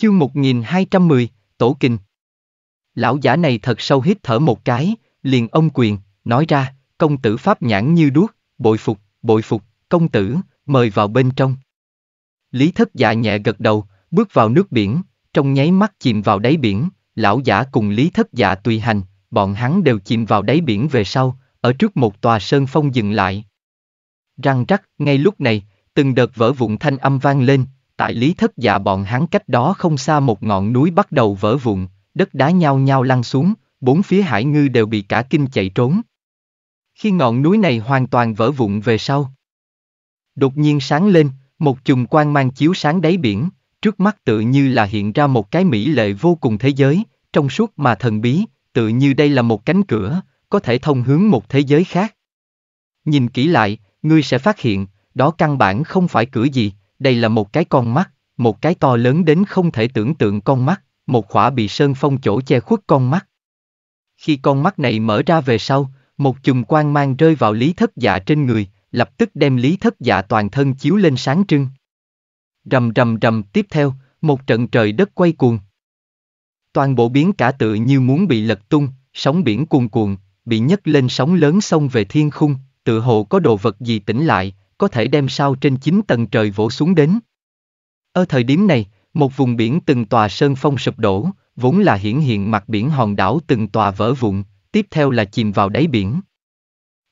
Chương 1210, Tổ Kinh Lão giả này thật sâu hít thở một cái, liền ông quyền, nói ra, công tử pháp nhãn như đuốc, bội phục, bội phục, công tử, mời vào bên trong. Lý thất dạ nhẹ gật đầu, bước vào nước biển, trong nháy mắt chìm vào đáy biển, lão giả cùng lý thất dạ tùy hành, bọn hắn đều chìm vào đáy biển về sau, ở trước một tòa sơn phong dừng lại. Răng rắc, ngay lúc này, từng đợt vỡ vụn thanh âm vang lên, tại lý thất dạ bọn hắn cách đó không xa một ngọn núi bắt đầu vỡ vụn, đất đá nhao nhao lăn xuống, bốn phía hải ngư đều bị cả kinh chạy trốn. Khi ngọn núi này hoàn toàn vỡ vụn về sau, đột nhiên sáng lên, một chùm quang mang chiếu sáng đáy biển, trước mắt tự như là hiện ra một cái mỹ lệ vô cùng thế giới, trong suốt mà thần bí, tự như đây là một cánh cửa, có thể thông hướng một thế giới khác. Nhìn kỹ lại, ngươi sẽ phát hiện, đó căn bản không phải cửa gì, đây là một cái con mắt, một cái to lớn đến không thể tưởng tượng con mắt, một khỏa bị sơn phong chỗ che khuất con mắt. Khi con mắt này mở ra về sau, một chùm quang mang rơi vào lý thất dạ trên người, lập tức đem lý thất dạ toàn thân chiếu lên sáng trưng. Rầm rầm rầm tiếp theo, một trận trời đất quay cuồng. Toàn bộ biến cả tự như muốn bị lật tung, sóng biển cuồn cuộn, bị nhấc lên sóng lớn sông về thiên khung, tự hồ có đồ vật gì tỉnh lại, có thể đem sao trên chín tầng trời vỗ xuống đến. Ở thời điểm này, một vùng biển từng tòa sơn phong sụp đổ, vốn là hiển hiện mặt biển hòn đảo từng tòa vỡ vụn, tiếp theo là chìm vào đáy biển.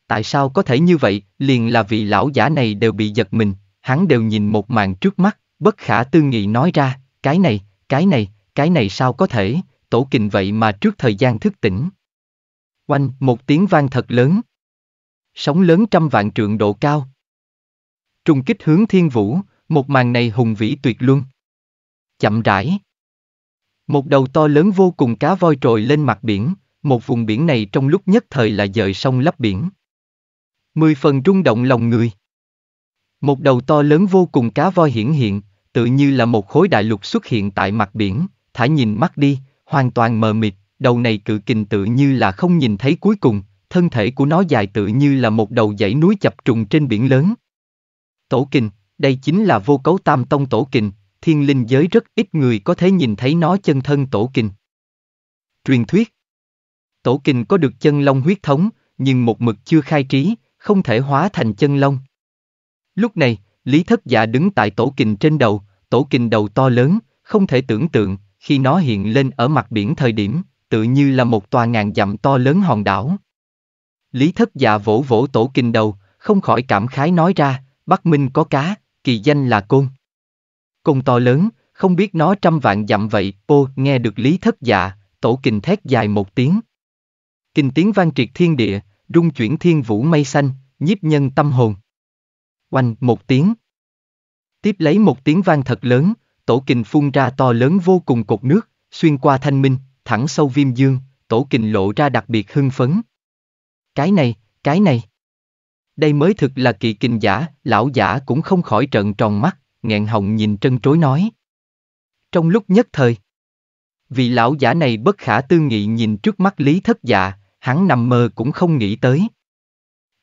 Tại sao có thể như vậy, liền là vị lão giả này đều bị giật mình, hắn đều nhìn một màn trước mắt, bất khả tư nghị nói ra, cái này, cái này, cái này sao có thể, tổ kình vậy mà trước thời gian thức tỉnh. Oanh, một tiếng vang thật lớn. Sóng lớn trăm vạn trượng độ cao, trùng kích hướng thiên vũ, một màn này hùng vĩ tuyệt luân. Chậm rãi. Một đầu to lớn vô cùng cá voi trồi lên mặt biển, một vùng biển này trong lúc nhất thời là dời sông lấp biển. Mười phần rung động lòng người. Một đầu to lớn vô cùng cá voi hiển hiện, tự như là một khối đại lục xuất hiện tại mặt biển, thả nhìn mắt đi, hoàn toàn mờ mịt, đầu này cự kình tự như là không nhìn thấy cuối cùng, thân thể của nó dài tự như là một đầu dãy núi chập trùng trên biển lớn. Tổ kình, đây chính là vô cấu tam tông tổ kình, thiên linh giới rất ít người có thể nhìn thấy nó chân thân tổ kình. Truyền thuyết Tổ kình có được chân long huyết thống, nhưng một mực chưa khai trí, không thể hóa thành chân long. Lúc này, Lý Thất Dạ đứng tại tổ kình trên đầu, tổ kình đầu to lớn, không thể tưởng tượng, khi nó hiện lên ở mặt biển thời điểm, tự như là một tòa ngàn dặm to lớn hòn đảo. Lý Thất Dạ vỗ vỗ tổ kình đầu, không khỏi cảm khái nói ra, Bắc Minh có cá, kỳ danh là côn. Côn to lớn, không biết nó trăm vạn dặm vậy, Pô nghe được lý thất dạ, tổ kình thét dài một tiếng. Kình tiếng vang triệt thiên địa, rung chuyển thiên vũ mây xanh, nhiếp nhân tâm hồn. Oanh một tiếng. Tiếp lấy một tiếng vang thật lớn, tổ kình phun ra to lớn vô cùng cột nước, xuyên qua thanh minh, thẳng sâu viêm dương, tổ kình lộ ra đặc biệt hưng phấn. Cái này, cái này. Đây mới thực là kỳ kinh giả, lão giả cũng không khỏi trợn tròn mắt, nghẹn hồng nhìn trân trối nói. Trong lúc nhất thời, vị lão giả này bất khả tư nghị nhìn trước mắt Lý Thất Dạ, hắn nằm mơ cũng không nghĩ tới.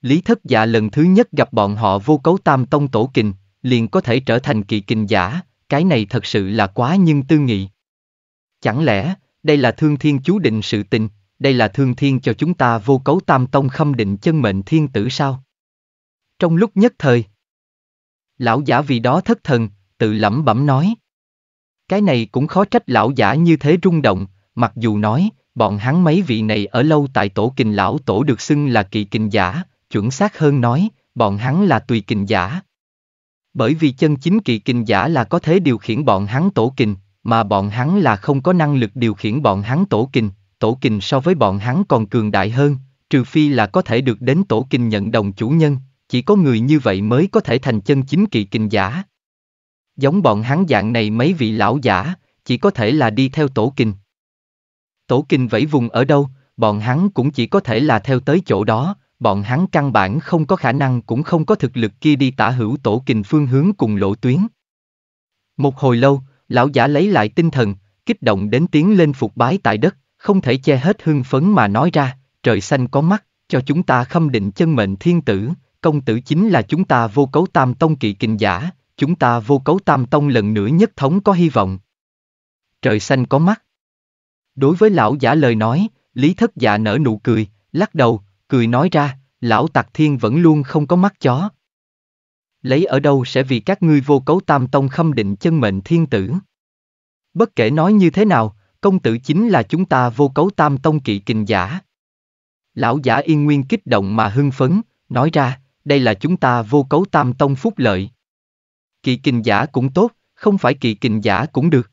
Lý Thất Dạ lần thứ nhất gặp bọn họ vô cấu tam tông tổ kình, liền có thể trở thành kỳ kinh giả, cái này thật sự là quá nhưng tư nghị. Chẳng lẽ, đây là thương thiên chú định sự tình, đây là thương thiên cho chúng ta vô cấu tam tông khâm định chân mệnh thiên tử sao? trong lúc nhất thời. Lão giả vì đó thất thần, tự lẩm bẩm nói. Cái này cũng khó trách lão giả như thế rung động, mặc dù nói, bọn hắn mấy vị này ở lâu tại tổ kình lão tổ được xưng là kỳ kình giả, chuẩn xác hơn nói, bọn hắn là tùy kình giả. Bởi vì chân chính kỳ kình giả là có thể điều khiển bọn hắn tổ kình, mà bọn hắn là không có năng lực điều khiển bọn hắn tổ kình, tổ kình so với bọn hắn còn cường đại hơn, trừ phi là có thể được đến tổ kình nhận đồng chủ nhân, chỉ có người như vậy mới có thể thành chân chính kỳ kinh giả. Giống bọn hắn dạng này mấy vị lão giả, chỉ có thể là đi theo tổ kinh. Tổ kinh vẫy vùng ở đâu, bọn hắn cũng chỉ có thể là theo tới chỗ đó, bọn hắn căn bản không có khả năng cũng không có thực lực kia đi tả hữu tổ kinh phương hướng cùng lộ tuyến. Một hồi lâu, lão giả lấy lại tinh thần, kích động đến tiếng lên phục bái tại đất, không thể che hết hưng phấn mà nói ra, trời xanh có mắt, cho chúng ta khâm định chân mệnh thiên tử, công tử chính là chúng ta vô cấu tam tông kỵ kình giả, chúng ta vô cấu tam tông lần nữa nhất thống có hy vọng. Trời xanh có mắt. Đối với lão giả lời nói, Lý Thất Dạ nở nụ cười, lắc đầu, cười nói ra, lão Tặc thiên vẫn luôn không có mắt chó. Lấy ở đâu sẽ vì các ngươi vô cấu tam tông khâm định chân mệnh thiên tử. Bất kể nói như thế nào, công tử chính là chúng ta vô cấu tam tông kỵ kình giả. Lão giả yên nguyên kích động mà hưng phấn, nói ra, đây là chúng ta vô cấu tam tông phúc lợi. kỳ kinh giả cũng tốt, không phải kỳ kinh giả cũng được.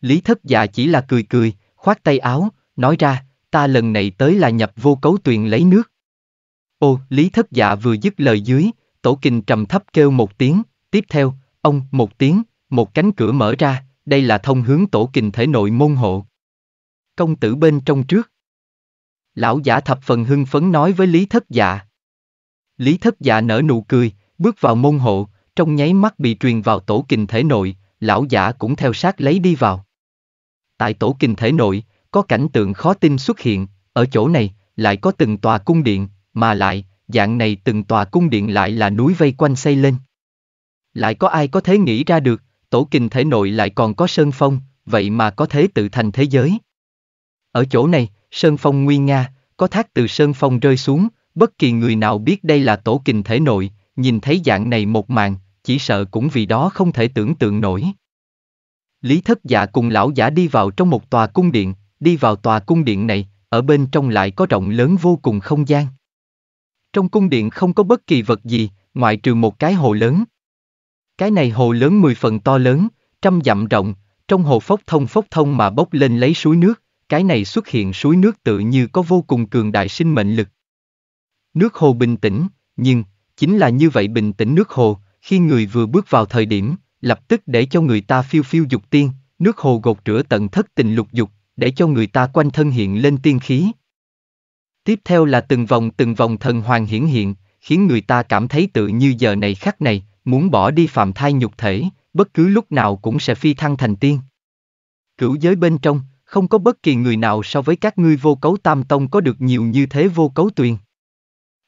Lý thất giả chỉ là cười cười, khoát tay áo, nói ra, ta lần này tới là nhập vô cấu tuyền lấy nước. Ô, Lý thất giả vừa dứt lời dưới, tổ kinh trầm thấp kêu một tiếng, tiếp theo, ông, một tiếng, một cánh cửa mở ra, đây là thông hướng tổ kinh thể nội môn hộ. Công tử bên trong trước. Lão giả thập phần hưng phấn nói với Lý thất dạ. Lý thất giả dạ nở nụ cười, bước vào môn hộ, trong nháy mắt bị truyền vào tổ kinh thể nội, lão giả cũng theo sát lấy đi vào. Tại tổ kinh thể nội, có cảnh tượng khó tin xuất hiện, ở chỗ này, lại có từng tòa cung điện, mà lại, dạng này từng tòa cung điện lại là núi vây quanh xây lên. Lại có ai có thể nghĩ ra được, tổ kinh thể nội lại còn có sơn phong, vậy mà có thể tự thành thế giới. Ở chỗ này, sơn phong nguy nga, có thác từ sơn phong rơi xuống, Bất kỳ người nào biết đây là tổ kình thể nội, nhìn thấy dạng này một màn, chỉ sợ cũng vì đó không thể tưởng tượng nổi. Lý thất giả dạ cùng lão giả đi vào trong một tòa cung điện, đi vào tòa cung điện này, ở bên trong lại có rộng lớn vô cùng không gian. Trong cung điện không có bất kỳ vật gì, ngoại trừ một cái hồ lớn. Cái này hồ lớn mười phần to lớn, trăm dặm rộng, trong hồ phốc thông phốc thông mà bốc lên lấy suối nước, cái này xuất hiện suối nước tự như có vô cùng cường đại sinh mệnh lực, Nước hồ bình tĩnh, nhưng, chính là như vậy bình tĩnh nước hồ, khi người vừa bước vào thời điểm, lập tức để cho người ta phiêu phiêu dục tiên, nước hồ gột rửa tận thất tình lục dục, để cho người ta quanh thân hiện lên tiên khí. Tiếp theo là từng vòng từng vòng thần hoàng hiển hiện, khiến người ta cảm thấy tự như giờ này khắc này, muốn bỏ đi phạm thai nhục thể, bất cứ lúc nào cũng sẽ phi thăng thành tiên. Cửu giới bên trong, không có bất kỳ người nào so với các ngươi vô cấu tam tông có được nhiều như thế vô cấu tuyền.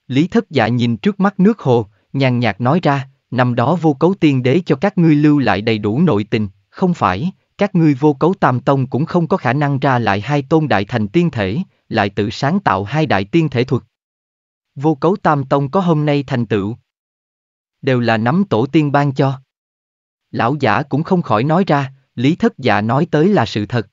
Lý thất dạ nhìn trước mắt nước hồ, nhàn nhạt nói ra, năm đó vô cấu tiên đế cho các ngươi lưu lại đầy đủ nội tình, không phải, các ngươi vô cấu tam tông cũng không có khả năng ra lại hai tôn đại thành tiên thể, lại tự sáng tạo hai đại tiên thể thuật. Vô cấu tam tông có hôm nay thành tựu. Đều là nắm tổ tiên ban cho. Lão giả cũng không khỏi nói ra, lý thất dạ nói tới là sự thật.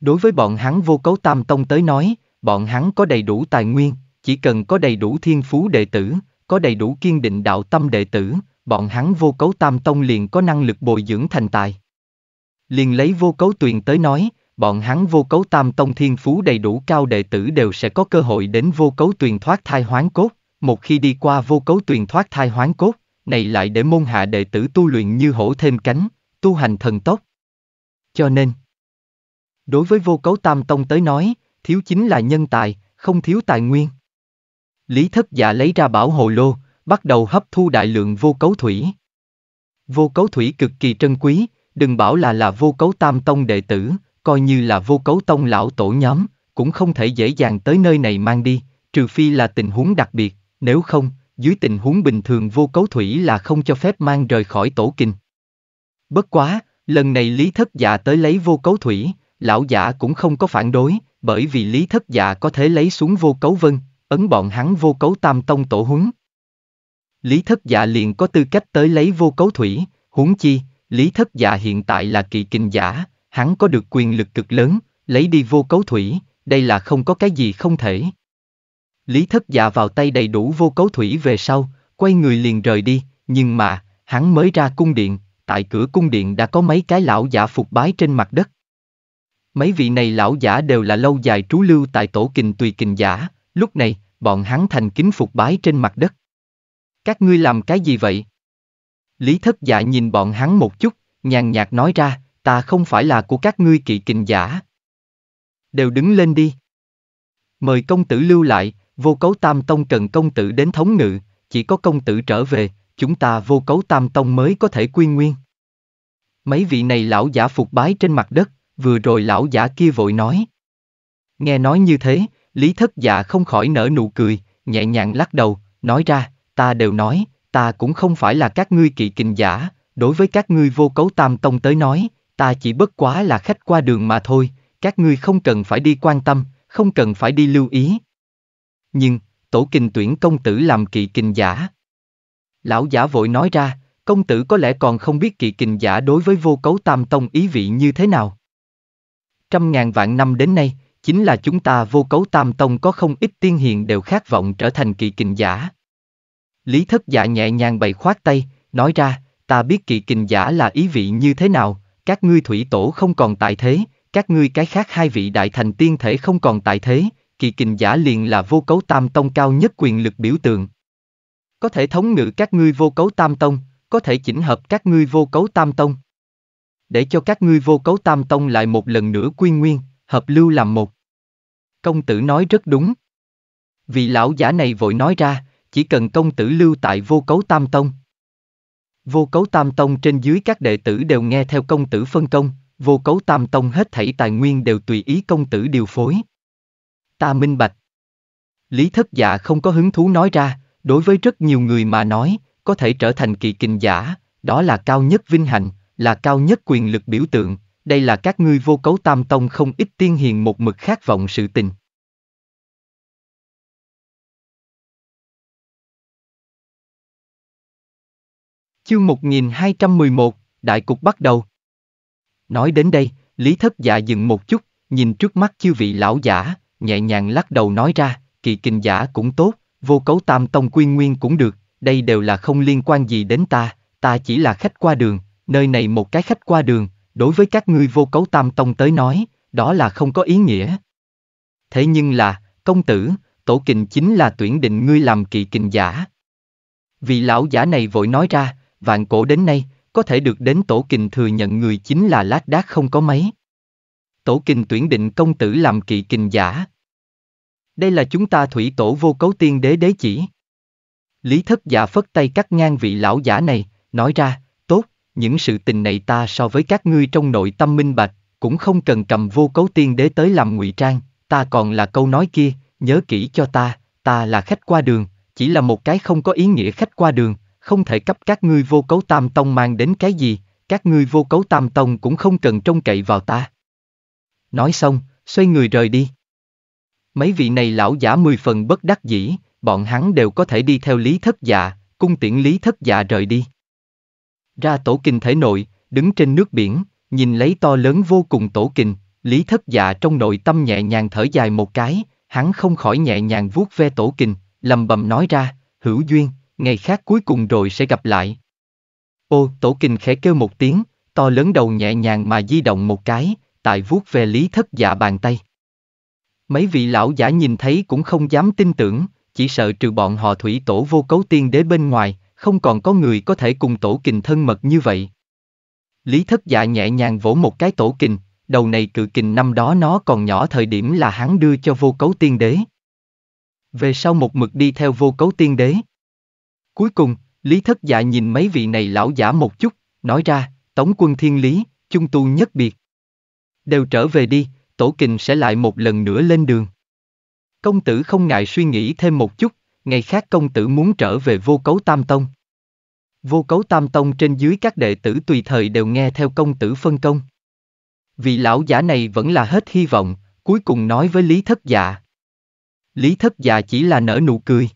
Đối với bọn hắn vô cấu tam tông tới nói, bọn hắn có đầy đủ tài nguyên, chỉ cần có đầy đủ thiên phú đệ tử, có đầy đủ kiên định đạo tâm đệ tử, bọn hắn vô cấu tam tông liền có năng lực bồi dưỡng thành tài. Liền lấy vô cấu tuyền tới nói, bọn hắn vô cấu tam tông thiên phú đầy đủ cao đệ tử đều sẽ có cơ hội đến vô cấu tuyền thoát thai hoán cốt, một khi đi qua vô cấu tuyền thoát thai hoán cốt, này lại để môn hạ đệ tử tu luyện như hổ thêm cánh, tu hành thần tốc. Cho nên, đối với vô cấu tam tông tới nói, thiếu chính là nhân tài, không thiếu tài nguyên. Lý thất dạ lấy ra bảo hồ lô, bắt đầu hấp thu đại lượng vô cấu thủy. Vô cấu thủy cực kỳ trân quý, đừng bảo là là vô cấu tam tông đệ tử, coi như là vô cấu tông lão tổ nhóm, cũng không thể dễ dàng tới nơi này mang đi, trừ phi là tình huống đặc biệt, nếu không, dưới tình huống bình thường vô cấu thủy là không cho phép mang rời khỏi tổ kinh. Bất quá, lần này Lý Thất Dạ tới lấy vô cấu thủy, lão giả cũng không có phản đối, bởi vì Lý Thất Dạ có thể lấy xuống vô cấu vân, ấn bọn hắn vô cấu tam tông tổ huấn. Lý thất dạ liền có tư cách tới lấy vô cấu thủy, huống chi, lý thất dạ hiện tại là kỳ kinh giả, hắn có được quyền lực cực lớn, lấy đi vô cấu thủy, đây là không có cái gì không thể. Lý thất dạ vào tay đầy đủ vô cấu thủy về sau, quay người liền rời đi, nhưng mà, hắn mới ra cung điện, tại cửa cung điện đã có mấy cái lão giả phục bái trên mặt đất. Mấy vị này lão giả đều là lâu dài trú lưu tại tổ kình tùy kình giả, Lúc này, bọn hắn thành kính phục bái trên mặt đất. Các ngươi làm cái gì vậy? Lý thất dạ nhìn bọn hắn một chút, nhàn nhạt nói ra, ta không phải là của các ngươi kỵ kình giả. Đều đứng lên đi. Mời công tử lưu lại, vô cấu tam tông cần công tử đến thống ngự, chỉ có công tử trở về, chúng ta vô cấu tam tông mới có thể quy nguyên. Mấy vị này lão giả phục bái trên mặt đất, vừa rồi lão giả kia vội nói. Nghe nói như thế, Lý thất dạ không khỏi nở nụ cười, nhẹ nhàng lắc đầu, nói ra, ta đều nói, ta cũng không phải là các ngươi kỵ kình giả, đối với các ngươi vô cấu tam tông tới nói, ta chỉ bất quá là khách qua đường mà thôi, các ngươi không cần phải đi quan tâm, không cần phải đi lưu ý. Nhưng, tổ kình tuyển công tử làm kỵ kình giả. Lão giả vội nói ra, công tử có lẽ còn không biết kỵ kình giả đối với vô cấu tam tông ý vị như thế nào. Trăm ngàn vạn năm đến nay, chính là chúng ta vô cấu tam tông có không ít tiên hiền đều khát vọng trở thành kỳ kình giả. Lý thất dạ nhẹ nhàng bày khoát tay, nói ra, ta biết kỳ kình giả là ý vị như thế nào, các ngươi thủy tổ không còn tại thế, các ngươi cái khác hai vị đại thành tiên thể không còn tại thế, kỳ kình giả liền là vô cấu tam tông cao nhất quyền lực biểu tượng. Có thể thống ngự các ngươi vô cấu tam tông, có thể chỉnh hợp các ngươi vô cấu tam tông. Để cho các ngươi vô cấu tam tông lại một lần nữa quy nguyên, hợp lưu làm một. Công tử nói rất đúng. Vị lão giả này vội nói ra, chỉ cần công tử lưu tại vô cấu tam tông. Vô cấu tam tông trên dưới các đệ tử đều nghe theo công tử phân công, vô cấu tam tông hết thảy tài nguyên đều tùy ý công tử điều phối. Ta minh bạch. Lý thất giả dạ không có hứng thú nói ra, đối với rất nhiều người mà nói, có thể trở thành kỳ kinh giả, đó là cao nhất vinh hạnh, là cao nhất quyền lực biểu tượng, đây là các ngươi vô cấu tam tông không ít tiên hiền một mực khát vọng sự tình. Chương 1211, Đại cục bắt đầu. Nói đến đây, Lý Thất Dạ dừng một chút, nhìn trước mắt chư vị lão giả, nhẹ nhàng lắc đầu nói ra, kỳ kinh giả cũng tốt, vô cấu tam tông quy nguyên cũng được, đây đều là không liên quan gì đến ta, ta chỉ là khách qua đường, nơi này một cái khách qua đường, đối với các ngươi vô cấu tam tông tới nói, đó là không có ý nghĩa. Thế nhưng là, công tử, tổ kình chính là tuyển định ngươi làm kỳ kình giả. Vị lão giả này vội nói ra, vạn cổ đến nay, có thể được đến tổ kình thừa nhận người chính là lát đác không có mấy. Tổ kình tuyển định công tử làm kỳ kình giả. Đây là chúng ta thủy tổ vô cấu tiên đế đế chỉ. Lý thất giả dạ phất tay cắt ngang vị lão giả này, nói ra, những sự tình này ta so với các ngươi trong nội tâm minh bạch, cũng không cần cầm vô cấu tiên đế tới làm ngụy trang, ta còn là câu nói kia, nhớ kỹ cho ta, ta là khách qua đường, chỉ là một cái không có ý nghĩa khách qua đường, không thể cấp các ngươi vô cấu tam tông mang đến cái gì, các ngươi vô cấu tam tông cũng không cần trông cậy vào ta. Nói xong, xoay người rời đi. Mấy vị này lão giả mười phần bất đắc dĩ, bọn hắn đều có thể đi theo lý thất dạ, cung tiễn lý thất dạ rời đi. Ra tổ kinh thể nội, đứng trên nước biển, nhìn lấy to lớn vô cùng tổ kinh, lý thất dạ trong nội tâm nhẹ nhàng thở dài một cái, hắn không khỏi nhẹ nhàng vuốt ve tổ kinh, lầm bầm nói ra, hữu duyên, ngày khác cuối cùng rồi sẽ gặp lại. Ô, tổ kinh khẽ kêu một tiếng, to lớn đầu nhẹ nhàng mà di động một cái, tại vuốt ve lý thất dạ bàn tay. Mấy vị lão giả nhìn thấy cũng không dám tin tưởng, chỉ sợ trừ bọn họ thủy tổ vô cấu tiên đế bên ngoài, không còn có người có thể cùng tổ kình thân mật như vậy. Lý thất dạ nhẹ nhàng vỗ một cái tổ kình, đầu này cự kình năm đó nó còn nhỏ thời điểm là hắn đưa cho vô cấu tiên đế. Về sau một mực đi theo vô cấu tiên đế. Cuối cùng, Lý thất dạ nhìn mấy vị này lão giả một chút, nói ra, tống quân thiên lý, chung tu nhất biệt. Đều trở về đi, tổ kình sẽ lại một lần nữa lên đường. Công tử không ngại suy nghĩ thêm một chút, ngày khác công tử muốn trở về vô cấu tam tông. Vô cấu tam tông trên dưới các đệ tử tùy thời đều nghe theo công tử phân công. Vị lão giả này vẫn là hết hy vọng, cuối cùng nói với Lý Thất Dạ. Lý Thất Dạ chỉ là nở nụ cười.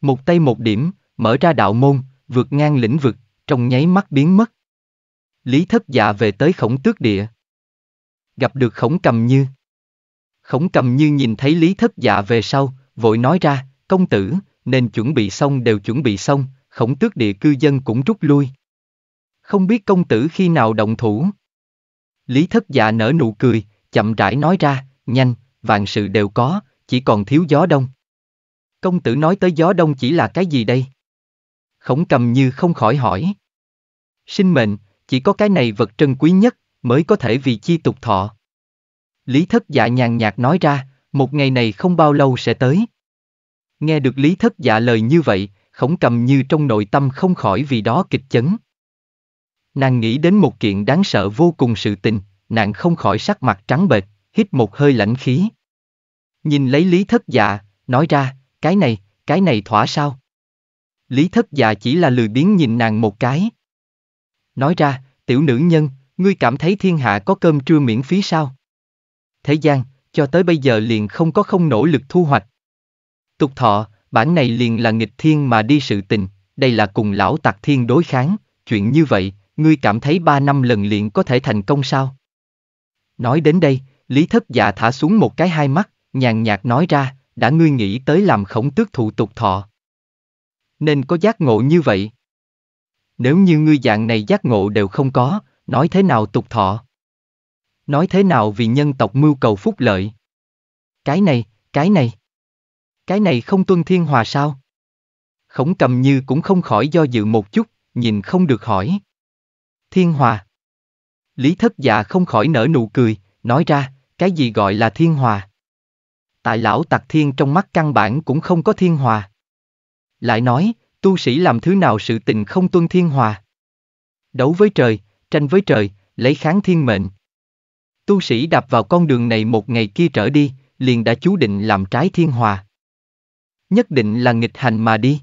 Một tay một điểm, mở ra đạo môn, vượt ngang lĩnh vực, trong nháy mắt biến mất. Lý Thất Dạ về tới khổng tước địa. Gặp được khổng cầm như. Khổng cầm như nhìn thấy Lý Thất Dạ về sau, vội nói ra, công tử, nên chuẩn bị xong đều chuẩn bị xong, khổng tước địa cư dân cũng rút lui. Không biết công tử khi nào động thủ. Lý thất dạ nở nụ cười, chậm rãi nói ra, nhanh, vạn sự đều có, chỉ còn thiếu gió đông. Công tử nói tới gió đông chỉ là cái gì đây? Khổng cầm như không khỏi hỏi. Sinh mệnh, chỉ có cái này vật trân quý nhất, mới có thể vì chi tục thọ. Lý thất dạ nhàn nhạt nói ra, một ngày này không bao lâu sẽ tới. Nghe được Lý Thất Dạ lời như vậy, khổng cầm như trong nội tâm không khỏi vì đó kịch chấn. Nàng nghĩ đến một kiện đáng sợ vô cùng sự tình, nàng không khỏi sắc mặt trắng bệch, hít một hơi lãnh khí. Nhìn lấy Lý Thất Dạ, nói ra, cái này, cái này thỏa sao? Lý Thất Dạ chỉ là lười biến nhìn nàng một cái. Nói ra, tiểu nữ nhân, ngươi cảm thấy thiên hạ có cơm trưa miễn phí sao? Thế gian, cho tới bây giờ liền không có không nỗ lực thu hoạch, Tục thọ, bản này liền là nghịch thiên mà đi sự tình, đây là cùng lão tặc thiên đối kháng, chuyện như vậy, ngươi cảm thấy ba năm lần liền có thể thành công sao? Nói đến đây, Lý Thất Dạ thả xuống một cái hai mắt, nhàn nhạt nói ra, đã ngươi nghĩ tới làm khổng tước thụ tục thọ. Nên có giác ngộ như vậy. Nếu như ngươi dạng này giác ngộ đều không có, nói thế nào tục thọ? Nói thế nào vì nhân tộc mưu cầu phúc lợi? Cái này, cái này. Cái này không tuân thiên hòa sao? Khổng cầm như cũng không khỏi do dự một chút, nhìn không được hỏi. Thiên hòa. Lý thất dạ không khỏi nở nụ cười, nói ra, cái gì gọi là thiên hòa? Tại lão tặc thiên trong mắt căn bản cũng không có thiên hòa. Lại nói, tu sĩ làm thứ nào sự tình không tuân thiên hòa? Đấu với trời, tranh với trời, lấy kháng thiên mệnh. Tu sĩ đạp vào con đường này một ngày kia trở đi, liền đã chú định làm trái thiên hòa nhất định là nghịch hành mà đi.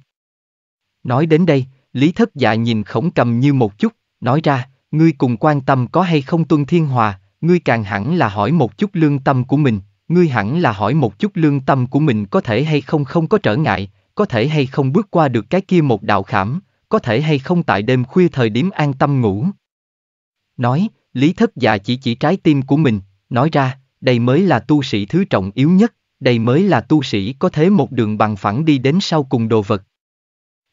Nói đến đây, Lý Thất Dạ nhìn khổng cầm như một chút, nói ra, ngươi cùng quan tâm có hay không tuân thiên hòa, ngươi càng hẳn là hỏi một chút lương tâm của mình, ngươi hẳn là hỏi một chút lương tâm của mình có thể hay không không có trở ngại, có thể hay không bước qua được cái kia một đạo khảm, có thể hay không tại đêm khuya thời điểm an tâm ngủ. Nói, Lý Thất Dạ chỉ chỉ trái tim của mình, nói ra, đây mới là tu sĩ thứ trọng yếu nhất đây mới là tu sĩ có thế một đường bằng phẳng đi đến sau cùng đồ vật.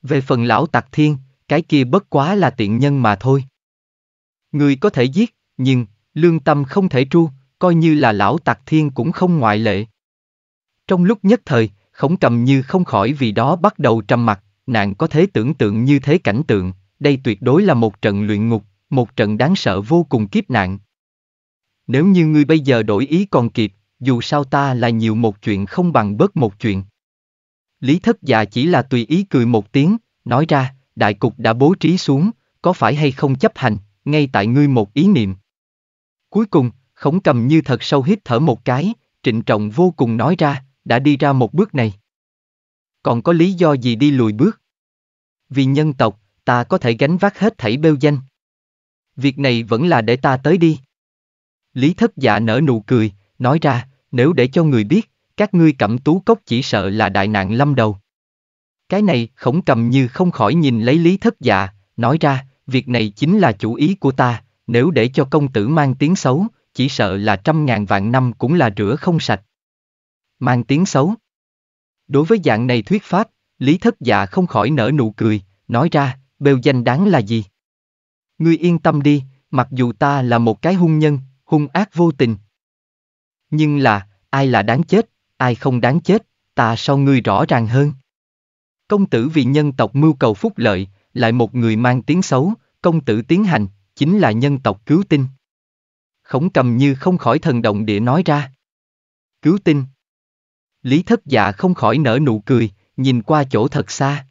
Về phần lão tặc thiên, cái kia bất quá là tiện nhân mà thôi. Người có thể giết, nhưng, lương tâm không thể tru, coi như là lão tặc thiên cũng không ngoại lệ. Trong lúc nhất thời, khổng cầm như không khỏi vì đó bắt đầu trầm mặt, nàng có thế tưởng tượng như thế cảnh tượng, đây tuyệt đối là một trận luyện ngục, một trận đáng sợ vô cùng kiếp nạn. Nếu như ngươi bây giờ đổi ý còn kịp, dù sao ta là nhiều một chuyện không bằng bớt một chuyện. Lý thất già chỉ là tùy ý cười một tiếng, nói ra, đại cục đã bố trí xuống, có phải hay không chấp hành, ngay tại ngươi một ý niệm. Cuối cùng, khổng cầm như thật sâu hít thở một cái, trịnh trọng vô cùng nói ra, đã đi ra một bước này. Còn có lý do gì đi lùi bước? Vì nhân tộc, ta có thể gánh vác hết thảy bêu danh. Việc này vẫn là để ta tới đi. Lý thất dạ nở nụ cười, nói ra, nếu để cho người biết, các ngươi cẩm tú cốc chỉ sợ là đại nạn lâm đầu. Cái này khổng cầm như không khỏi nhìn lấy lý thất dạ, nói ra, việc này chính là chủ ý của ta, nếu để cho công tử mang tiếng xấu, chỉ sợ là trăm ngàn vạn năm cũng là rửa không sạch. Mang tiếng xấu. Đối với dạng này thuyết pháp, lý thất dạ không khỏi nở nụ cười, nói ra, bêu danh đáng là gì? Ngươi yên tâm đi, mặc dù ta là một cái hung nhân, hung ác vô tình, nhưng là, ai là đáng chết, ai không đáng chết, ta so ngươi rõ ràng hơn. Công tử vì nhân tộc mưu cầu phúc lợi, lại một người mang tiếng xấu, công tử tiến hành, chính là nhân tộc cứu tinh. Khổng cầm như không khỏi thần động địa nói ra. Cứu tinh. Lý thất dạ không khỏi nở nụ cười, nhìn qua chỗ thật xa.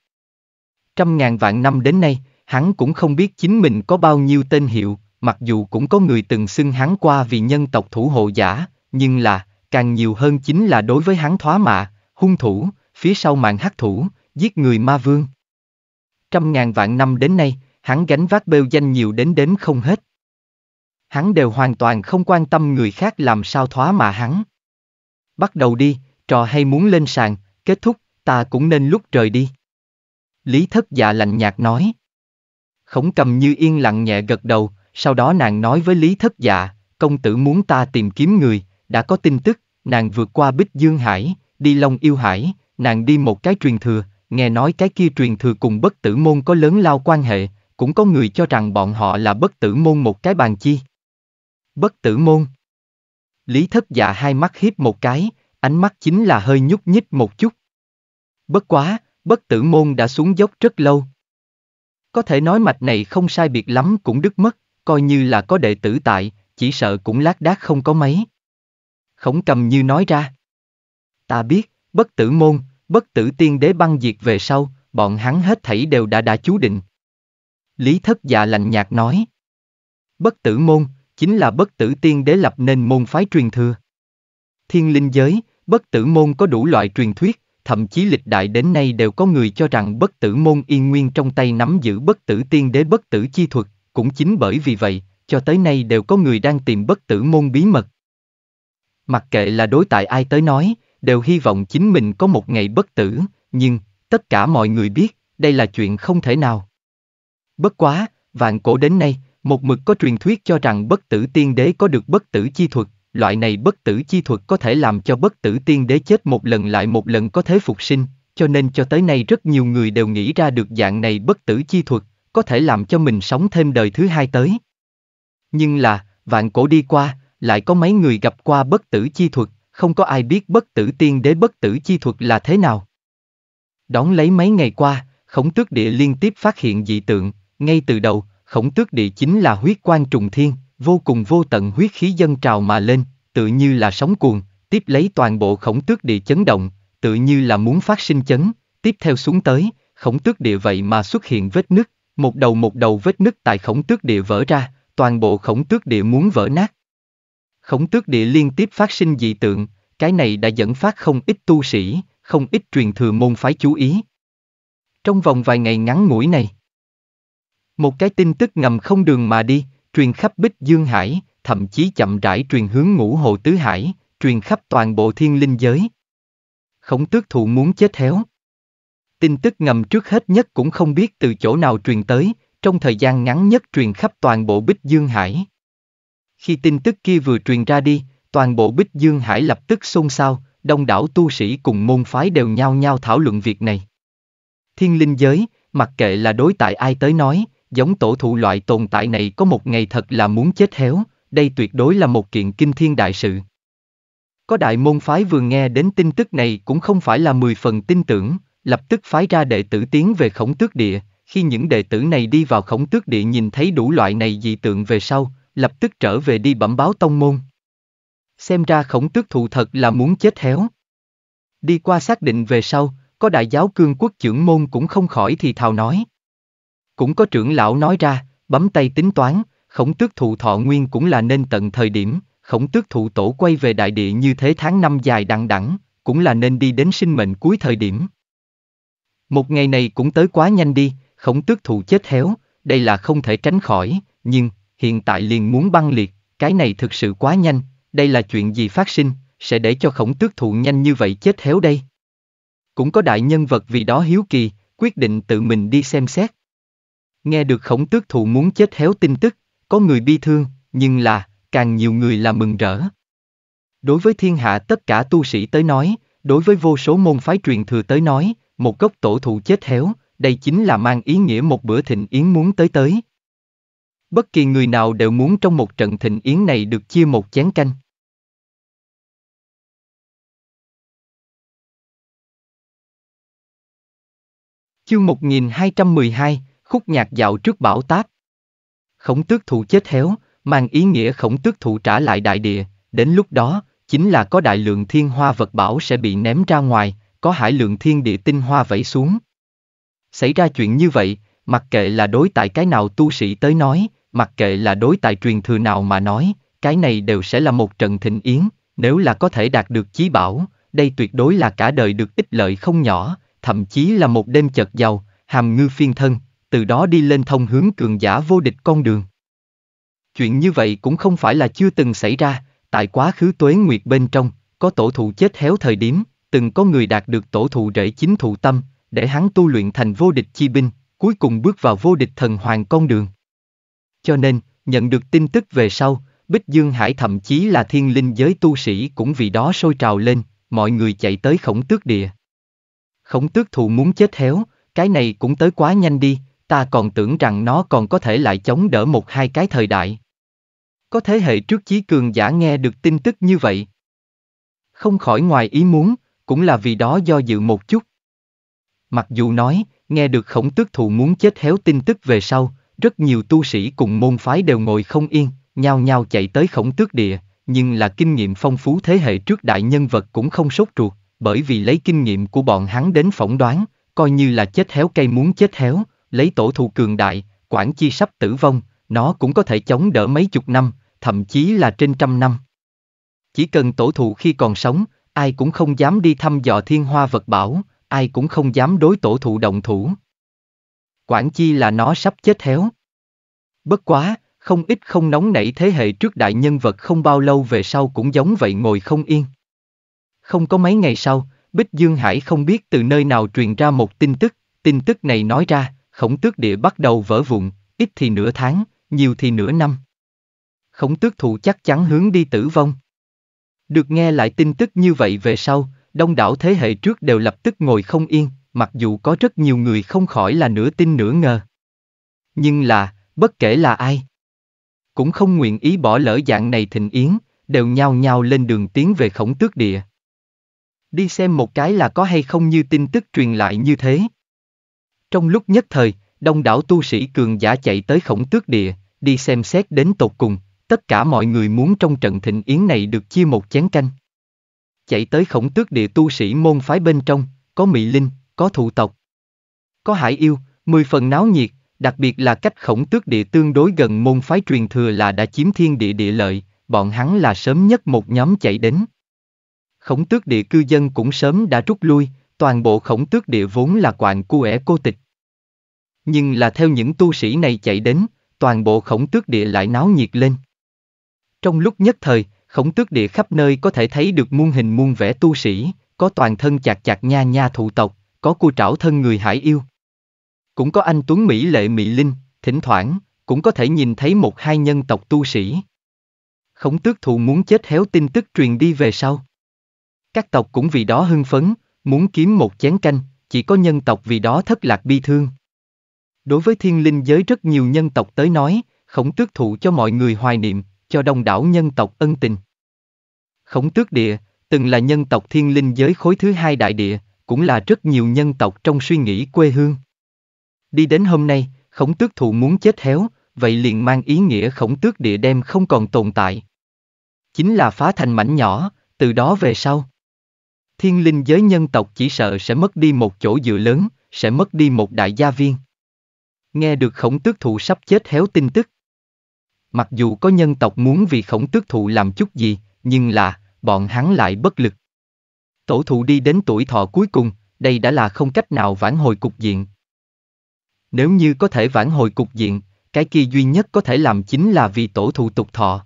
Trăm ngàn vạn năm đến nay, hắn cũng không biết chính mình có bao nhiêu tên hiệu, mặc dù cũng có người từng xưng hắn qua vì nhân tộc thủ hộ giả, nhưng là, càng nhiều hơn chính là đối với hắn thoá mạ, hung thủ, phía sau màn hắc thủ, giết người ma vương. Trăm ngàn vạn năm đến nay, hắn gánh vác bêu danh nhiều đến đếm không hết. Hắn đều hoàn toàn không quan tâm người khác làm sao thoá mạ hắn. Bắt đầu đi, trò hay muốn lên sàn, kết thúc, ta cũng nên lúc trời đi. Lý thất dạ lạnh nhạt nói. Khổng cầm như yên lặng nhẹ gật đầu, sau đó nàng nói với Lý thất dạ, công tử muốn ta tìm kiếm người, đã có tin tức, nàng vượt qua Bích Dương Hải, đi Long Yêu Hải, nàng đi một cái truyền thừa, nghe nói cái kia truyền thừa cùng bất tử môn có lớn lao quan hệ, cũng có người cho rằng bọn họ là bất tử môn một cái bàn chi. Bất tử môn Lý thất dạ hai mắt hiếp một cái, ánh mắt chính là hơi nhúc nhích một chút. Bất quá, bất tử môn đã xuống dốc rất lâu. Có thể nói mạch này không sai biệt lắm cũng đứt mất, coi như là có đệ tử tại, chỉ sợ cũng lác đác không có mấy khổng cầm như nói ra. Ta biết, bất tử môn, bất tử tiên đế băng diệt về sau, bọn hắn hết thảy đều đã đã chú định. Lý thất dạ lạnh nhạt nói. Bất tử môn, chính là bất tử tiên đế lập nên môn phái truyền thừa. Thiên linh giới, bất tử môn có đủ loại truyền thuyết, thậm chí lịch đại đến nay đều có người cho rằng bất tử môn yên nguyên trong tay nắm giữ bất tử tiên đế bất tử chi thuật, cũng chính bởi vì vậy, cho tới nay đều có người đang tìm bất tử môn bí mật. Mặc kệ là đối tại ai tới nói, đều hy vọng chính mình có một ngày bất tử, nhưng, tất cả mọi người biết, đây là chuyện không thể nào. Bất quá, vạn cổ đến nay, một mực có truyền thuyết cho rằng bất tử tiên đế có được bất tử chi thuật, loại này bất tử chi thuật có thể làm cho bất tử tiên đế chết một lần lại một lần có thể phục sinh, cho nên cho tới nay rất nhiều người đều nghĩ ra được dạng này bất tử chi thuật, có thể làm cho mình sống thêm đời thứ hai tới. Nhưng là, vạn cổ đi qua, lại có mấy người gặp qua bất tử chi thuật, không có ai biết bất tử tiên đế bất tử chi thuật là thế nào. Đón lấy mấy ngày qua, khổng tước địa liên tiếp phát hiện dị tượng, ngay từ đầu, khổng tước địa chính là huyết quan trùng thiên, vô cùng vô tận huyết khí dân trào mà lên, tự như là sóng cuồng, tiếp lấy toàn bộ khổng tước địa chấn động, tự như là muốn phát sinh chấn, tiếp theo xuống tới, khổng tước địa vậy mà xuất hiện vết nứt, một đầu một đầu vết nứt tại khổng tước địa vỡ ra, toàn bộ khổng tước địa muốn vỡ nát, khổng tước địa liên tiếp phát sinh dị tượng, cái này đã dẫn phát không ít tu sĩ, không ít truyền thừa môn phái chú ý. Trong vòng vài ngày ngắn ngủi này, một cái tin tức ngầm không đường mà đi, truyền khắp Bích Dương Hải, thậm chí chậm rãi truyền hướng ngũ hồ tứ hải, truyền khắp toàn bộ thiên linh giới. Khổng tước thụ muốn chết héo. Tin tức ngầm trước hết nhất cũng không biết từ chỗ nào truyền tới, trong thời gian ngắn nhất truyền khắp toàn bộ Bích Dương Hải. Khi tin tức kia vừa truyền ra đi, toàn bộ Bích Dương Hải lập tức xôn xao, đông đảo tu sĩ cùng môn phái đều nhao nhao thảo luận việc này. Thiên linh giới, mặc kệ là đối tại ai tới nói, giống tổ thụ loại tồn tại này có một ngày thật là muốn chết héo, đây tuyệt đối là một kiện kinh thiên đại sự. Có đại môn phái vừa nghe đến tin tức này cũng không phải là mười phần tin tưởng, lập tức phái ra đệ tử tiến về khổng tước địa, khi những đệ tử này đi vào khổng tước địa nhìn thấy đủ loại này dị tượng về sau, lập tức trở về đi bẩm báo tông môn. Xem ra khổng tước thụ thật là muốn chết héo. Đi qua xác định về sau, có đại giáo cương quốc trưởng môn cũng không khỏi thì thào nói. Cũng có trưởng lão nói ra, bấm tay tính toán, khổng tước thụ thọ nguyên cũng là nên tận thời điểm, khổng tước thụ tổ quay về đại địa như thế tháng năm dài đằng đẵng cũng là nên đi đến sinh mệnh cuối thời điểm. Một ngày này cũng tới quá nhanh đi, khổng tước thụ chết héo, đây là không thể tránh khỏi, nhưng, hiện tại liền muốn băng liệt, cái này thực sự quá nhanh, đây là chuyện gì phát sinh, sẽ để cho khổng tước thụ nhanh như vậy chết héo đây. Cũng có đại nhân vật vì đó hiếu kỳ, quyết định tự mình đi xem xét. Nghe được khổng tước thụ muốn chết héo tin tức, có người bi thương, nhưng là, càng nhiều người là mừng rỡ. Đối với thiên hạ tất cả tu sĩ tới nói, đối với vô số môn phái truyền thừa tới nói, một gốc tổ thụ chết héo, đây chính là mang ý nghĩa một bữa thịnh yến muốn tới tới. Bất kỳ người nào đều muốn trong một trận thịnh yến này được chia một chén canh. Chương 1212, khúc nhạc dạo trước bão táp. Khổng tước thụ chết héo, mang ý nghĩa khổng tước thụ trả lại đại địa, đến lúc đó, chính là có đại lượng thiên hoa vật bảo sẽ bị ném ra ngoài, có hải lượng thiên địa tinh hoa vẫy xuống. Xảy ra chuyện như vậy, mặc kệ là đối tại cái nào tu sĩ tới nói, mặc kệ là đối tài truyền thừa nào mà nói, cái này đều sẽ là một trận thịnh yến, nếu là có thể đạt được chí bảo, đây tuyệt đối là cả đời được ích lợi không nhỏ, thậm chí là một đêm chợt giàu, hàm ngư phiên thân, từ đó đi lên thông hướng cường giả vô địch con đường. Chuyện như vậy cũng không phải là chưa từng xảy ra, tại quá khứ tuế nguyệt bên trong, có tổ thụ chết héo thời điểm, từng có người đạt được tổ thụ rễ chính thụ tâm, để hắn tu luyện thành vô địch chi binh, cuối cùng bước vào vô địch thần hoàng con đường. Cho nên, nhận được tin tức về sau, Bích Dương Hải thậm chí là thiên linh giới tu sĩ cũng vì đó sôi trào lên, mọi người chạy tới khổng tước địa. Khổng tước thụ muốn chết héo, cái này cũng tới quá nhanh đi, ta còn tưởng rằng nó còn có thể lại chống đỡ một hai cái thời đại. Có thế hệ trước chí cường giả nghe được tin tức như vậy. Không khỏi ngoài ý muốn, cũng là vì đó do dự một chút. Mặc dù nói, nghe được khổng tước thụ muốn chết héo tin tức về sau, rất nhiều tu sĩ cùng môn phái đều ngồi không yên, nhao nhao chạy tới khổng tước địa, nhưng là kinh nghiệm phong phú thế hệ trước đại nhân vật cũng không sốt ruột, bởi vì lấy kinh nghiệm của bọn hắn đến phỏng đoán, coi như là chết héo cây muốn chết héo, lấy tổ thù cường đại, quản chi sắp tử vong, nó cũng có thể chống đỡ mấy chục năm, thậm chí là trên trăm năm. Chỉ cần tổ thù khi còn sống, ai cũng không dám đi thăm dò thiên hoa vật bảo, ai cũng không dám đối tổ thụ động thủ, quản chi là nó sắp chết héo. Bất quá, không ít không nóng nảy thế hệ trước đại nhân vật không bao lâu về sau cũng giống vậy ngồi không yên. Không có mấy ngày sau, Bích Dương Hải không biết từ nơi nào truyền ra một tin tức, tin tức này nói ra, khổng tước địa bắt đầu vỡ vụn, ít thì nửa tháng, nhiều thì nửa năm. Khổng tước thụ chắc chắn hướng đi tử vong. Được nghe lại tin tức như vậy về sau, đông đảo thế hệ trước đều lập tức ngồi không yên, mặc dù có rất nhiều người không khỏi là nửa tin nửa ngờ. Nhưng là, bất kể là ai, cũng không nguyện ý bỏ lỡ dạng này thịnh yến, đều nhao nhao lên đường tiến về khổng tước địa. Đi xem một cái là có hay không như tin tức truyền lại như thế. Trong lúc nhất thời, đông đảo tu sĩ cường giả chạy tới khổng tước địa, đi xem xét đến tột cùng, tất cả mọi người muốn trong trận thịnh yến này được chia một chén canh. Chạy tới khổng tước địa tu sĩ môn phái bên trong, có Mỹ Linh, có thụ tộc, có hải yêu, mười phần náo nhiệt, đặc biệt là cách khổng tước địa tương đối gần môn phái truyền thừa là đã chiếm thiên địa địa lợi, bọn hắn là sớm nhất một nhóm chạy đến. Khổng tước địa cư dân cũng sớm đã rút lui, toàn bộ khổng tước địa vốn là quạng cuể cô tịch. Nhưng là theo những tu sĩ này chạy đến, toàn bộ khổng tước địa lại náo nhiệt lên. Trong lúc nhất thời, khổng tước địa khắp nơi có thể thấy được muôn hình muôn vẻ tu sĩ, có toàn thân chặt chặt nha nha thụ tộc, có cua trảo thân người hải yêu. Cũng có anh Tuấn Mỹ lệ Mỹ Linh, thỉnh thoảng, cũng có thể nhìn thấy một hai nhân tộc tu sĩ. Khổng tước thù muốn chết héo tin tức truyền đi về sau. Các tộc cũng vì đó hưng phấn, muốn kiếm một chén canh, chỉ có nhân tộc vì đó thất lạc bi thương. Đối với thiên linh giới rất nhiều nhân tộc tới nói, khổng tước thụ cho mọi người hoài niệm, cho đông đảo nhân tộc ân tình. Khổng tước địa, từng là nhân tộc thiên linh giới khối thứ hai đại địa, cũng là rất nhiều nhân tộc trong suy nghĩ quê hương. Đi đến hôm nay, khổng tước thụ muốn chết héo, vậy liền mang ý nghĩa khổng tước địa đem không còn tồn tại. Chính là phá thành mảnh nhỏ, từ đó về sau. Thiên linh giới nhân tộc chỉ sợ sẽ mất đi một chỗ dựa lớn, sẽ mất đi một đại gia viên. Nghe được khổng tước thụ sắp chết héo tin tức. Mặc dù có nhân tộc muốn vì khổng tước thụ làm chút gì, nhưng là, bọn hắn lại bất lực. Tổ thụ đi đến tuổi thọ cuối cùng, đây đã là không cách nào vãn hồi cục diện. Nếu như có thể vãn hồi cục diện, cái kia duy nhất có thể làm chính là vì tổ thụ tục thọ.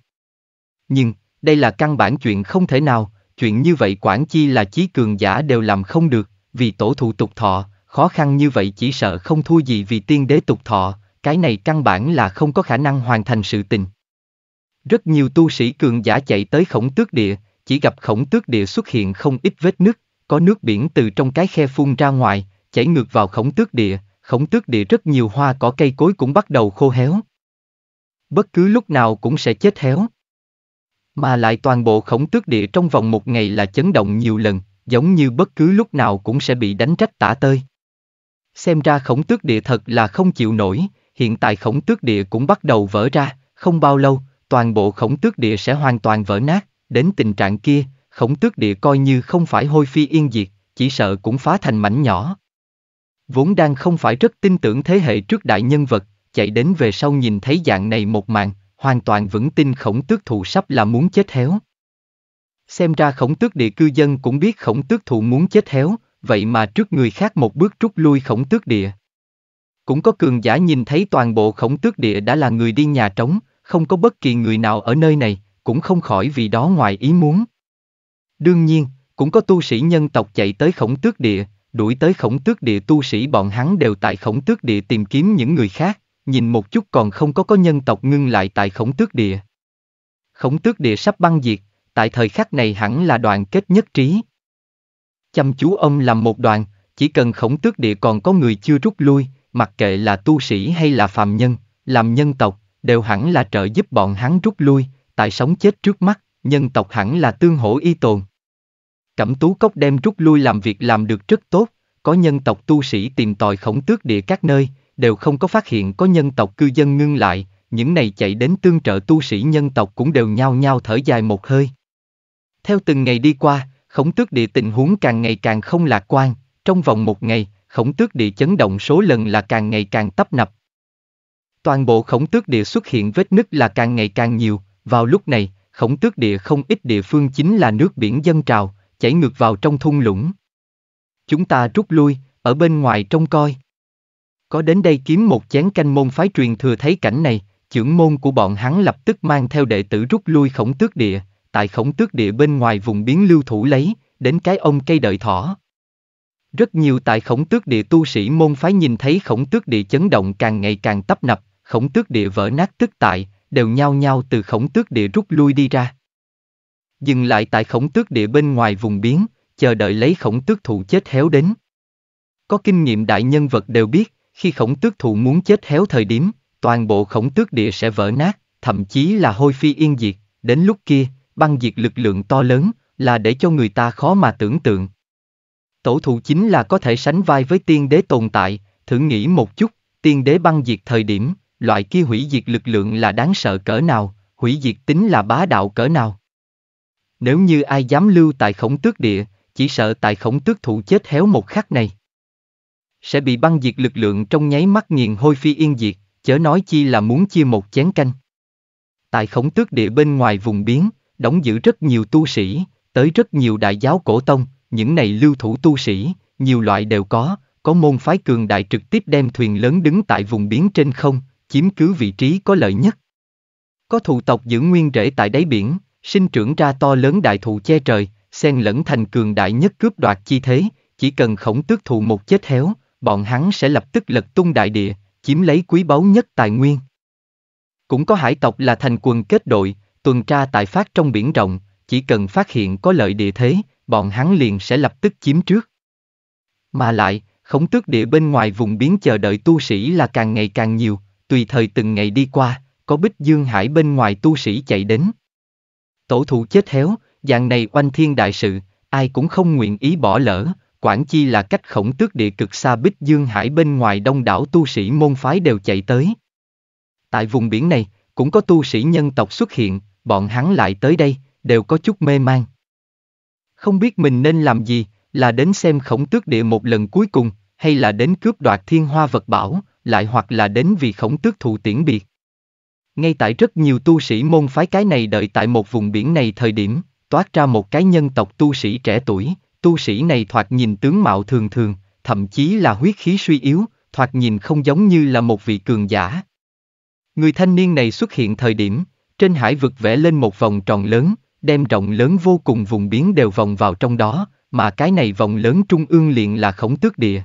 Nhưng, đây là căn bản chuyện không thể nào, chuyện như vậy quản chi là chí cường giả đều làm không được, vì tổ thụ tục thọ, khó khăn như vậy chỉ sợ không thua gì vì tiên đế tục thọ, cái này căn bản là không có khả năng hoàn thành sự tình. Rất nhiều tu sĩ cường giả chạy tới khổng tước địa, chỉ gặp khổng tước địa xuất hiện không ít vết nứt, có nước biển từ trong cái khe phun ra ngoài, chảy ngược vào khổng tước địa, khổng tước địa rất nhiều hoa cỏ cây cối cũng bắt đầu khô héo. Bất cứ lúc nào cũng sẽ chết héo. Mà lại toàn bộ khổng tước địa trong vòng một ngày là chấn động nhiều lần, giống như bất cứ lúc nào cũng sẽ bị đánh trách tả tơi. Xem ra khổng tước địa thật là không chịu nổi, hiện tại khổng tước địa cũng bắt đầu vỡ ra, không bao lâu, toàn bộ khổng tước địa sẽ hoàn toàn vỡ nát đến tình trạng kia, khổng tước địa coi như không phải hôi phi yên diệt, chỉ sợ cũng phá thành mảnh nhỏ. Vốn đang không phải rất tin tưởng thế hệ trước đại nhân vật, chạy đến về sau nhìn thấy dạng này một màn, hoàn toàn vững tin khổng tước thụ sắp là muốn chết héo. Xem ra khổng tước địa cư dân cũng biết khổng tước thụ muốn chết héo, vậy mà trước người khác một bước trút lui khổng tước địa. Cũng có cường giả nhìn thấy toàn bộ khổng tước địa đã là người đi nhà trống, không có bất kỳ người nào ở nơi này, cũng không khỏi vì đó ngoài ý muốn. Đương nhiên, cũng có tu sĩ nhân tộc chạy tới khổng tước địa, đuổi tới khổng tước địa tu sĩ bọn hắn đều tại khổng tước địa tìm kiếm những người khác, nhìn một chút còn không có có nhân tộc ngưng lại tại khổng tước địa. Khổng tước địa sắp băng diệt, tại thời khắc này hẳn là đoàn kết nhất trí. Chăm chú ông làm một đoàn, chỉ cần khổng tước địa còn có người chưa rút lui, mặc kệ là tu sĩ hay là phàm nhân, làm nhân tộc, đều hẳn là trợ giúp bọn hắn rút lui, tại sống chết trước mắt, nhân tộc hẳn là tương hỗ y tồn. Cẩm tú cốc đem rút lui làm việc làm được rất tốt, có nhân tộc tu sĩ tìm tòi khổng tước địa các nơi, đều không có phát hiện có nhân tộc cư dân ngưng lại, những này chạy đến tương trợ tu sĩ nhân tộc cũng đều nhao nhao thở dài một hơi. Theo từng ngày đi qua, khổng tước địa tình huống càng ngày càng không lạc quan, trong vòng một ngày, khổng tước địa chấn động số lần là càng ngày càng tấp nập. Toàn bộ khổng tước địa xuất hiện vết nứt là càng ngày càng nhiều, vào lúc này, khổng tước địa không ít địa phương chính là nước biển dân trào, chảy ngược vào trong thung lũng. Chúng ta rút lui, ở bên ngoài trông coi. Có đến đây kiếm một chén canh môn phái truyền thừa thấy cảnh này, trưởng môn của bọn hắn lập tức mang theo đệ tử rút lui khổng tước địa, tại khổng tước địa bên ngoài vùng biến lưu thủ lấy, đến cái ông cây đợi thỏ. Rất nhiều tại khổng tước địa tu sĩ môn phái nhìn thấy khổng tước địa chấn động càng ngày càng tấp nập, khổng tước địa vỡ nát tức tại, đều nhao nhao từ khổng tước địa rút lui đi ra. Dừng lại tại khổng tước địa bên ngoài vùng biến, chờ đợi lấy khổng tước thụ chết héo đến. Có kinh nghiệm đại nhân vật đều biết, khi khổng tước thụ muốn chết héo thời điểm, toàn bộ khổng tước địa sẽ vỡ nát, thậm chí là hôi phi yên diệt, đến lúc kia, băng diệt lực lượng to lớn, là để cho người ta khó mà tưởng tượng. Tổ thụ chính là có thể sánh vai với tiên đế tồn tại, thử nghĩ một chút, tiên đế băng diệt thời điểm, loại kia hủy diệt lực lượng là đáng sợ cỡ nào, hủy diệt tính là bá đạo cỡ nào. Nếu như ai dám lưu tại khổng tước địa, chỉ sợ tại khổng tước thủ chết héo một khắc này. Sẽ bị băng diệt lực lượng trong nháy mắt nghiền hôi phi yên diệt, chớ nói chi là muốn chia một chén canh. Tại khổng tước địa bên ngoài vùng biến, đóng giữ rất nhiều tu sĩ, tới rất nhiều đại giáo cổ tông, những này lưu thủ tu sĩ, nhiều loại đều có, có môn phái cường đại trực tiếp đem thuyền lớn đứng tại vùng biến trên không, chiếm cứ vị trí có lợi nhất. Có thụ tộc giữ nguyên rễ tại đáy biển, sinh trưởng ra to lớn đại thụ che trời, xen lẫn thành cường đại nhất cướp đoạt chi thế, chỉ cần khổng tước thụ một chết héo, bọn hắn sẽ lập tức lật tung đại địa, chiếm lấy quý báu nhất tài nguyên. Cũng có hải tộc là thành quần kết đội, tuần tra tại phát trong biển rộng, chỉ cần phát hiện có lợi địa thế, bọn hắn liền sẽ lập tức chiếm trước. Mà lại, khổng tước địa bên ngoài vùng biến chờ đợi tu sĩ là càng ngày càng nhiều, tùy thời từng ngày đi qua, có bích dương hải bên ngoài tu sĩ chạy đến. Tổ thụ chết héo, dạng này oanh thiên đại sự, ai cũng không nguyện ý bỏ lỡ, Quảng Chi là cách khổng tước địa cực xa Bích Dương Hải bên ngoài đông đảo tu sĩ môn phái đều chạy tới. Tại vùng biển này, cũng có tu sĩ nhân tộc xuất hiện, bọn hắn lại tới đây, đều có chút mê man. Không biết mình nên làm gì, là đến xem khổng tước địa một lần cuối cùng, hay là đến cướp đoạt thiên hoa vật bảo, lại hoặc là đến vì khổng tước thụ tiễn biệt. Ngay tại rất nhiều tu sĩ môn phái cái này đợi tại một vùng biển này thời điểm, toát ra một cái nhân tộc tu sĩ trẻ tuổi, tu sĩ này thoạt nhìn tướng mạo thường thường, thậm chí là huyết khí suy yếu, thoạt nhìn không giống như là một vị cường giả. Người thanh niên này xuất hiện thời điểm, trên hải vực vẽ lên một vòng tròn lớn, đem rộng lớn vô cùng vùng biển đều vòng vào trong đó, mà cái này vòng lớn trung ương liền là khổng tước địa.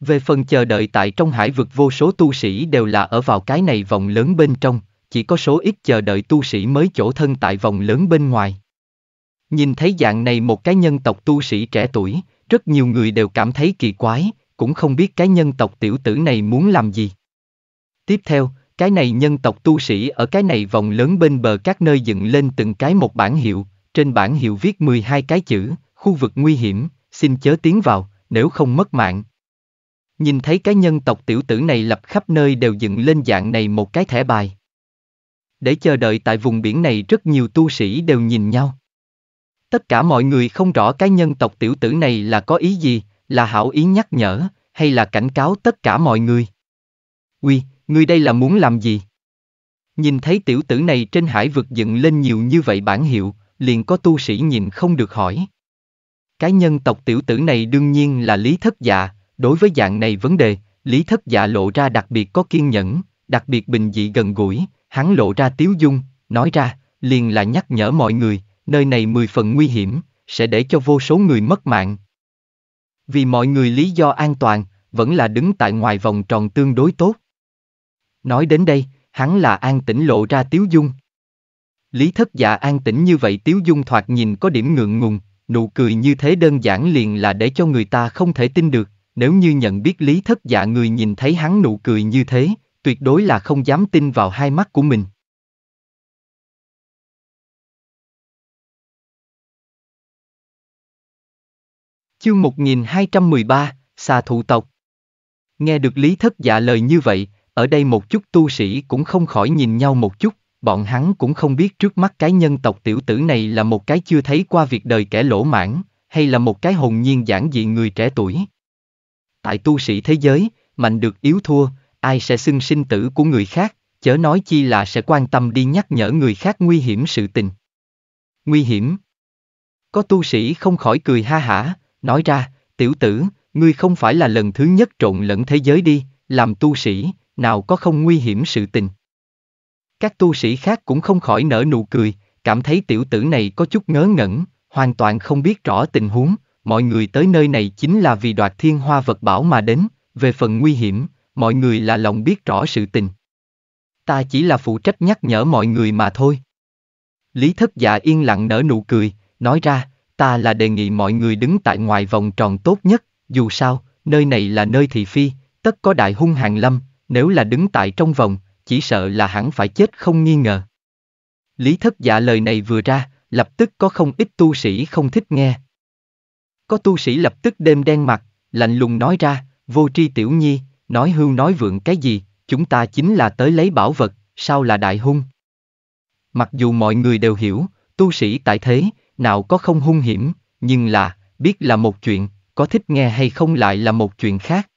Về phần chờ đợi tại trong hải vực vô số tu sĩ đều là ở vào cái này vòng lớn bên trong, chỉ có số ít chờ đợi tu sĩ mới chỗ thân tại vòng lớn bên ngoài. Nhìn thấy dạng này một cái nhân tộc tu sĩ trẻ tuổi, rất nhiều người đều cảm thấy kỳ quái, cũng không biết cái nhân tộc tiểu tử này muốn làm gì. Tiếp theo, cái này nhân tộc tu sĩ ở cái này vòng lớn bên bờ các nơi dựng lên từng cái một bản hiệu, trên bản hiệu viết 12 cái chữ, khu vực nguy hiểm, xin chớ tiến vào, nếu không mất mạng, Nhìn thấy cái nhân tộc tiểu tử này lập khắp nơi đều dựng lên dạng này một cái thẻ bài. Để chờ đợi tại vùng biển này rất nhiều tu sĩ đều nhìn nhau. Tất cả mọi người không rõ cái nhân tộc tiểu tử này là có ý gì, là hảo ý nhắc nhở, hay là cảnh cáo tất cả mọi người. Uy, người đây là muốn làm gì? Nhìn thấy tiểu tử này trên hải vực dựng lên nhiều như vậy bản hiệu, liền có tu sĩ nhìn không được hỏi. Cái nhân tộc tiểu tử này đương nhiên là lý thất dạ, Đối với dạng này vấn đề, Lý Thất Dạ lộ ra đặc biệt có kiên nhẫn, đặc biệt bình dị gần gũi, hắn lộ ra tiếu dung, nói ra, liền là nhắc nhở mọi người, nơi này mười phần nguy hiểm, sẽ để cho vô số người mất mạng. Vì mọi người lý do an toàn, vẫn là đứng tại ngoài vòng tròn tương đối tốt. Nói đến đây, hắn là an tĩnh lộ ra tiếu dung. Lý thất dạ an tĩnh như vậy tiếu dung thoạt nhìn có điểm ngượng ngùng, nụ cười như thế đơn giản liền là để cho người ta không thể tin được, nếu như nhận biết lý thất dạ người nhìn thấy hắn nụ cười như thế, tuyệt đối là không dám tin vào hai mắt của mình. Chương 1213, xà thụ tộc. Nghe được Lý Thất Dạ lời như vậy, ở đây một chút tu sĩ cũng không khỏi nhìn nhau một chút, bọn hắn cũng không biết trước mắt cái nhân tộc tiểu tử này là một cái chưa thấy qua việc đời kẻ lỗ mãn, hay là một cái hồn nhiên giản dị người trẻ tuổi tại tu sĩ thế giới, mạnh được yếu thua, ai sẽ xưng sinh tử của người khác, chớ nói chi là sẽ quan tâm đi nhắc nhở người khác nguy hiểm sự tình. Nguy hiểm. Có tu sĩ không khỏi cười ha hả, nói ra, tiểu tử, ngươi không phải là lần thứ nhất trộn lẫn thế giới đi, làm tu sĩ, nào có không nguy hiểm sự tình. Các tu sĩ khác cũng không khỏi nở nụ cười, cảm thấy tiểu tử này có chút ngớ ngẩn, hoàn toàn không biết rõ tình huống, mọi người tới nơi này chính là vì đoạt thiên hoa vật bảo mà đến, về phần nguy hiểm, mọi người là lòng biết rõ sự tình. Ta chỉ là phụ trách nhắc nhở mọi người mà thôi. Lý thất dạ yên lặng nở nụ cười, nói ra, ta là đề nghị mọi người đứng tại ngoài vòng tròn tốt nhất, dù sao, nơi này là nơi thị phi, tất có đại hung hàng lâm, nếu là đứng tại trong vòng, chỉ sợ là hẳn phải chết không nghi ngờ. Lý thất dạ lời này vừa ra, lập tức có không ít tu sĩ không thích nghe, có tu sĩ lập tức đêm đen mặt, lạnh lùng nói ra, vô tri tiểu nhi, nói hưu nói vượng cái gì, chúng ta chính là tới lấy bảo vật, sao là đại hung? Mặc dù mọi người đều hiểu, tu sĩ tại thế, nào có không hung hiểm, nhưng là, biết là một chuyện, có thích nghe hay không lại là một chuyện khác.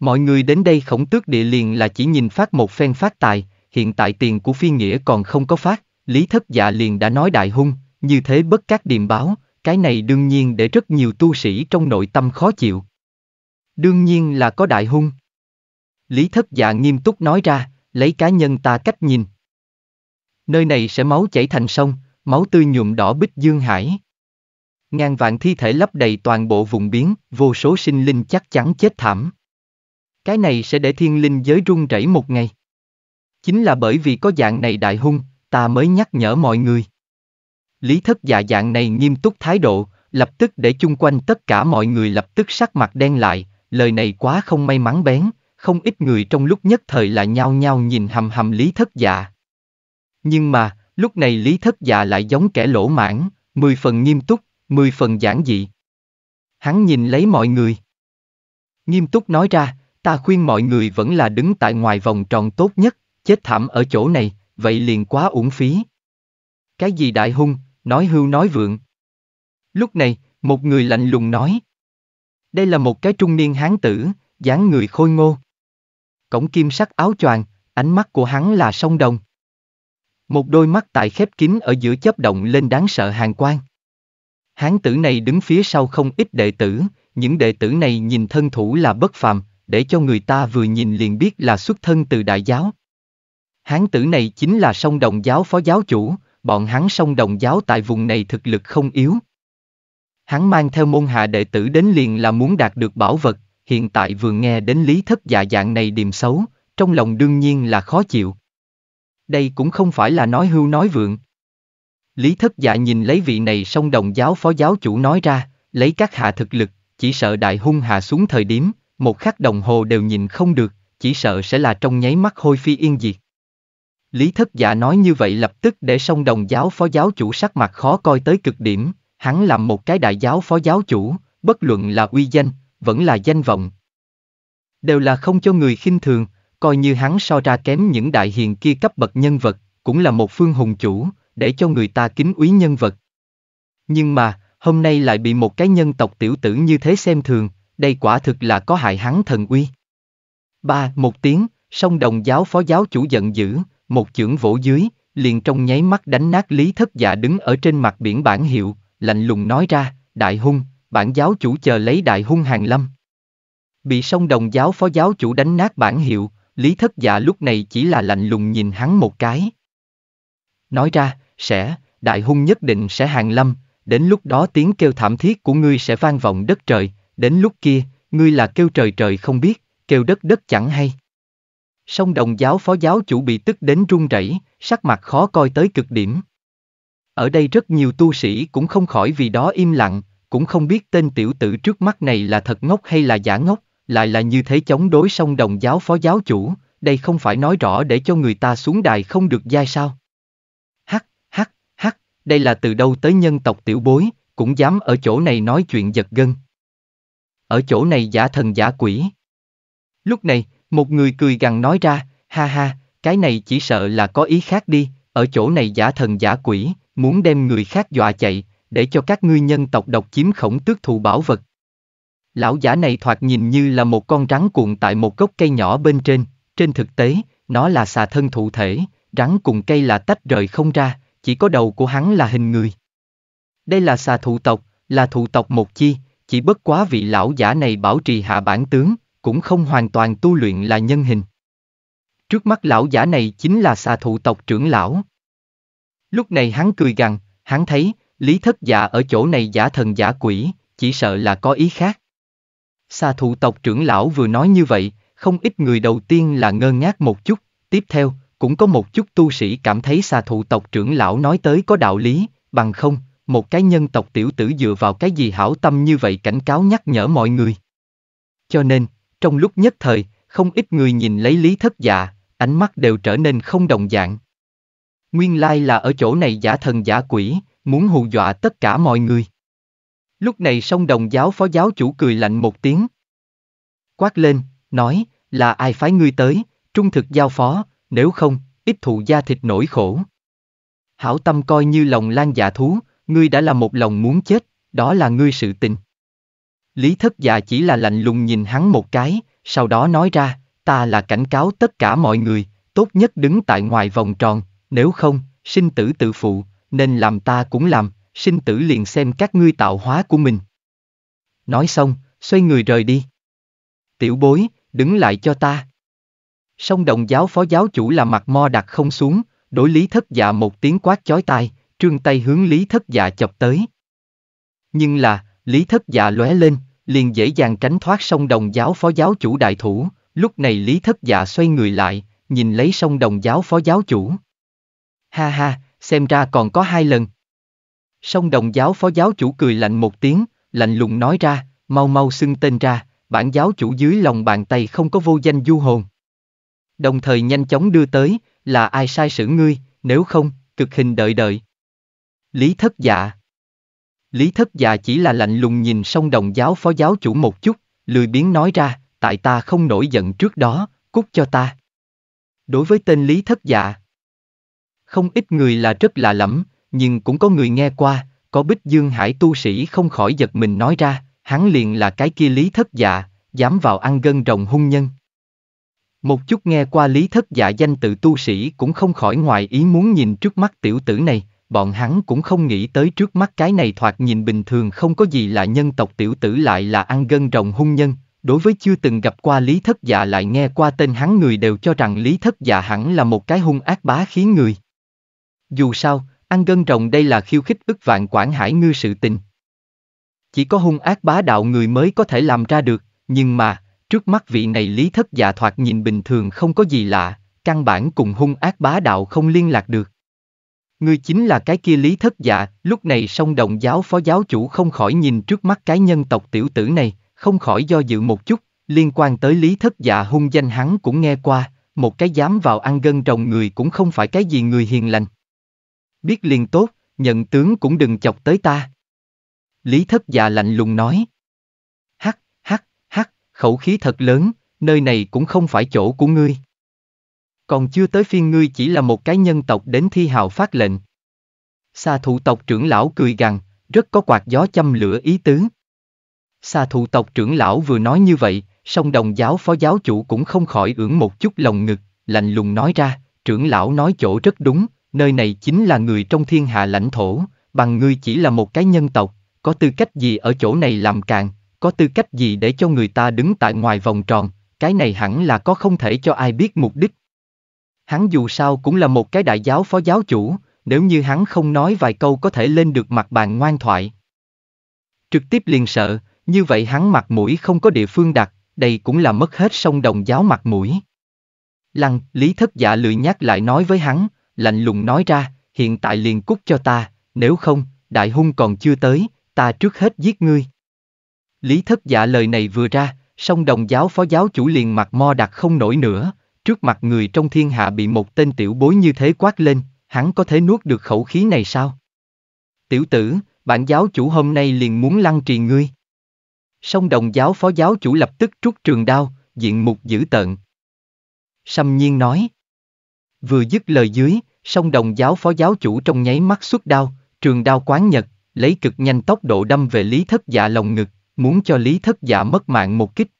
Mọi người đến đây khổng tước địa liền là chỉ nhìn phát một phen phát tài, hiện tại tiền của phi nghĩa còn không có phát, lý thất dạ liền đã nói đại hung, như thế bất các điềm báo, cái này đương nhiên để rất nhiều tu sĩ trong nội tâm khó chịu. Đương nhiên là có đại hung. Lý thất dạ nghiêm túc nói ra, lấy cá nhân ta cách nhìn. Nơi này sẽ máu chảy thành sông, máu tươi nhuộm đỏ bích dương hải. Ngàn vạn thi thể lấp đầy toàn bộ vùng biến, vô số sinh linh chắc chắn chết thảm. Cái này sẽ để thiên linh giới run rẩy một ngày. Chính là bởi vì có dạng này đại hung, ta mới nhắc nhở mọi người. Lý thất dạ dạng này nghiêm túc thái độ, lập tức để chung quanh tất cả mọi người lập tức sắc mặt đen lại, lời này quá không may mắn bén, không ít người trong lúc nhất thời là nhao nhao nhìn hầm hầm Lý thất dạ. Nhưng mà, lúc này Lý thất dạ lại giống kẻ lỗ mãn, mười phần nghiêm túc, mười phần giản dị. Hắn nhìn lấy mọi người. Nghiêm túc nói ra, ta khuyên mọi người vẫn là đứng tại ngoài vòng tròn tốt nhất, chết thảm ở chỗ này, vậy liền quá uổng phí. Cái gì đại hung, nói hưu nói vượng. Lúc này, một người lạnh lùng nói. Đây là một cái trung niên hán tử, dáng người khôi ngô. Cổng kim sắc áo choàng, ánh mắt của hắn là sông đồng. Một đôi mắt tại khép kín ở giữa chớp động lên đáng sợ hàng quan. Hán tử này đứng phía sau không ít đệ tử, những đệ tử này nhìn thân thủ là bất phàm, để cho người ta vừa nhìn liền biết là xuất thân từ đại giáo. Hán tử này chính là sông đồng giáo phó giáo chủ, bọn hắn sông đồng giáo tại vùng này thực lực không yếu. Hắn mang theo môn hạ đệ tử đến liền là muốn đạt được bảo vật, hiện tại vừa nghe đến lý thất dạ dạng này điềm xấu, trong lòng đương nhiên là khó chịu. Đây cũng không phải là nói hưu nói vượng. Lý thất dạ nhìn lấy vị này sông đồng giáo phó giáo chủ nói ra, lấy các hạ thực lực, chỉ sợ đại hung hạ xuống thời điểm, một khắc đồng hồ đều nhìn không được, chỉ sợ sẽ là trong nháy mắt hôi phi yên diệt. Lý thất giả dạ nói như vậy lập tức để sông đồng giáo phó giáo chủ sắc mặt khó coi tới cực điểm, hắn làm một cái đại giáo phó giáo chủ, bất luận là uy danh, vẫn là danh vọng. Đều là không cho người khinh thường, coi như hắn so ra kém những đại hiền kia cấp bậc nhân vật, cũng là một phương hùng chủ, để cho người ta kính úy nhân vật. Nhưng mà, hôm nay lại bị một cái nhân tộc tiểu tử như thế xem thường, đây quả thực là có hại hắn thần uy. Ba, một tiếng, song đồng giáo phó giáo chủ giận dữ, một chưởng vỗ dưới, liền trong nháy mắt đánh nát lý thất dạ đứng ở trên mặt biển bản hiệu, lạnh lùng nói ra, đại hung, bản giáo chủ chờ lấy đại hung hàng lâm. Bị sông đồng giáo phó giáo chủ đánh nát bản hiệu, lý thất dạ lúc này chỉ là lạnh lùng nhìn hắn một cái. Nói ra, sẽ, đại hung nhất định sẽ hàng lâm, đến lúc đó tiếng kêu thảm thiết của ngươi sẽ vang vọng đất trời, đến lúc kia, ngươi là kêu trời trời không biết, kêu đất đất chẳng hay. Song đồng giáo phó giáo chủ bị tức đến run rẩy, sắc mặt khó coi tới cực điểm. Ở đây rất nhiều tu sĩ cũng không khỏi vì đó im lặng, cũng không biết tên tiểu tử trước mắt này là thật ngốc hay là giả ngốc, lại là như thế chống đối song đồng giáo phó giáo chủ, đây không phải nói rõ để cho người ta xuống đài không được giai sao. Hắc, hắc, hắc, đây là từ đâu tới nhân tộc tiểu bối, cũng dám ở chỗ này nói chuyện giật gân. Ở chỗ này giả thần giả quỷ. Lúc này, một người cười gằn nói ra, ha ha, cái này chỉ sợ là có ý khác đi, ở chỗ này giả thần giả quỷ, muốn đem người khác dọa chạy, để cho các ngươi nhân tộc độc chiếm khổng tước thụ bảo vật. Lão giả này thoạt nhìn như là một con rắn cuộn tại một gốc cây nhỏ bên trên, trên thực tế, nó là xà thân thụ thể, rắn cùng cây là tách rời không ra, chỉ có đầu của hắn là hình người. Đây là xà thụ tộc, là thụ tộc một chi, chỉ bất quá vị lão giả này bảo trì hạ bản tướng, cũng không hoàn toàn tu luyện là nhân hình. Trước mắt lão giả này chính là xà thụ tộc trưởng lão. Lúc này hắn cười gằn, hắn thấy, lý thất giả ở chỗ này giả thần giả quỷ, chỉ sợ là có ý khác. Xà thụ tộc trưởng lão vừa nói như vậy, không ít người đầu tiên là ngơ ngác một chút, tiếp theo, cũng có một chút tu sĩ cảm thấy xà thụ tộc trưởng lão nói tới có đạo lý, bằng không, một cái nhân tộc tiểu tử dựa vào cái gì hảo tâm như vậy cảnh cáo nhắc nhở mọi người. Cho nên, trong lúc nhất thời, không ít người nhìn lấy lý thất dạ, ánh mắt đều trở nên không đồng dạng. Nguyên lai là ở chỗ này giả thần giả quỷ, muốn hù dọa tất cả mọi người. Lúc này song đồng giáo phó giáo chủ cười lạnh một tiếng. Quát lên, nói, là ai phái ngươi tới, trung thực giao phó, nếu không, ít thụ gia thịt nổi khổ. Hảo tâm coi như lòng lan dạ thú, ngươi đã là một lòng muốn chết, đó là ngươi sự tình. Lý thất dạ chỉ là lạnh lùng nhìn hắn một cái, sau đó nói ra, ta là cảnh cáo tất cả mọi người, tốt nhất đứng tại ngoài vòng tròn, nếu không, sinh tử tự phụ, nên làm ta cũng làm, sinh tử liền xem các ngươi tạo hóa của mình. Nói xong, xoay người rời đi. Tiểu bối, đứng lại cho ta. Song đồng giáo phó giáo chủ là mặt mo đặt không xuống, đối lý thất dạ một tiếng quát chói tai, trương tay hướng lý thất dạ chọc tới. Nhưng là, lý thất dạ lóe lên, liền dễ dàng tránh thoát sông đồng giáo phó giáo chủ đại thủ, lúc này Lý Thất Dạ xoay người lại, nhìn lấy sông đồng giáo phó giáo chủ. Ha ha, xem ra còn có hai lần. Sông đồng giáo phó giáo chủ cười lạnh một tiếng, lạnh lùng nói ra, mau mau xưng tên ra, bản giáo chủ dưới lòng bàn tay không có vô danh du hồn. Đồng thời nhanh chóng đưa tới, là ai sai sử ngươi, nếu không, cực hình đợi đợi. Lý thất dạ. Lý thất già chỉ là lạnh lùng nhìn song đồng giáo phó giáo chủ một chút, lười biếng nói ra, tại ta không nổi giận trước đó, cút cho ta. Đối với tên Lý thất dạ, không ít người là rất lạ lẫm, nhưng cũng có người nghe qua, có bích dương hải tu sĩ không khỏi giật mình nói ra, hắn liền là cái kia Lý thất dạ, dám vào ăn gân rồng hung nhân. Một chút nghe qua Lý thất dạ danh tự tu sĩ cũng không khỏi ngoài ý muốn nhìn trước mắt tiểu tử này, bọn hắn cũng không nghĩ tới trước mắt cái này thoạt nhìn bình thường không có gì là nhân tộc tiểu tử lại là ăn gân rồng hung nhân, đối với chưa từng gặp qua Lý Thất Dạ lại nghe qua tên hắn người đều cho rằng Lý Thất Dạ hẳn là một cái hung ác bá khí người. Dù sao, ăn gân rồng đây là khiêu khích ức vạn quản Hải ngư sự tình. Chỉ có hung ác bá đạo người mới có thể làm ra được, nhưng mà, trước mắt vị này Lý Thất Dạ thoạt nhìn bình thường không có gì lạ, căn bản cùng hung ác bá đạo không liên lạc được. Ngươi chính là cái kia lý thất dạ, lúc này song đồng giáo phó giáo chủ không khỏi nhìn trước mắt cái nhân tộc tiểu tử này, không khỏi do dự một chút, liên quan tới lý thất dạ hung danh hắn cũng nghe qua, một cái dám vào ăn gân rồng người cũng không phải cái gì người hiền lành. Biết liền tốt, nhận tướng cũng đừng chọc tới ta. Lý thất dạ lạnh lùng nói. Hắc, hắc, hắc, khẩu khí thật lớn, nơi này cũng không phải chỗ của ngươi. Còn chưa tới phiên ngươi chỉ là một cái nhân tộc đến thi hào phát lệnh. Xà thụ tộc trưởng lão cười gằn, rất có quạt gió châm lửa ý tứ. Xà thụ tộc trưởng lão vừa nói như vậy, song đồng giáo phó giáo chủ cũng không khỏi ưỡn một chút lòng ngực, lạnh lùng nói ra, trưởng lão nói chỗ rất đúng, nơi này chính là người trong thiên hạ lãnh thổ, bằng ngươi chỉ là một cái nhân tộc, có tư cách gì ở chỗ này làm càng, có tư cách gì để cho người ta đứng tại ngoài vòng tròn, cái này hẳn là có không thể cho ai biết mục đích, Hắn dù sao cũng là một cái đại giáo phó giáo chủ, nếu như hắn không nói vài câu có thể lên được mặt bàn ngoan thoại. Trực tiếp liền sợ, như vậy hắn mặt mũi không có địa phương đặt, đây cũng là mất hết sông đồng giáo mặt mũi. Lăng, lý thất giả dạ lười nhắc lại nói với hắn, lạnh lùng nói ra, hiện tại liền cút cho ta, nếu không, đại hung còn chưa tới, ta trước hết giết ngươi. Lý thất giả dạ lời này vừa ra, sông đồng giáo phó giáo chủ liền mặt mo đặt không nổi nữa, trước mặt người trong thiên hạ bị một tên tiểu bối như thế quát lên, hắn có thể nuốt được khẩu khí này sao? Tiểu tử, bản giáo chủ hôm nay liền muốn lăng trì ngươi. Song đồng giáo phó giáo chủ lập tức trút trường đao, diện mục dữ tợn. Sâm nhiên nói. Vừa dứt lời dưới, song đồng giáo phó giáo chủ trong nháy mắt xuất đao, trường đao quán nhật, lấy cực nhanh tốc độ đâm về lý thất dạ lồng ngực, muốn cho lý thất dạ mất mạng một kích.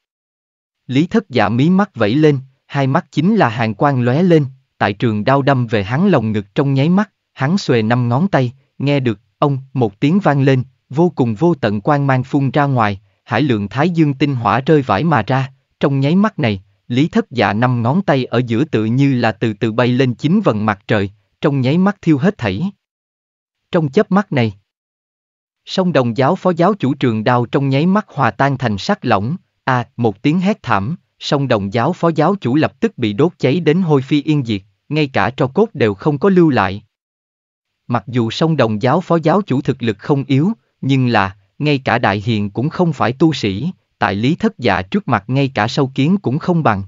Lý thất dạ mí mắt vẫy lên, hai mắt chính là hàng quang lóe lên, tại trường đao đâm về hắn lồng ngực trong nháy mắt, hắn xuề năm ngón tay, nghe được, ông, một tiếng vang lên, vô cùng vô tận quang mang phun ra ngoài, hải lượng thái dương tinh hỏa rơi vãi mà ra, trong nháy mắt này, lý thất dạ năm ngón tay ở giữa tự như là từ từ bay lên chín vần mặt trời, trong nháy mắt thiêu hết thảy. Trong chớp mắt này, sông đồng giáo phó giáo chủ trường đao trong nháy mắt hòa tan thành sắc lỏng, à, một tiếng hét thảm, song đồng giáo phó giáo chủ lập tức bị đốt cháy đến hôi phi yên diệt, ngay cả tro cốt đều không có lưu lại. Mặc dù song đồng giáo phó giáo chủ thực lực không yếu, nhưng là, ngay cả đại hiền cũng không phải tu sĩ, tại lý thất dạ trước mặt ngay cả sâu kiến cũng không bằng.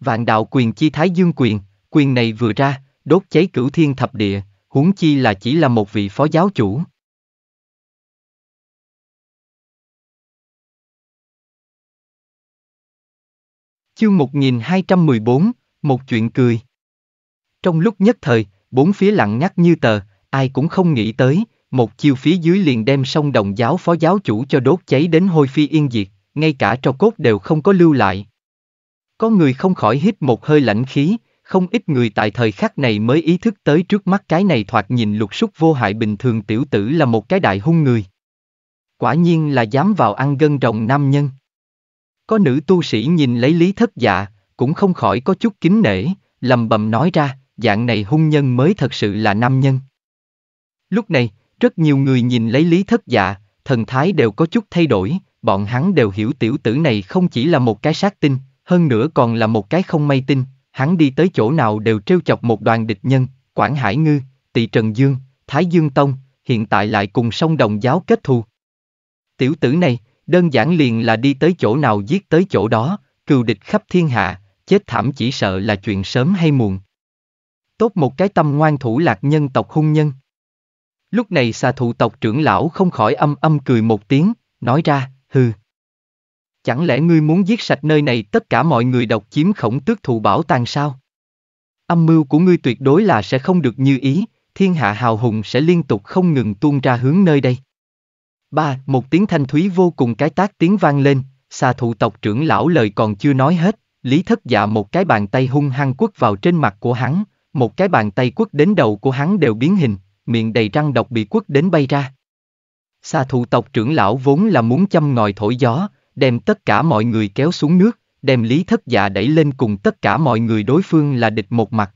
Vạn đạo quyền chi thái dương quyền, quyền này vừa ra, đốt cháy cửu thiên thập địa, huống chi là chỉ là một vị phó giáo chủ. Chương 1214, một chuyện cười. Trong lúc nhất thời, bốn phía lặng ngắt như tờ, ai cũng không nghĩ tới, một chiều phía dưới liền đem sông đồng giáo phó giáo chủ cho đốt cháy đến hôi phi yên diệt, ngay cả tro cốt đều không có lưu lại. Có người không khỏi hít một hơi lãnh khí, không ít người tại thời khắc này mới ý thức tới trước mắt cái này thoạt nhìn lục súc vô hại bình thường tiểu tử là một cái đại hung người. Quả nhiên là dám vào ăn gân rồng nam nhân. Có nữ tu sĩ nhìn lấy lý thất dạ, cũng không khỏi có chút kính nể, lầm bầm nói ra, dạng này hung nhân mới thật sự là nam nhân. Lúc này, rất nhiều người nhìn lấy lý thất dạ, thần thái đều có chút thay đổi, bọn hắn đều hiểu tiểu tử này không chỉ là một cái sát tinh, hơn nữa còn là một cái không may tinh, hắn đi tới chỗ nào đều trêu chọc một đoàn địch nhân, Quảng Hải Ngư, Tỳ Trần Dương, Thái Dương Tông, hiện tại lại cùng sông đồng giáo kết thù. Tiểu tử này, Đơn giản liền là đi tới chỗ nào giết tới chỗ đó, cừu địch khắp thiên hạ, chết thảm chỉ sợ là chuyện sớm hay muộn. Tốt một cái tâm ngoan thủ lạc nhân tộc hung nhân. Lúc này xà thụ tộc trưởng lão không khỏi âm âm cười một tiếng, nói ra, hừ. Chẳng lẽ ngươi muốn giết sạch nơi này tất cả mọi người độc chiếm khổng tước thụ bảo tàng sao? Âm mưu của ngươi tuyệt đối là sẽ không được như ý, thiên hạ hào hùng sẽ liên tục không ngừng tuôn ra hướng nơi đây. Ba, một tiếng thanh thúy vô cùng cái tác tiếng vang lên, xà thụ tộc trưởng lão lời còn chưa nói hết, Lý Thất Dạ một cái bàn tay hung hăng quất vào trên mặt của hắn, một cái bàn tay quất đến đầu của hắn đều biến hình, miệng đầy răng độc bị quất đến bay ra. Xà thụ tộc trưởng lão vốn là muốn châm ngòi thổi gió, đem tất cả mọi người kéo xuống nước, đem Lý Thất Dạ đẩy lên cùng tất cả mọi người đối phương là địch một mặt.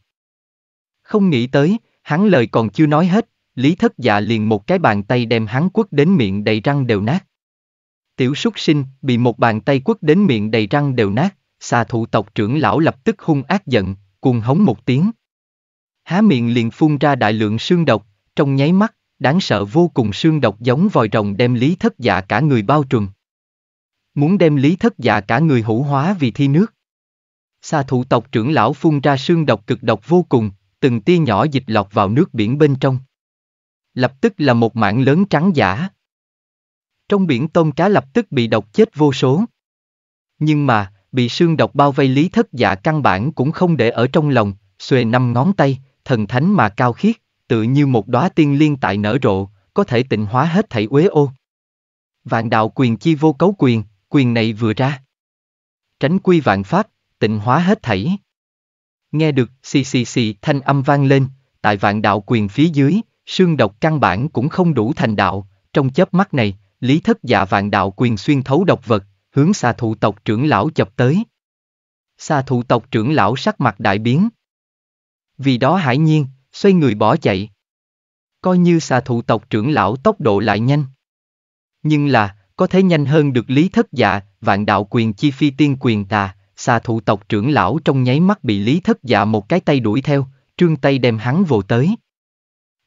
Không nghĩ tới, hắn lời còn chưa nói hết, Lý thất dạ liền một cái bàn tay đem hắn quất đến miệng đầy răng đều nát. Tiểu súc sinh, bị một bàn tay quất đến miệng đầy răng đều nát, xà thụ tộc trưởng lão lập tức hung ác giận, cuồng hống một tiếng. Há miệng liền phun ra đại lượng xương độc, trong nháy mắt, đáng sợ vô cùng xương độc giống vòi rồng đem lý thất dạ cả người bao trùm. Muốn đem lý thất dạ cả người hữu hóa vì thi nước. Xà thụ tộc trưởng lão phun ra xương độc cực độc vô cùng, từng tia nhỏ dịch lọc vào nước biển bên trong lập tức là một mảng lớn trắng giả. Trong biển tôm cá lập tức bị độc chết vô số. Nhưng mà, bị sương độc bao vây lý thất giả căn bản cũng không để ở trong lòng, xuề năm ngón tay, thần thánh mà cao khiết, tự như một đóa tiên liên tại nở rộ, có thể tịnh hóa hết thảy uế ô. Vạn đạo quyền chi vô cấu quyền, quyền này vừa ra. Tránh quy vạn pháp, tịnh hóa hết thảy. Nghe được xì xì xì thanh âm vang lên, tại vạn đạo quyền phía dưới, Sương độc căn bản cũng không đủ thành đạo, trong chớp mắt này, lý thất dạ vạn đạo quyền xuyên thấu độc vật, hướng xa thụ tộc trưởng lão chập tới. xa thụ tộc trưởng lão sắc mặt đại biến. Vì đó hải nhiên, xoay người bỏ chạy. Coi như xa thụ tộc trưởng lão tốc độ lại nhanh. Nhưng là, có thể nhanh hơn được lý thất dạ, vạn đạo quyền chi phi tiên quyền tà, xa thụ tộc trưởng lão trong nháy mắt bị lý thất dạ một cái tay đuổi theo, trương tay đem hắn vồ tới.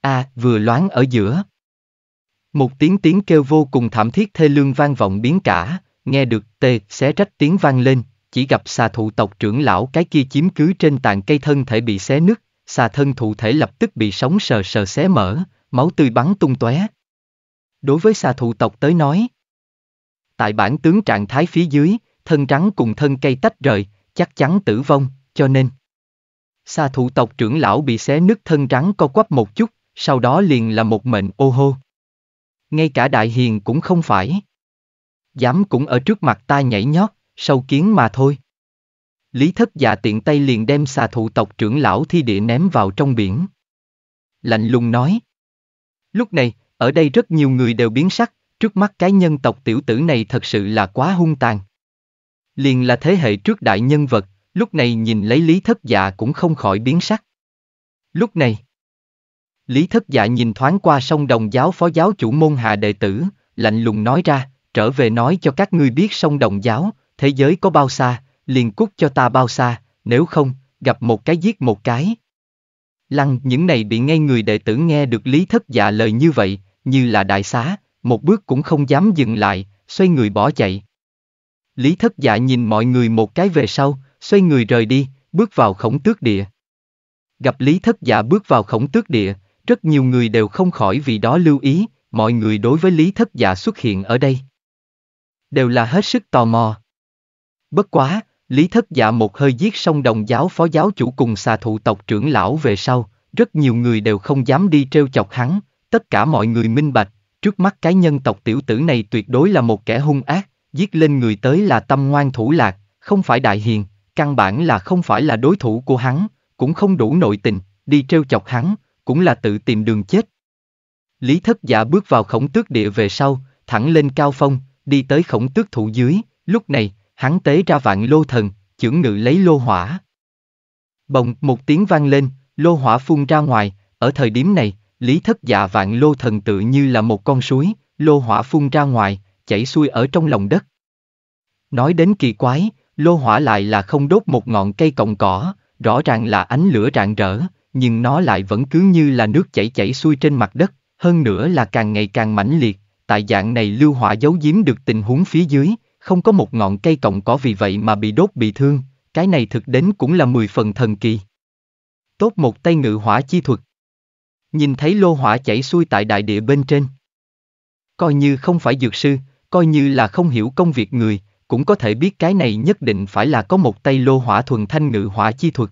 À, vừa loáng ở giữa. Một tiếng tiếng kêu vô cùng thảm thiết thê lương vang vọng biến cả, nghe được tê, xé rách tiếng vang lên, chỉ gặp xà thụ tộc trưởng lão cái kia chiếm cứ trên tàn cây thân thể bị xé nứt, xà thân thụ thể lập tức bị sóng sờ sờ xé mở, máu tươi bắn tung tóe. Đối với xà thụ tộc tới nói, tại bản tướng trạng thái phía dưới, thân trắng cùng thân cây tách rời, chắc chắn tử vong, cho nên. Xà thụ tộc trưởng lão bị xé nứt thân trắng co quắp một chút, sau đó liền là một mệnh ô hô. Ngay cả đại hiền cũng không phải. Dám cũng ở trước mặt ta nhảy nhót, sâu kiến mà thôi. Lý thất dạ tiện tay liền đem xà thụ tộc trưởng lão thi địa ném vào trong biển. Lạnh lùng nói. Lúc này, ở đây rất nhiều người đều biến sắc, trước mắt cái nhân tộc tiểu tử này thật sự là quá hung tàn. Liền là thế hệ trước đại nhân vật, lúc này nhìn lấy lý thất dạ cũng không khỏi biến sắc. Lúc này, Lý thất dạ nhìn thoáng qua sông đồng giáo phó giáo chủ môn hạ đệ tử, lạnh lùng nói ra, trở về nói cho các ngươi biết sông đồng giáo, thế giới có bao xa, liền cút cho ta bao xa, nếu không, gặp một cái giết một cái. Lăng những này bị ngay người đệ tử nghe được lý thất dạ lời như vậy, như là đại xá, một bước cũng không dám dừng lại, xoay người bỏ chạy. Lý thất dạ nhìn mọi người một cái về sau, xoay người rời đi, bước vào khổng tước địa. Gặp Lý thất dạ bước vào khổng tước địa, rất nhiều người đều không khỏi vì đó lưu ý, mọi người đối với Lý Thất Dạ xuất hiện ở đây. Đều là hết sức tò mò. Bất quá, Lý Thất Dạ một hơi giết xong đồng giáo phó giáo chủ cùng xà thụ tộc trưởng lão về sau, rất nhiều người đều không dám đi trêu chọc hắn, tất cả mọi người minh bạch, trước mắt cái nhân tộc tiểu tử này tuyệt đối là một kẻ hung ác, giết lên người tới là tâm ngoan thủ lạc, không phải đại hiền, căn bản là không phải là đối thủ của hắn, cũng không đủ nội tình, đi trêu chọc hắn, cũng là tự tìm đường chết. Lý thất giả bước vào khổng tước địa về sau, thẳng lên cao phong, đi tới khổng tước thủ dưới, lúc này, hắn tế ra vạn lô thần, chưởng ngự lấy lô hỏa. Bồng, một tiếng vang lên, lô hỏa phun ra ngoài, ở thời điểm này, lý thất dạ vạn lô thần tự như là một con suối, lô hỏa phun ra ngoài, chảy xuôi ở trong lòng đất. Nói đến kỳ quái, lô hỏa lại là không đốt một ngọn cây cọng cỏ, rõ ràng là ánh lửa rạng rỡ, nhưng nó lại vẫn cứ như là nước chảy chảy xuôi trên mặt đất, hơn nữa là càng ngày càng mãnh liệt, tại dạng này lưu hỏa giấu giếm được tình huống phía dưới, không có một ngọn cây cọng có vì vậy mà bị đốt bị thương, cái này thực đến cũng là mười phần thần kỳ. Tốt một tay ngự hỏa chi thuật. Nhìn thấy lô hỏa chảy xuôi tại đại địa bên trên. Coi như không phải dược sư, coi như là không hiểu công việc người, cũng có thể biết cái này nhất định phải là có một tay lô hỏa thuần thanh ngự hỏa chi thuật.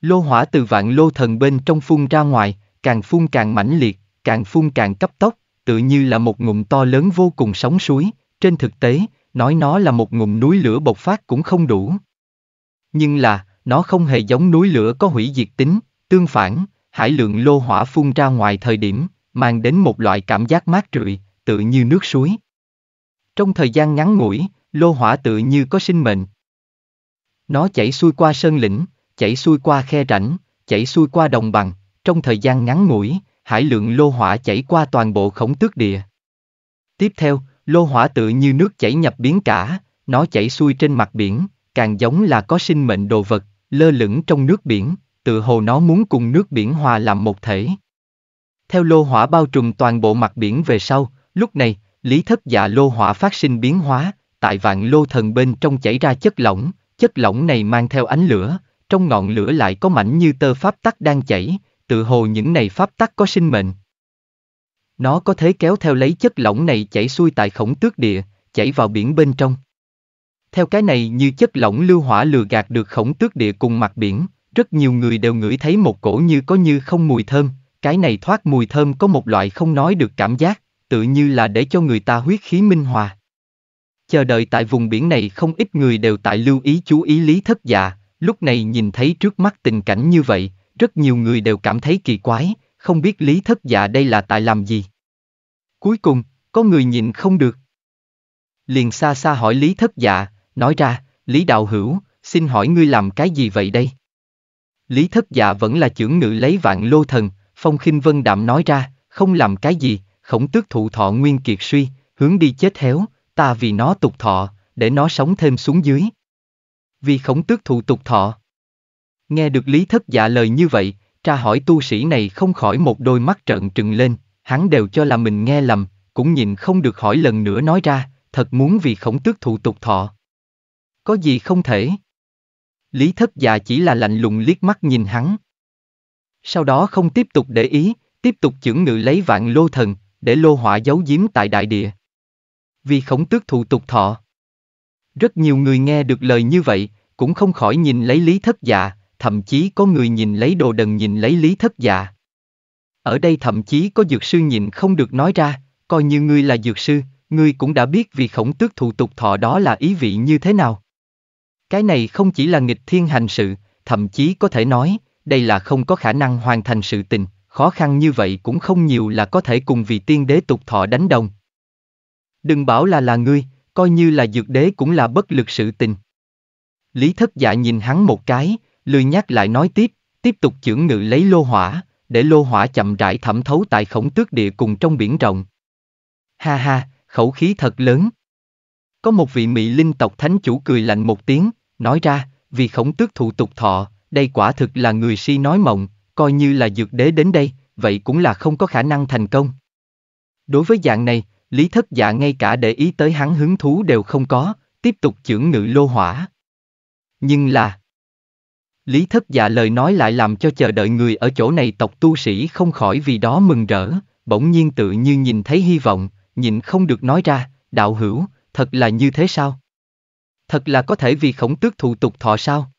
Lô hỏa từ vạn lô thần bên trong phun ra ngoài, càng phun càng mãnh liệt, càng phun càng cấp tốc, tự như là một ngụm to lớn vô cùng sóng suối, trên thực tế, nói nó là một ngụm núi lửa bộc phát cũng không đủ. Nhưng là, nó không hề giống núi lửa có hủy diệt tính, tương phản, hải lượng lô hỏa phun ra ngoài thời điểm, mang đến một loại cảm giác mát rượi, tự như nước suối. Trong thời gian ngắn ngủi, lô hỏa tự như có sinh mệnh. Nó chảy xuôi qua sơn lĩnh, chảy xuôi qua khe rãnh, chảy xuôi qua đồng bằng, trong thời gian ngắn ngủi, hải lượng lô hỏa chảy qua toàn bộ khổng tước địa. Tiếp theo, lô hỏa tự như nước chảy nhập biến cả, nó chảy xuôi trên mặt biển, càng giống là có sinh mệnh đồ vật, lơ lửng trong nước biển, tự hồ nó muốn cùng nước biển hòa làm một thể. Theo lô hỏa bao trùm toàn bộ mặt biển về sau, lúc này, lý thất dạ lô hỏa phát sinh biến hóa, tại vạn lô thần bên trong chảy ra chất lỏng, chất lỏng này mang theo ánh lửa, trong ngọn lửa lại có mảnh như tơ pháp tắc đang chảy, tự hồ những này pháp tắc có sinh mệnh. Nó có thể kéo theo lấy chất lỏng này chảy xuôi tại khổng tước địa, chảy vào biển bên trong. Theo cái này như chất lỏng lưu hỏa lừa gạt được khổng tước địa cùng mặt biển, rất nhiều người đều ngửi thấy một cổ như có như không mùi thơm, cái này thoát mùi thơm có một loại không nói được cảm giác, tự như là để cho người ta huyết khí minh hòa. Chờ đợi tại vùng biển này không ít người đều tại lưu ý chú ý lý thất dạ, Lúc này nhìn thấy trước mắt tình cảnh như vậy, rất nhiều người đều cảm thấy kỳ quái, không biết Lý Thất Dạ đây là tại làm gì. Cuối cùng, có người nhìn không được. Liền xa xa hỏi Lý Thất Dạ, nói ra, Lý Đạo Hữu, xin hỏi ngươi làm cái gì vậy đây? Lý Thất Dạ vẫn là trưởng ngự lấy vạn lô thần, Phong khinh Vân Đạm nói ra, không làm cái gì, khổng tước thụ thọ nguyên kiệt suy, hướng đi chết héo, ta vì nó tục thọ, để nó sống thêm xuống dưới vì khổng tước thụ tục thọ. Nghe được Lý Thất Dạ lời như vậy, tra hỏi tu sĩ này không khỏi một đôi mắt trợn trừng lên, hắn đều cho là mình nghe lầm, cũng nhìn không được hỏi lần nữa nói ra, thật muốn vì khổng tước thụ tục thọ. Có gì không thể? Lý Thất Dạ chỉ là lạnh lùng liếc mắt nhìn hắn. Sau đó không tiếp tục để ý, tiếp tục chưởng ngự lấy vạn lô thần, để lô hỏa giấu giếm tại đại địa. Vì khổng tước thụ tục thọ. Rất nhiều người nghe được lời như vậy, cũng không khỏi nhìn lấy lý thất dạ, thậm chí có người nhìn lấy đồ đần nhìn lấy lý thất dạ. Ở đây thậm chí có dược sư nhìn không được nói ra, coi như ngươi là dược sư, ngươi cũng đã biết vì khổng tước thủ tục thọ đó là ý vị như thế nào. Cái này không chỉ là nghịch thiên hành sự, thậm chí có thể nói, đây là không có khả năng hoàn thành sự tình, khó khăn như vậy cũng không nhiều là có thể cùng vị tiên đế tục thọ đánh đồng. Đừng bảo là là ngươi, coi như là dược đế cũng là bất lực sự tình. Lý thất dạ nhìn hắn một cái, lười nhắc lại nói tiếp, tiếp tục chưởng ngự lấy lô hỏa, để lô hỏa chậm rãi thẩm thấu tại khổng tước địa cùng trong biển rộng. Ha ha, khẩu khí thật lớn. Có một vị mỹ linh tộc thánh chủ cười lạnh một tiếng, nói ra, vì khổng tước thụ tục thọ, đây quả thực là người si nói mộng, coi như là dược đế đến đây, vậy cũng là không có khả năng thành công. Đối với dạng này, Lý thất dạ ngay cả để ý tới hắn hứng thú đều không có, tiếp tục chưởng ngự lô hỏa. Nhưng là... Lý thất dạ lời nói lại làm cho chờ đợi người ở chỗ này tộc tu sĩ không khỏi vì đó mừng rỡ, bỗng nhiên tự như nhìn thấy hy vọng, nhìn không được nói ra, đạo hữu, thật là như thế sao? Thật là có thể vì khổng tước thụ tục thọ sao?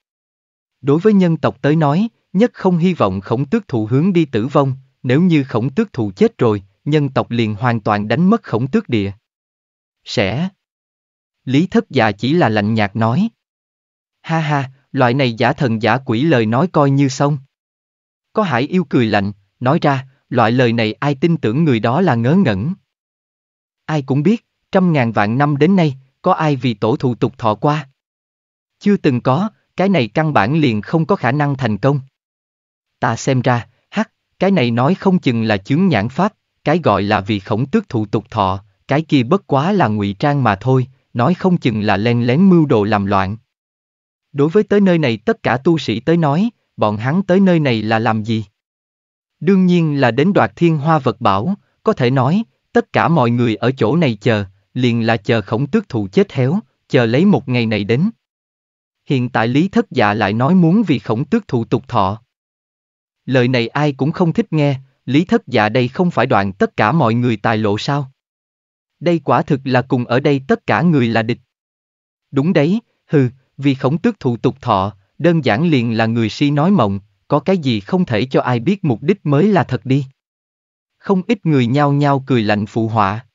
Đối với nhân tộc tới nói, nhất không hy vọng khổng tước thụ hướng đi tử vong, nếu như khổng tước thụ chết rồi, nhân tộc liền hoàn toàn đánh mất khổng tước địa. Sẽ. Lý thất già chỉ là lạnh nhạt nói. Ha ha, loại này giả thần giả quỷ lời nói coi như xong. Có hải yêu cười lạnh, nói ra, loại lời này ai tin tưởng người đó là ngớ ngẩn. Ai cũng biết, trăm ngàn vạn năm đến nay, có ai vì tổ thủ tục thọ qua. Chưa từng có, cái này căn bản liền không có khả năng thành công. Ta xem ra, hắc, cái này nói không chừng là chướng nhãn pháp, cái gọi là vì khổng tước thụ tục thọ, cái kia bất quá là ngụy trang mà thôi, nói không chừng là len lén mưu đồ làm loạn. Đối với tới nơi này tất cả tu sĩ tới nói, bọn hắn tới nơi này là làm gì? Đương nhiên là đến đoạt thiên hoa vật bảo, có thể nói, tất cả mọi người ở chỗ này chờ, liền là chờ khổng tước thụ chết héo, chờ lấy một ngày này đến. Hiện tại Lý Thất Dạ lại nói muốn vì khổng tước thụ tục thọ. Lời này ai cũng không thích nghe, Lý thất dạ đây không phải đoạn tất cả mọi người tài lộ sao? Đây quả thực là cùng ở đây tất cả người là địch. Đúng đấy, hừ, vì khổng tước thủ tục thọ, đơn giản liền là người si nói mộng, có cái gì không thể cho ai biết mục đích mới là thật đi. Không ít người nhao nhao cười lạnh phụ họa.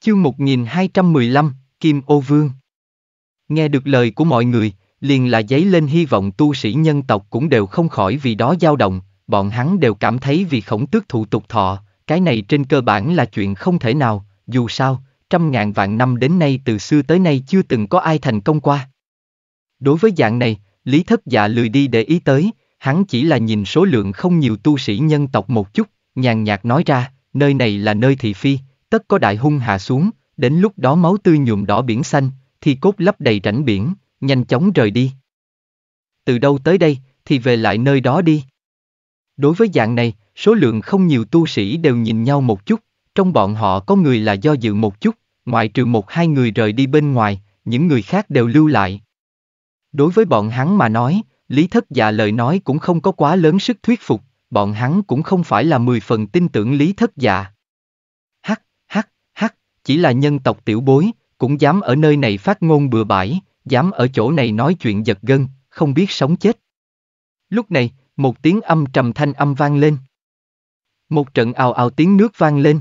Chương 1215, Kim Ô Vương Nghe được lời của mọi người, liền là giấy lên hy vọng tu sĩ nhân tộc cũng đều không khỏi vì đó dao động, bọn hắn đều cảm thấy vì khổng tước thụ tục thọ, cái này trên cơ bản là chuyện không thể nào, dù sao, trăm ngàn vạn năm đến nay từ xưa tới nay chưa từng có ai thành công qua. Đối với dạng này, Lý Thất Dạ lười đi để ý tới, hắn chỉ là nhìn số lượng không nhiều tu sĩ nhân tộc một chút, nhàn nhạt nói ra, nơi này là nơi thị phi, tất có đại hung hạ xuống, đến lúc đó máu tươi nhuộm đỏ biển xanh, thi cốt lấp đầy rãnh biển, nhanh chóng rời đi. Từ đâu tới đây, thì về lại nơi đó đi. Đối với dạng này, số lượng không nhiều tu sĩ đều nhìn nhau một chút, trong bọn họ có người là do dự một chút, ngoại trừ một hai người rời đi bên ngoài, những người khác đều lưu lại. Đối với bọn hắn mà nói, Lý Thất Dạ lời nói cũng không có quá lớn sức thuyết phục, bọn hắn cũng không phải là mười phần tin tưởng Lý Thất Dạ. Hắc, hắc, hắc, chỉ là nhân tộc tiểu bối, cũng dám ở nơi này phát ngôn bừa bãi, dám ở chỗ này nói chuyện giật gân, không biết sống chết. Lúc này, một tiếng âm trầm thanh âm vang lên. Một trận ào ào tiếng nước vang lên.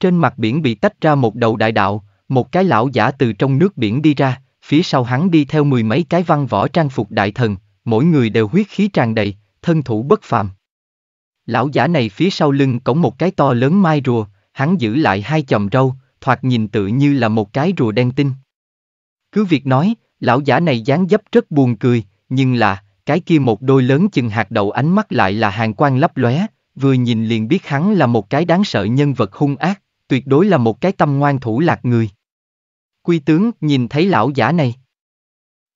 Trên mặt biển bị tách ra một đầu đại đạo, một cái lão giả từ trong nước biển đi ra, phía sau hắn đi theo mười mấy cái văn võ trang phục đại thần, mỗi người đều huyết khí tràn đầy, thân thủ bất phàm. Lão giả này phía sau lưng cổng một cái to lớn mai rùa, hắn giữ lại hai chòm râu, thoạt nhìn tự như là một cái rùa đen tinh. Cứ việc nói, lão giả này dáng dấp rất buồn cười, nhưng là, cái kia một đôi lớn chừng hạt đậu ánh mắt lại là hàng quan lấp lóe, vừa nhìn liền biết hắn là một cái đáng sợ nhân vật hung ác, tuyệt đối là một cái tâm ngoan thủ lạc người. Quy tướng nhìn thấy lão giả này.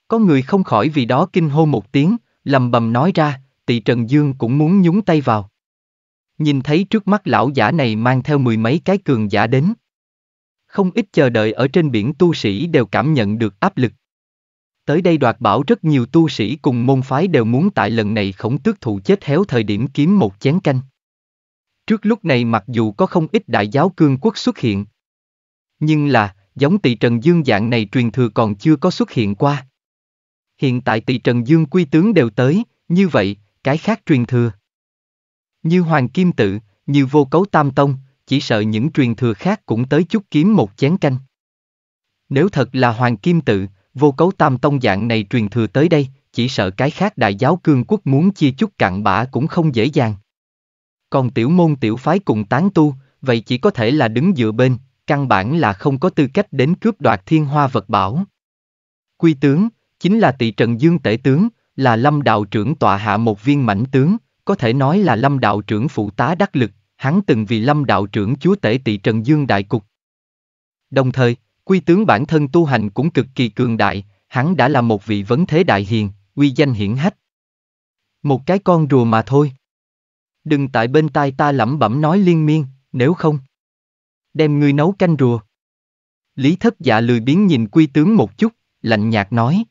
Có người không khỏi vì đó kinh hô một tiếng, lầm bầm nói ra, tỳ Trần Dương cũng muốn nhúng tay vào. Nhìn thấy trước mắt lão giả này mang theo mười mấy cái cường giả đến. Không ít chờ đợi ở trên biển tu sĩ đều cảm nhận được áp lực. Tới đây đoạt bảo rất nhiều tu sĩ cùng môn phái đều muốn tại lần này khổng tước thụ chết héo thời điểm kiếm một chén canh. Trước lúc này mặc dù có không ít đại giáo cương quốc xuất hiện. Nhưng là, giống tỷ trần dương dạng này truyền thừa còn chưa có xuất hiện qua. Hiện tại tỷ trần dương quy tướng đều tới, như vậy, cái khác truyền thừa. Như Hoàng Kim Tự, như Vô Cấu Tam Tông, chỉ sợ những truyền thừa khác cũng tới chút kiếm một chén canh. Nếu thật là Hoàng Kim Tự, vô cấu tam tông dạng này truyền thừa tới đây, chỉ sợ cái khác đại giáo cương quốc muốn chia chút cặn bã cũng không dễ dàng. Còn tiểu môn tiểu phái cùng tán tu, vậy chỉ có thể là đứng dựa bên, căn bản là không có tư cách đến cướp đoạt thiên hoa vật bảo. Quy tướng, chính là tỳ trần dương tể tướng, là lâm đạo trưởng tọa hạ một viên mảnh tướng, có thể nói là lâm đạo trưởng phụ tá đắc lực, hắn từng vì lâm đạo trưởng chúa tể tị Trần Dương đại cục. Đồng thời, quy tướng bản thân tu hành cũng cực kỳ cường đại, hắn đã là một vị vấn thế đại hiền, uy danh hiển hách. Một cái con rùa mà thôi. Đừng tại bên tai ta lẩm bẩm nói liên miên, nếu không. Đem ngươi nấu canh rùa. Lý thất dạ lười biến nhìn quy tướng một chút, lạnh nhạt nói.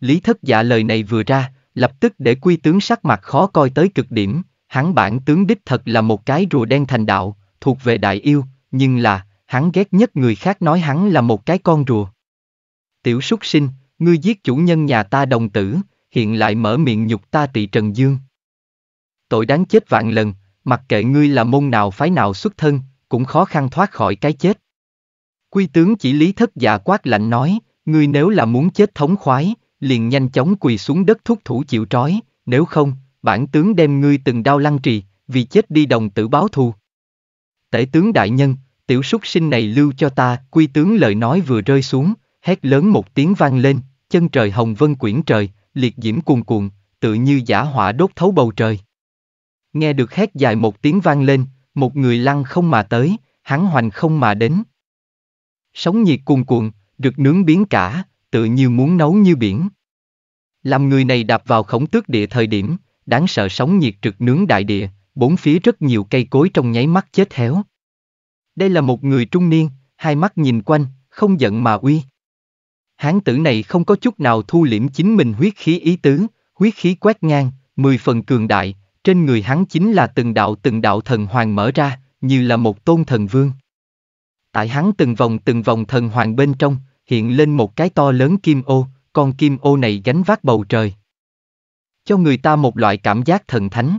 Lý thất dạ lời này vừa ra, lập tức để quy tướng sắc mặt khó coi tới cực điểm, hắn bản tướng đích thật là một cái rùa đen thành đạo, thuộc về đại yêu, nhưng là, hắn ghét nhất người khác nói hắn là một cái con rùa. Tiểu súc sinh, ngươi giết chủ nhân nhà ta đồng tử, hiện lại mở miệng nhục ta tị Trần Dương. Tội đáng chết vạn lần, mặc kệ ngươi là môn nào phái nào xuất thân, cũng khó khăn thoát khỏi cái chết. Quy tướng chỉ lý thất dạ quát lạnh nói, ngươi nếu là muốn chết thống khoái, liền nhanh chóng quỳ xuống đất thúc thủ chịu trói, nếu không, bản tướng đem ngươi từng đau lăng trì, vì chết đi đồng tử báo thù. Tể tướng đại nhân, tiểu súc sinh này lưu cho ta, quy tướng lời nói vừa rơi xuống, hét lớn một tiếng vang lên, chân trời hồng vân quyển trời, liệt diễm cuồn cuộn, tự như giả hỏa đốt thấu bầu trời. Nghe được hét dài một tiếng vang lên, một người lăn không mà tới, hắn hoành không mà đến. Sóng nhiệt cuồn cuộn, được nướng biến cả, tự như muốn nấu như biển. Làm người này đạp vào khổng tước địa thời điểm, đáng sợ sóng nhiệt trực nướng đại địa, bốn phía rất nhiều cây cối trong nháy mắt chết héo. Đây là một người trung niên, hai mắt nhìn quanh, không giận mà uy. Hán tử này không có chút nào thu liễm chính mình huyết khí ý tứ, huyết khí quét ngang, mười phần cường đại, trên người hắn chính là từng đạo từng đạo thần hoàng mở ra, như là một tôn thần vương. Tại hắn từng vòng từng vòng thần hoàng bên trong, hiện lên một cái to lớn kim ô, con kim ô này gánh vác bầu trời cho người ta một loại cảm giác thần thánh.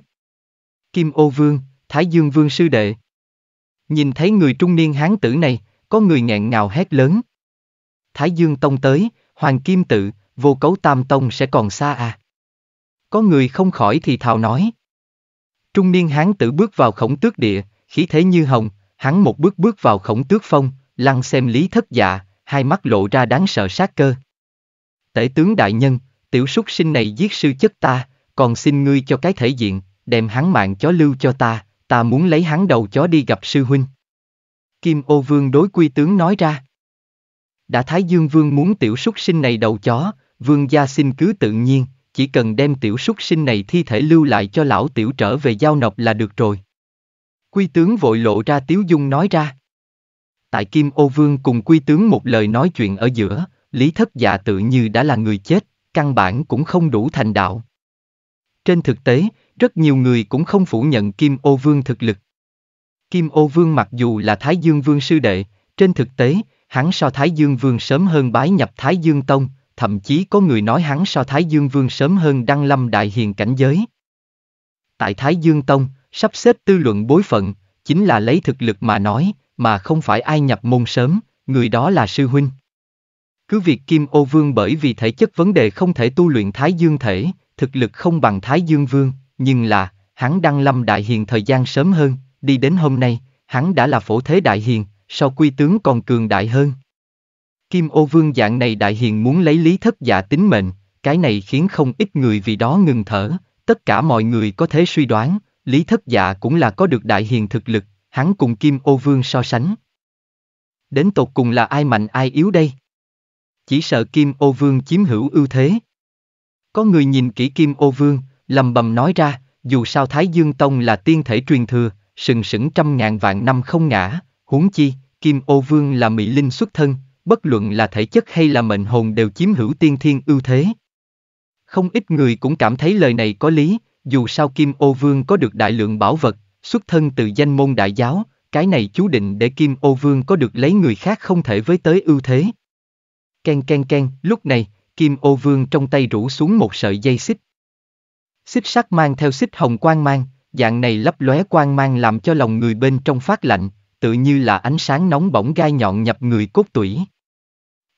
Kim Ô Vương, Thái Dương Vương sư đệ. Nhìn thấy người trung niên hán tử này, có người nghẹn ngào hét lớn. Thái Dương Tông tới, Hoàng Kim Tự, vô cấu Tam Tông sẽ còn xa à. Có người không khỏi thì thào nói. Trung niên hán tử bước vào khổng tước địa, khí thế như hồng, hắn một bước bước vào khổng tước phong, lăng xem lý thất dạ, hai mắt lộ ra đáng sợ sát cơ. Tể tướng đại nhân, tiểu súc sinh này giết sư chất ta, còn xin ngươi cho cái thể diện, đem hắn mạng chó lưu cho ta, ta muốn lấy hắn đầu chó đi gặp sư huynh. Kim ô vương đối quy tướng nói ra. Đã Thái Dương vương muốn tiểu súc sinh này đầu chó, vương gia xin cứ tự nhiên, chỉ cần đem tiểu súc sinh này thi thể lưu lại cho lão tiểu trở về giao nộp là được rồi. Quy tướng vội lộ ra tiếu dung nói ra. Tại Kim ô vương cùng quy tướng một lời nói chuyện ở giữa, Lý Thất Dạ tự như đã là người chết, căn bản cũng không đủ thành đạo. Trên thực tế, rất nhiều người cũng không phủ nhận Kim Ô Vương thực lực. Kim Ô Vương mặc dù là Thái Dương Vương sư đệ, trên thực tế, hắn so Thái Dương Vương sớm hơn bái nhập Thái Dương Tông, thậm chí có người nói hắn so Thái Dương Vương sớm hơn Đăng Lâm Đại Hiền Cảnh Giới. Tại Thái Dương Tông, sắp xếp tư luận bối phận, chính là lấy thực lực mà nói, mà không phải ai nhập môn sớm, người đó là sư huynh. Cứ việc Kim Ô Vương bởi vì thể chất vấn đề không thể tu luyện Thái Dương thể, thực lực không bằng Thái Dương Vương, nhưng là, hắn đăng lâm đại hiền thời gian sớm hơn, đi đến hôm nay, hắn đã là phổ thế đại hiền, sau quy tướng còn cường đại hơn. Kim Ô Vương dạng này đại hiền muốn lấy lý thất giả tính mệnh, cái này khiến không ít người vì đó ngừng thở, tất cả mọi người có thể suy đoán, lý thất dạ cũng là có được đại hiền thực lực, hắn cùng Kim Ô Vương so sánh. Đến tột cùng là ai mạnh ai yếu đây? chỉ sợ Kim Ô Vương chiếm hữu ưu thế. Có người nhìn kỹ Kim Ô Vương, lầm bầm nói ra, dù sao Thái Dương Tông là tiên thể truyền thừa, sừng sững trăm ngàn vạn năm không ngã, huống chi, Kim Ô Vương là mỹ linh xuất thân, bất luận là thể chất hay là mệnh hồn đều chiếm hữu tiên thiên ưu thế. Không ít người cũng cảm thấy lời này có lý, dù sao Kim Ô Vương có được đại lượng bảo vật, xuất thân từ danh môn đại giáo, cái này chú định để Kim Ô Vương có được lấy người khác không thể với tới ưu thế. Ken ken ken, lúc này, kim ô vương trong tay rủ xuống một sợi dây xích. Xích sắt mang theo xích hồng quang mang, dạng này lấp lóe quang mang làm cho lòng người bên trong phát lạnh, tự như là ánh sáng nóng bỏng gai nhọn nhập người cốt tủy.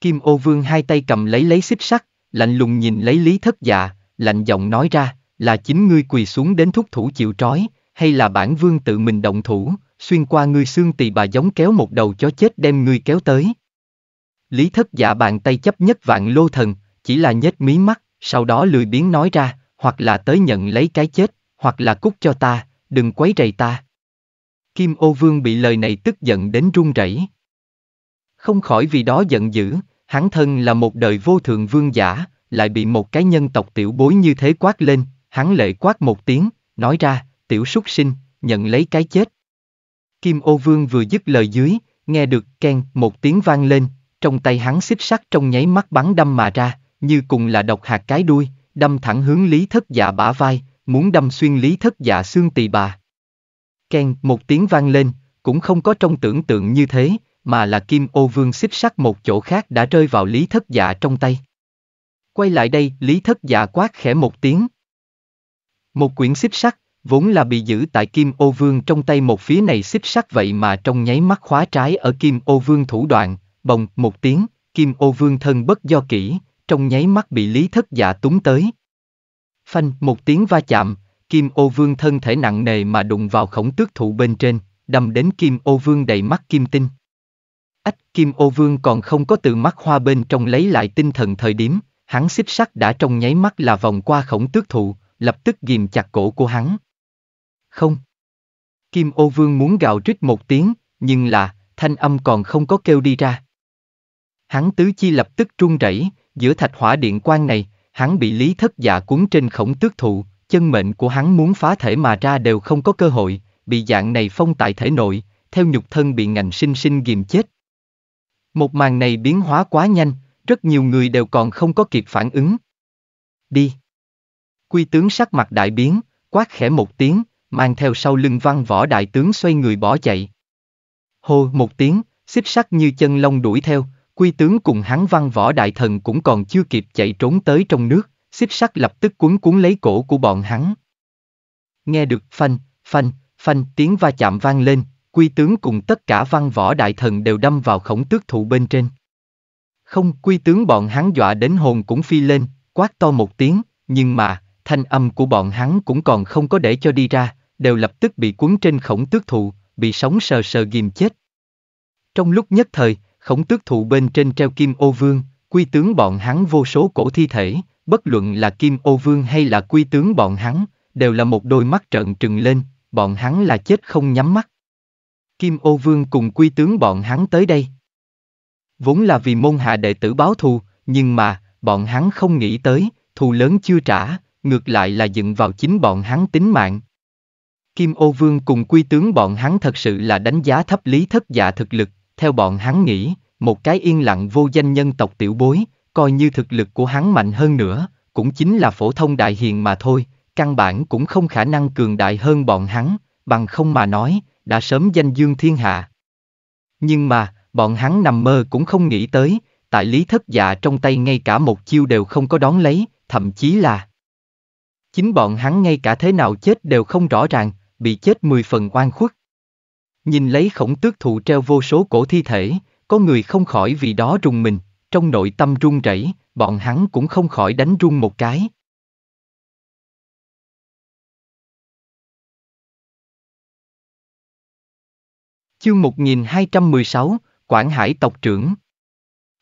Kim ô vương hai tay cầm lấy lấy xích sắt, lạnh lùng nhìn lấy lý thất dạ, lạnh giọng nói ra, là chính ngươi quỳ xuống đến thúc thủ chịu trói, hay là bản vương tự mình động thủ, xuyên qua ngươi xương tỳ bà giống kéo một đầu chó chết đem ngươi kéo tới. Lý thất giả dạ bàn tay chấp nhất vạn lô thần, chỉ là nhếch mí mắt, sau đó lười biến nói ra, hoặc là tới nhận lấy cái chết, hoặc là cút cho ta, đừng quấy rầy ta. Kim ô vương bị lời này tức giận đến run rẩy. Không khỏi vì đó giận dữ, hắn thân là một đời vô thượng vương giả, lại bị một cái nhân tộc tiểu bối như thế quát lên, hắn lệ quát một tiếng, nói ra, tiểu súc sinh, nhận lấy cái chết. Kim ô vương vừa dứt lời dưới, nghe được keng một tiếng vang lên, trong tay hắn xích sắt trong nháy mắt bắn đâm mà ra, như cùng là độc hạt cái đuôi, đâm thẳng hướng lý thất dạ bả vai, muốn đâm xuyên lý thất dạ xương tỳ bà. Keng một tiếng vang lên, cũng không có trong tưởng tượng như thế, mà là kim ô vương xích sắt một chỗ khác đã rơi vào lý thất dạ trong tay. Quay lại đây, lý thất dạ quát khẽ một tiếng. Một quyển xích sắt, vốn là bị giữ tại kim ô vương trong tay một phía này xích sắt vậy mà trong nháy mắt khóa trái ở kim ô vương thủ đoạn, bồng, một tiếng, kim ô vương thân bất do kỹ, trong nháy mắt bị lý thất giả túng tới. Phanh, một tiếng va chạm, kim ô vương thân thể nặng nề mà đụng vào khổng tước thụ bên trên, đâm đến kim ô vương đầy mắt kim tinh. Ách, kim ô vương còn không có từ mắt hoa bên trong lấy lại tinh thần thời điểm, hắn xích sắt đã trong nháy mắt là vòng qua khổng tước thụ, lập tức ghìm chặt cổ của hắn. Không. Kim ô vương muốn gào rít một tiếng, nhưng là, thanh âm còn không có kêu đi ra. Hắn tứ chi lập tức run rẩy, giữa thạch hỏa điện quan này, hắn bị lý thất dạ cuốn trên khổng tước thụ, chân mệnh của hắn muốn phá thể mà ra đều không có cơ hội, bị dạng này phong tại thể nội, theo nhục thân bị ngành sinh sinh ghiềm chết. Một màn này biến hóa quá nhanh, rất nhiều người đều còn không có kịp phản ứng. Đi! Quy tướng sắc mặt đại biến, quát khẽ một tiếng, mang theo sau lưng văn võ đại tướng xoay người bỏ chạy. Hô một tiếng, xích sắt như chân lông đuổi theo, quy tướng cùng hắn văn võ đại thần cũng còn chưa kịp chạy trốn tới trong nước, xích sắt lập tức cuốn cuốn lấy cổ của bọn hắn. Nghe được phanh, phanh, phanh tiếng va chạm vang lên, quy tướng cùng tất cả văn võ đại thần đều đâm vào khổng tước thụ bên trên. Không, quy tướng bọn hắn dọa đến hồn cũng phi lên, quát to một tiếng, nhưng mà, thanh âm của bọn hắn cũng còn không có để cho đi ra, đều lập tức bị cuốn trên khổng tước thụ, bị sóng sờ sờ ghim chết. Trong lúc nhất thời, khổng tước thụ bên trên treo kim ô vương, quy tướng bọn hắn vô số cổ thi thể, bất luận là kim ô vương hay là quy tướng bọn hắn, đều là một đôi mắt trợn trừng lên, bọn hắn là chết không nhắm mắt. Kim ô vương cùng quy tướng bọn hắn tới đây. Vốn là vì môn hạ đệ tử báo thù, nhưng mà, bọn hắn không nghĩ tới, thù lớn chưa trả, ngược lại là dựng vào chính bọn hắn tính mạng. Kim ô vương cùng quy tướng bọn hắn thật sự là đánh giá thấp lý thất dạ thực lực, theo bọn hắn nghĩ, một cái yên lặng vô danh nhân tộc tiểu bối, coi như thực lực của hắn mạnh hơn nữa, cũng chính là phổ thông đại hiền mà thôi, căn bản cũng không khả năng cường đại hơn bọn hắn, bằng không mà nói, đã sớm danh dương thiên hạ. Nhưng mà, bọn hắn nằm mơ cũng không nghĩ tới, tại lý thất dạ trong tay ngay cả một chiêu đều không có đón lấy, thậm chí là chính bọn hắn ngay cả thế nào chết đều không rõ ràng, bị chết 10 phần oan khuất. Nhìn lấy khổng tước thụ treo vô số cổ thi thể, có người không khỏi vì đó rùng mình, trong nội tâm run rẩy, bọn hắn cũng không khỏi đánh run một cái. Chương 1216, Quảng Hải tộc trưởng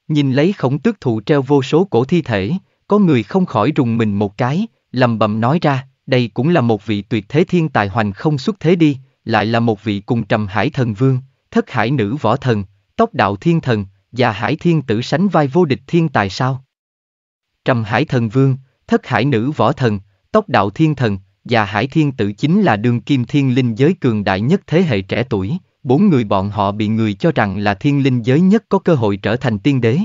Nhìn lấy khổng tước thụ treo vô số cổ thi thể, có người không khỏi rùng mình một cái, lầm bầm nói ra, đây cũng là một vị tuyệt thế thiên tài hoành không xuất thế đi, lại là một vị cùng trầm hải thần vương, thất hải nữ võ thần, tốc đạo thiên thần, và hải thiên tử sánh vai vô địch thiên tài sao? Trầm hải thần vương, thất hải nữ võ thần, tốc đạo thiên thần, và hải thiên tử chính là đường kim thiên linh giới cường đại nhất thế hệ trẻ tuổi, bốn người bọn họ bị người cho rằng là thiên linh giới nhất có cơ hội trở thành tiên đế.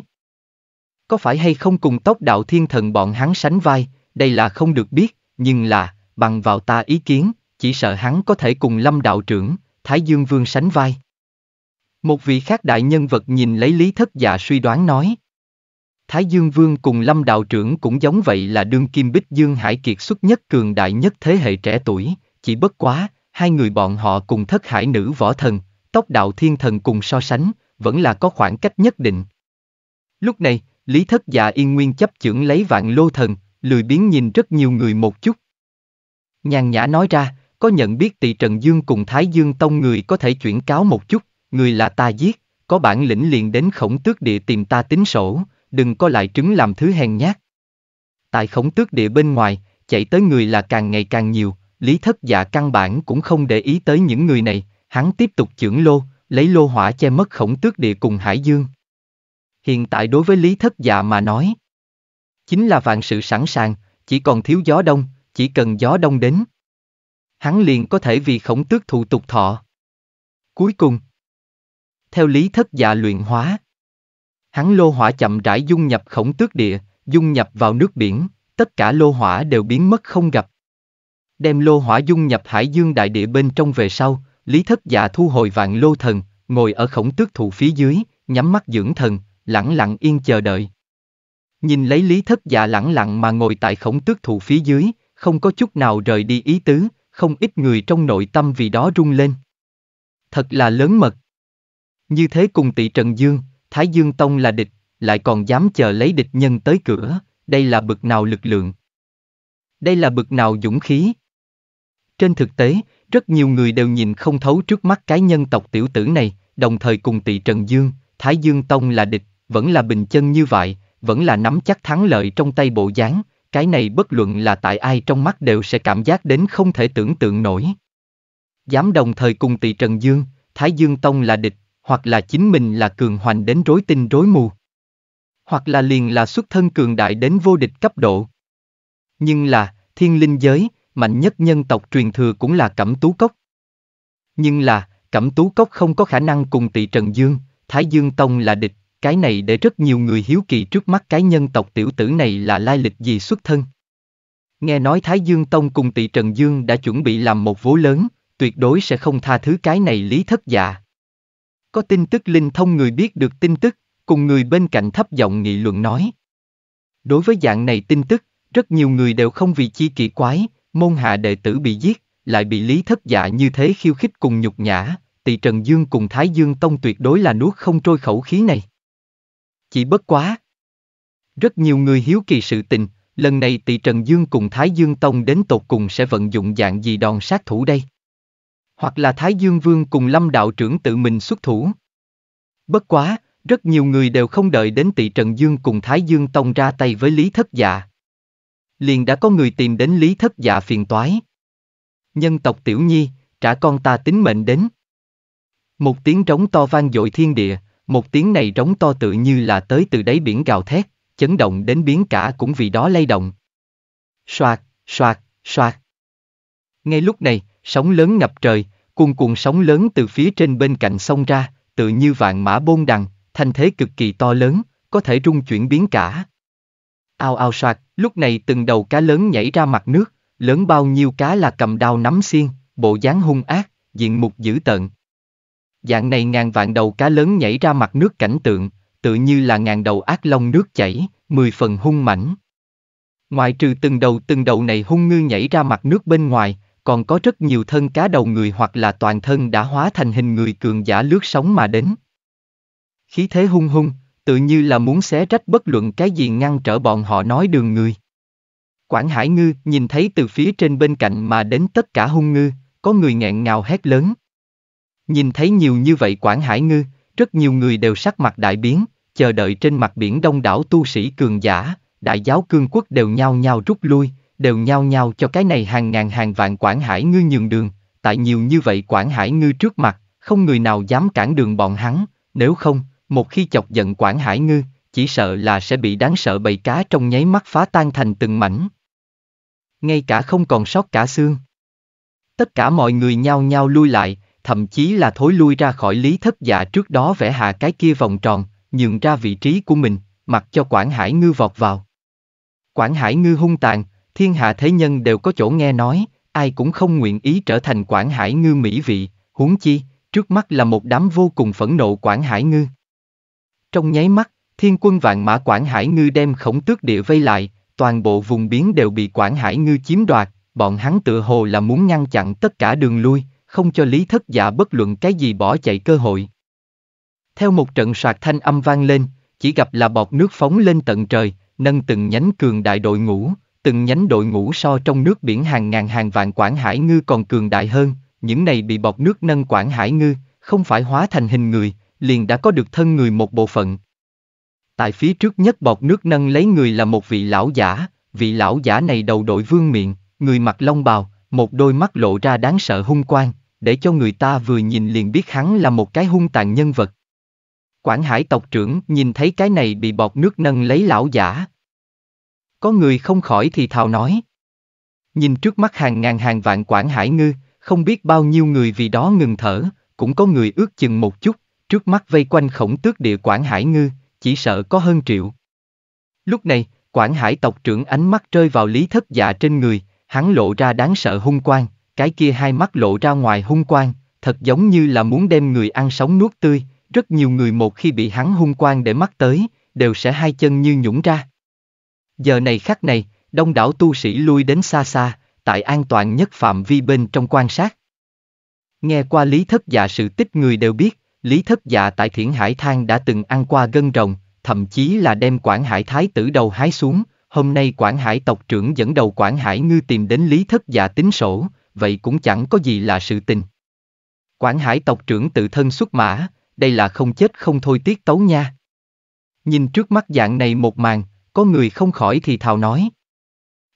Có phải hay không cùng tốc đạo thiên thần bọn hắn sánh vai, đây là không được biết, nhưng là, bằng vào ta ý kiến, chỉ sợ hắn có thể cùng Lâm đạo trưởng, Thái Dương Vương sánh vai. Một vị khác đại nhân vật nhìn lấy Lý Thất Dạ suy đoán nói. Thái Dương Vương cùng Lâm Đạo Trưởng cũng giống vậy là đương kim bích Dương Hải Kiệt xuất nhất cường đại nhất thế hệ trẻ tuổi, chỉ bất quá, hai người bọn họ cùng thất hải nữ võ thần, tốc đạo thiên thần cùng so sánh, vẫn là có khoảng cách nhất định. Lúc này, Lý Thất Dạ yên nguyên chấp chưởng lấy vạn lô thần, lười biến nhìn rất nhiều người một chút. Nhàn nhã nói ra, có nhận biết tỷ Trần Dương cùng Thái Dương Tông người có thể chuyển cáo một chút, người là ta giết, có bản lĩnh liền đến khổng tước địa tìm ta tính sổ, đừng có lại trứng làm thứ hèn nhát. Tại khổng tước địa bên ngoài, chạy tới người là càng ngày càng nhiều, lý thất dạ căn bản cũng không để ý tới những người này, hắn tiếp tục trưởng lô, lấy lô hỏa che mất khổng tước địa cùng Hải Dương. Hiện tại đối với lý thất dạ mà nói, chính là vạn sự sẵn sàng, chỉ còn thiếu gió đông, chỉ cần gió đông đến, hắn liền có thể vì khổng tước thụ tục thọ. Cuối cùng, theo lý thất dạ luyện hóa, hắn lô hỏa chậm rãi dung nhập khổng tước địa, dung nhập vào nước biển, tất cả lô hỏa đều biến mất không gặp. Đem lô hỏa dung nhập hải dương đại địa bên trong về sau, lý thất dạ thu hồi vạn lô thần, ngồi ở khổng tước thụ phía dưới, nhắm mắt dưỡng thần, lặng lặng yên chờ đợi. Nhìn lấy lý thất dạ lặng lặng mà ngồi tại khổng tước thụ phía dưới, không có chút nào rời đi ý tứ, không ít người trong nội tâm vì đó rung lên. Thật là lớn mật. Như thế cùng tỷ Trần Dương, Thái Dương Tông là địch, lại còn dám chờ lấy địch nhân tới cửa, đây là bực nào lực lượng. Đây là bực nào dũng khí. Trên thực tế, rất nhiều người đều nhìn không thấu trước mắt cái nhân tộc tiểu tử này, đồng thời cùng tỷ Trần Dương, Thái Dương Tông là địch, vẫn là bình chân như vậy, vẫn là nắm chắc thắng lợi trong tay bộ dáng, cái này bất luận là tại ai trong mắt đều sẽ cảm giác đến không thể tưởng tượng nổi. Dám đồng thời cùng tỷ Trần Dương, Thái Dương Tông là địch, hoặc là chính mình là cường hoành đến rối tinh rối mù. Hoặc là liền là xuất thân cường đại đến vô địch cấp độ. Nhưng là, thiên linh giới, mạnh nhất nhân tộc truyền thừa cũng là Cẩm Tú Cốc. Nhưng là, Cẩm Tú Cốc không có khả năng cùng tỷ Trần Dương, Thái Dương Tông là địch, cái này để rất nhiều người hiếu kỳ trước mắt cái nhân tộc tiểu tử này là lai lịch gì xuất thân. Nghe nói Thái Dương Tông cùng tỷ Trần Dương đã chuẩn bị làm một vố lớn, tuyệt đối sẽ không tha thứ cái này lý thất dạ. Có tin tức linh thông người biết được tin tức, cùng người bên cạnh thấp giọng nghị luận nói. Đối với dạng này tin tức, rất nhiều người đều không vì chi kỳ quái, môn hạ đệ tử bị giết, lại bị lý thất dạ như thế khiêu khích cùng nhục nhã, tỷ Trần Dương cùng Thái Dương Tông tuyệt đối là nuốt không trôi khẩu khí này. Chỉ bất quá. Rất nhiều người hiếu kỳ sự tình, lần này tỷ Trần Dương cùng Thái Dương Tông đến tột cùng sẽ vận dụng dạng gì đòn sát thủ đây? Hoặc là Thái Dương Vương cùng Lâm Đạo trưởng tự mình xuất thủ? Bất quá, rất nhiều người đều không đợi đến tỷ Trần Dương cùng Thái Dương Tông ra tay với Lý Thất Dạ. Liền đã có người tìm đến Lý Thất Dạ phiền toái. Nhân tộc Tiểu Nhi, trả con ta tính mệnh đến. Một tiếng trống to vang dội thiên địa, một tiếng này rống to tự như là tới từ đáy biển gào thét, chấn động đến biến cả cũng vì đó lay động. Soạt, soạt, soạt. Ngay lúc này, sóng lớn ngập trời, cuồn cuộn sóng lớn từ phía trên bên cạnh sông ra, tự như vạn mã bôn đằng, thanh thế cực kỳ to lớn, có thể rung chuyển biến cả. Ao ao soạt, lúc này từng đầu cá lớn nhảy ra mặt nước, lớn bao nhiêu cá là cầm đao nắm xiên, bộ dáng hung ác, diện mục dữ tợn dạng này ngàn vạn đầu cá lớn nhảy ra mặt nước cảnh tượng, tự như là ngàn đầu ác long nước chảy, mười phần hung mảnh. Ngoài trừ từng đầu từng đầu này hung ngư nhảy ra mặt nước bên ngoài, còn có rất nhiều thân cá đầu người hoặc là toàn thân đã hóa thành hình người cường giả lướt sóng mà đến. Khí thế hung hung, tự như là muốn xé rách bất luận cái gì ngăn trở bọn họ nói đường người. Quảng Hải Ngư nhìn thấy từ phía trên bên cạnh mà đến tất cả hung ngư, có người nghẹn ngào hét lớn. Nhìn thấy nhiều như vậy Quảng Hải Ngư, rất nhiều người đều sắc mặt đại biến, chờ đợi trên mặt biển đông đảo tu sĩ cường giả, đại giáo cương quốc đều nhao nhao rút lui, đều nhao nhao cho cái này hàng ngàn hàng vạn Quảng Hải Ngư nhường đường, tại nhiều như vậy Quảng Hải Ngư trước mặt, không người nào dám cản đường bọn hắn, nếu không, một khi chọc giận Quảng Hải Ngư, chỉ sợ là sẽ bị đáng sợ bầy cá trong nháy mắt phá tan thành từng mảnh. Ngay cả không còn sót cả xương. Tất cả mọi người nhao nhao lui lại, thậm chí là thối lui ra khỏi lý thất dạ trước đó vẽ hạ cái kia vòng tròn, nhường ra vị trí của mình, mặc cho Quảng Hải Ngư vọt vào. Quảng Hải Ngư hung tàn, thiên hạ thế nhân đều có chỗ nghe nói, ai cũng không nguyện ý trở thành Quảng Hải Ngư mỹ vị, huống chi, trước mắt là một đám vô cùng phẫn nộ Quảng Hải Ngư. Trong nháy mắt, thiên quân vạn mã Quảng Hải Ngư đem khổng tước địa vây lại, toàn bộ vùng biển đều bị Quảng Hải Ngư chiếm đoạt, bọn hắn tựa hồ là muốn ngăn chặn tất cả đường lui, không cho lý thất dạ bất luận cái gì bỏ chạy cơ hội. Theo một trận soạt thanh âm vang lên, chỉ gặp là bọt nước phóng lên tận trời, nâng từng nhánh cường đại đội ngũ, từng nhánh đội ngũ so trong nước biển hàng ngàn hàng vạn quảng hải ngư còn cường đại hơn, những này bị bọt nước nâng quảng hải ngư, không phải hóa thành hình người, liền đã có được thân người một bộ phận. Tại phía trước nhất bọt nước nâng lấy người là một vị lão giả, vị lão giả này đầu đội vương miệng, người mặc long bào, một đôi mắt lộ ra đáng sợ hung quang, để cho người ta vừa nhìn liền biết hắn là một cái hung tàn nhân vật. Quản Hải tộc trưởng nhìn thấy cái này bị bọt nước nâng lấy lão giả. Có người không khỏi thì thào nói. Nhìn trước mắt hàng ngàn hàng vạn Quản Hải ngư, không biết bao nhiêu người vì đó ngừng thở, cũng có người ước chừng một chút, trước mắt vây quanh khổng tước địa Quản Hải ngư, chỉ sợ có hơn triệu. Lúc này, Quản Hải tộc trưởng ánh mắt rơi vào lý thất dạ trên người, hắn lộ ra đáng sợ hung quang, cái kia hai mắt lộ ra ngoài hung quang, thật giống như là muốn đem người ăn sống nuốt tươi, rất nhiều người một khi bị hắn hung quang để mắt tới, đều sẽ hai chân như nhũng ra. Giờ này khắc này, đông đảo tu sĩ lui đến xa xa, tại an toàn nhất phạm vi bên trong quan sát. Nghe qua Lý Thất Dạ sự tích người đều biết, Lý Thất Dạ tại Thiển Hải Thang đã từng ăn qua gân rồng, thậm chí là đem quản Hải Thái tử đầu hái xuống, hôm nay quản Hải tộc trưởng dẫn đầu quản Hải ngư tìm đến Lý Thất Dạ tính sổ, vậy cũng chẳng có gì là sự tình. Quảng Hải tộc trưởng tự thân xuất mã, đây là không chết không thôi tiết tấu nha. Nhìn trước mắt dạng này một màn, có người không khỏi thì thào nói.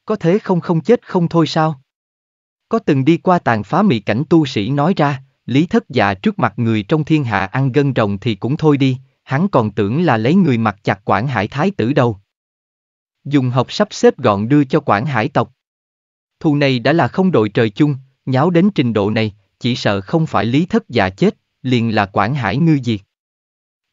Có thế không không chết không thôi sao? Có từng đi qua tàn phá mỹ cảnh tu sĩ nói ra, lý thất dạ trước mặt người trong thiên hạ ăn gân rồng thì cũng thôi đi, hắn còn tưởng là lấy người mặt chặt Quảng Hải Thái tử đâu. Dùng hộp sắp xếp gọn đưa cho Quảng Hải tộc. Thù này đã là không đội trời chung, nháo đến trình độ này, chỉ sợ không phải lý thất dạ chết, liền là Quảng Hải Ngư diệt.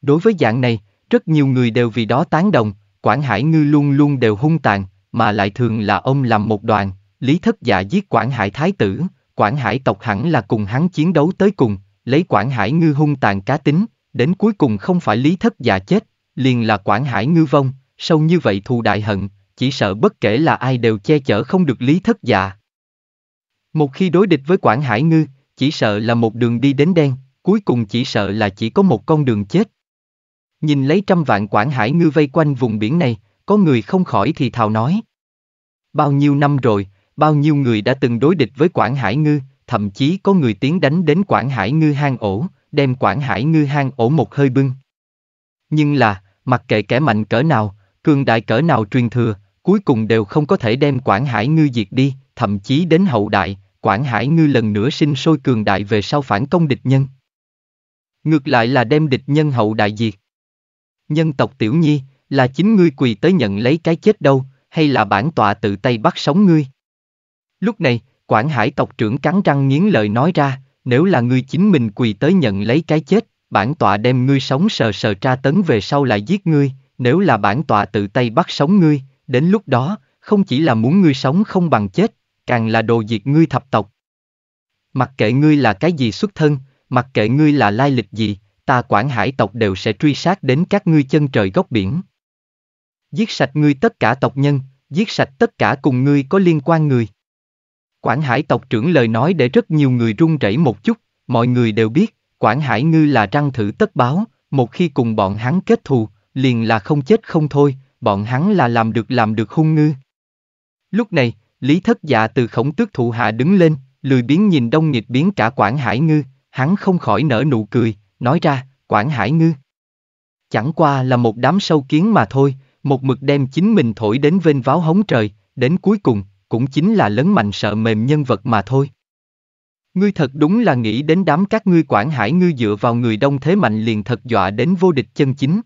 Đối với dạng này, rất nhiều người đều vì đó tán đồng, Quảng Hải Ngư luôn luôn đều hung tàn, mà lại thường là ông làm một đoàn, lý thất dạ giết Quảng Hải Thái tử, Quảng Hải tộc hẳn là cùng hắn chiến đấu tới cùng, lấy Quảng Hải Ngư hung tàn cá tính, đến cuối cùng không phải lý thất dạ chết, liền là Quảng Hải Ngư vong, sâu như vậy thù đại hận, chỉ sợ bất kể là ai đều che chở không được lý thất dạ. Một khi đối địch với Quảng Hải Ngư, chỉ sợ là một đường đi đến đen, cuối cùng chỉ sợ là chỉ có một con đường chết. Nhìn lấy trăm vạn Quảng Hải Ngư vây quanh vùng biển này, có người không khỏi thì thào nói. Bao nhiêu năm rồi, bao nhiêu người đã từng đối địch với Quảng Hải Ngư, thậm chí có người tiến đánh đến Quảng Hải Ngư hang ổ, đem Quảng Hải Ngư hang ổ một hơi bưng. Nhưng là, mặc kệ kẻ mạnh cỡ nào, cường đại cỡ nào truyền thừa, cuối cùng đều không có thể đem Quảng Hải Ngư diệt đi, thậm chí đến hậu đại, Quảng Hải Ngư lần nữa sinh sôi cường đại về sau phản công địch nhân. Ngược lại là đem địch nhân hậu đại diệt. Nhân tộc Tiểu Nhi, là chính ngươi quỳ tới nhận lấy cái chết đâu, hay là bản tọa tự tay bắt sống ngươi? Lúc này, Quảng Hải tộc trưởng cắn răng nghiến lời nói ra, nếu là ngươi chính mình quỳ tới nhận lấy cái chết, bản tọa đem ngươi sống sờ sờ tra tấn về sau lại giết ngươi, nếu là bản tọa tự tay bắt sống ngươi, Đến lúc đó, không chỉ là muốn ngươi sống không bằng chết, càng là đồ diệt ngươi thập tộc. Mặc kệ ngươi là cái gì xuất thân, mặc kệ ngươi là lai lịch gì, ta Quản Hải tộc đều sẽ truy sát đến các ngươi chân trời góc biển. Giết sạch ngươi tất cả tộc nhân, giết sạch tất cả cùng ngươi có liên quan người. Quản Hải tộc trưởng lời nói để rất nhiều người run rẩy một chút, mọi người đều biết, Quản Hải ngư là răng thử tất báo, một khi cùng bọn hắn kết thù, liền là không chết không thôi, bọn hắn là làm được làm được hung ngư. Lúc này, Lý Thất Dạ từ khổng tước thụ hạ đứng lên, lười biến nhìn đông nghịch biến cả Quảng Hải Ngư, hắn không khỏi nở nụ cười, nói ra, Quảng Hải Ngư. Chẳng qua là một đám sâu kiến mà thôi, một mực đem chính mình thổi đến vênh váo hống trời, đến cuối cùng, cũng chính là lớn mạnh sợ mềm nhân vật mà thôi. Ngươi thật đúng là nghĩ đến đám các ngươi Quảng Hải Ngư dựa vào người đông thế mạnh liền thật dọa đến vô địch chân chính.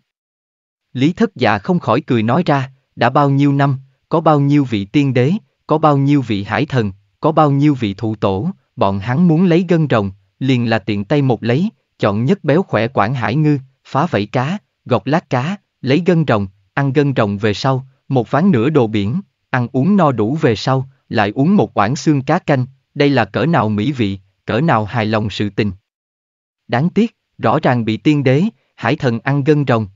Lý thất dạ không khỏi cười nói ra, đã bao nhiêu năm, có bao nhiêu vị tiên đế, có bao nhiêu vị hải thần, có bao nhiêu vị thụ tổ, bọn hắn muốn lấy gân rồng, liền là tiện tay một lấy, chọn nhất béo khỏe quảng hải ngư, phá vẫy cá, gọt lát cá, lấy gân rồng, ăn gân rồng về sau, một ván nửa đồ biển, ăn uống no đủ về sau, lại uống một quảng xương cá canh, đây là cỡ nào mỹ vị, cỡ nào hài lòng sự tình. Đáng tiếc, rõ ràng bị tiên đế, hải thần ăn gân rồng,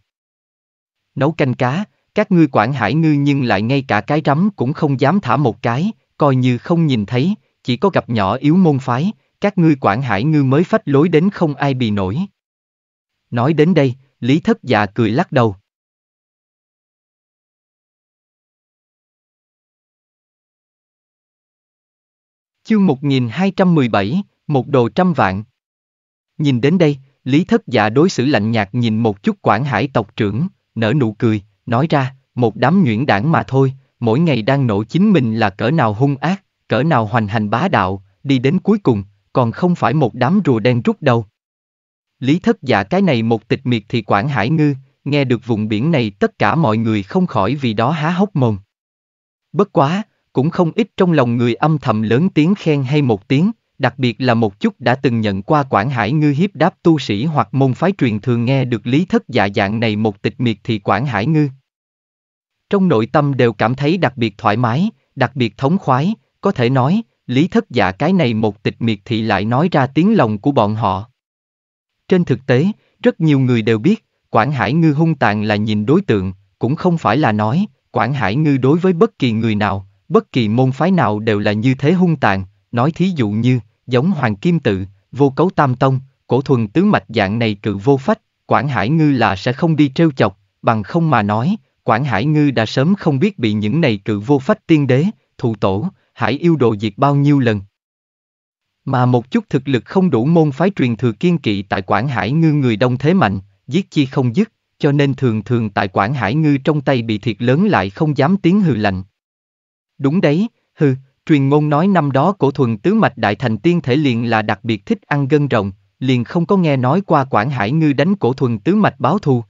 nấu canh cá, các ngươi quản Hải ngư nhưng lại ngay cả cái rắm cũng không dám thả một cái, coi như không nhìn thấy, chỉ có gặp nhỏ yếu môn phái, các ngươi quản Hải ngư mới phách lối đến không ai bị nổi. Nói đến đây, Lý Thất Dạ cười lắc đầu. Chương 1217, một đồ trăm vạn. Nhìn đến đây, Lý Thất Dạ đối xử lạnh nhạt nhìn một chút quản Hải tộc trưởng, nở nụ cười, nói ra, một đám nhuyễn đảng mà thôi, mỗi ngày đang nổ chính mình là cỡ nào hung ác, cỡ nào hoành hành bá đạo, đi đến cuối cùng, còn không phải một đám rùa đen rút đầu. Lý thất giả dạ cái này một tịch miệt thì Quảng Hải Ngư, nghe được vùng biển này tất cả mọi người không khỏi vì đó há hốc mồm. Bất quá, cũng không ít trong lòng người âm thầm lớn tiếng khen hay một tiếng, đặc biệt là một chút đã từng nhận qua Quảng Hải ngư hiếp đáp tu sĩ hoặc môn phái truyền thường nghe được lý thất dạ dạng này một tịch miệt thì Quảng Hải ngư. Trong nội tâm đều cảm thấy đặc biệt thoải mái, đặc biệt thống khoái, có thể nói, lý thất dạ cái này một tịch miệt thị lại nói ra tiếng lòng của bọn họ. Trên thực tế, rất nhiều người đều biết, Quảng Hải ngư hung tàn là nhìn đối tượng, cũng không phải là nói, Quảng Hải ngư đối với bất kỳ người nào, bất kỳ môn phái nào đều là như thế hung tàn, nói thí dụ như, giống Hoàng Kim Tự, vô cấu tam tông, cổ thuần tứ mạch dạng này cự vô phách, Quảng Hải Ngư là sẽ không đi trêu chọc, bằng không mà nói, Quảng Hải Ngư đã sớm không biết bị những này cự vô phách tiên đế, thụ tổ, hải yêu đồ diệt bao nhiêu lần. Mà một chút thực lực không đủ môn phái truyền thừa kiên kỵ tại Quảng Hải Ngư người đông thế mạnh, giết chi không dứt, cho nên thường thường tại Quảng Hải Ngư trong tay bị thiệt lớn lại không dám tiếng hừ lạnh. Đúng đấy, hừ, Truyền ngôn nói năm đó cổ thuần tứ mạch đại thành tiên thể liền là đặc biệt thích ăn gân rồng, liền không có nghe nói qua Quảng Hải Ngư đánh cổ thuần tứ mạch báo thù.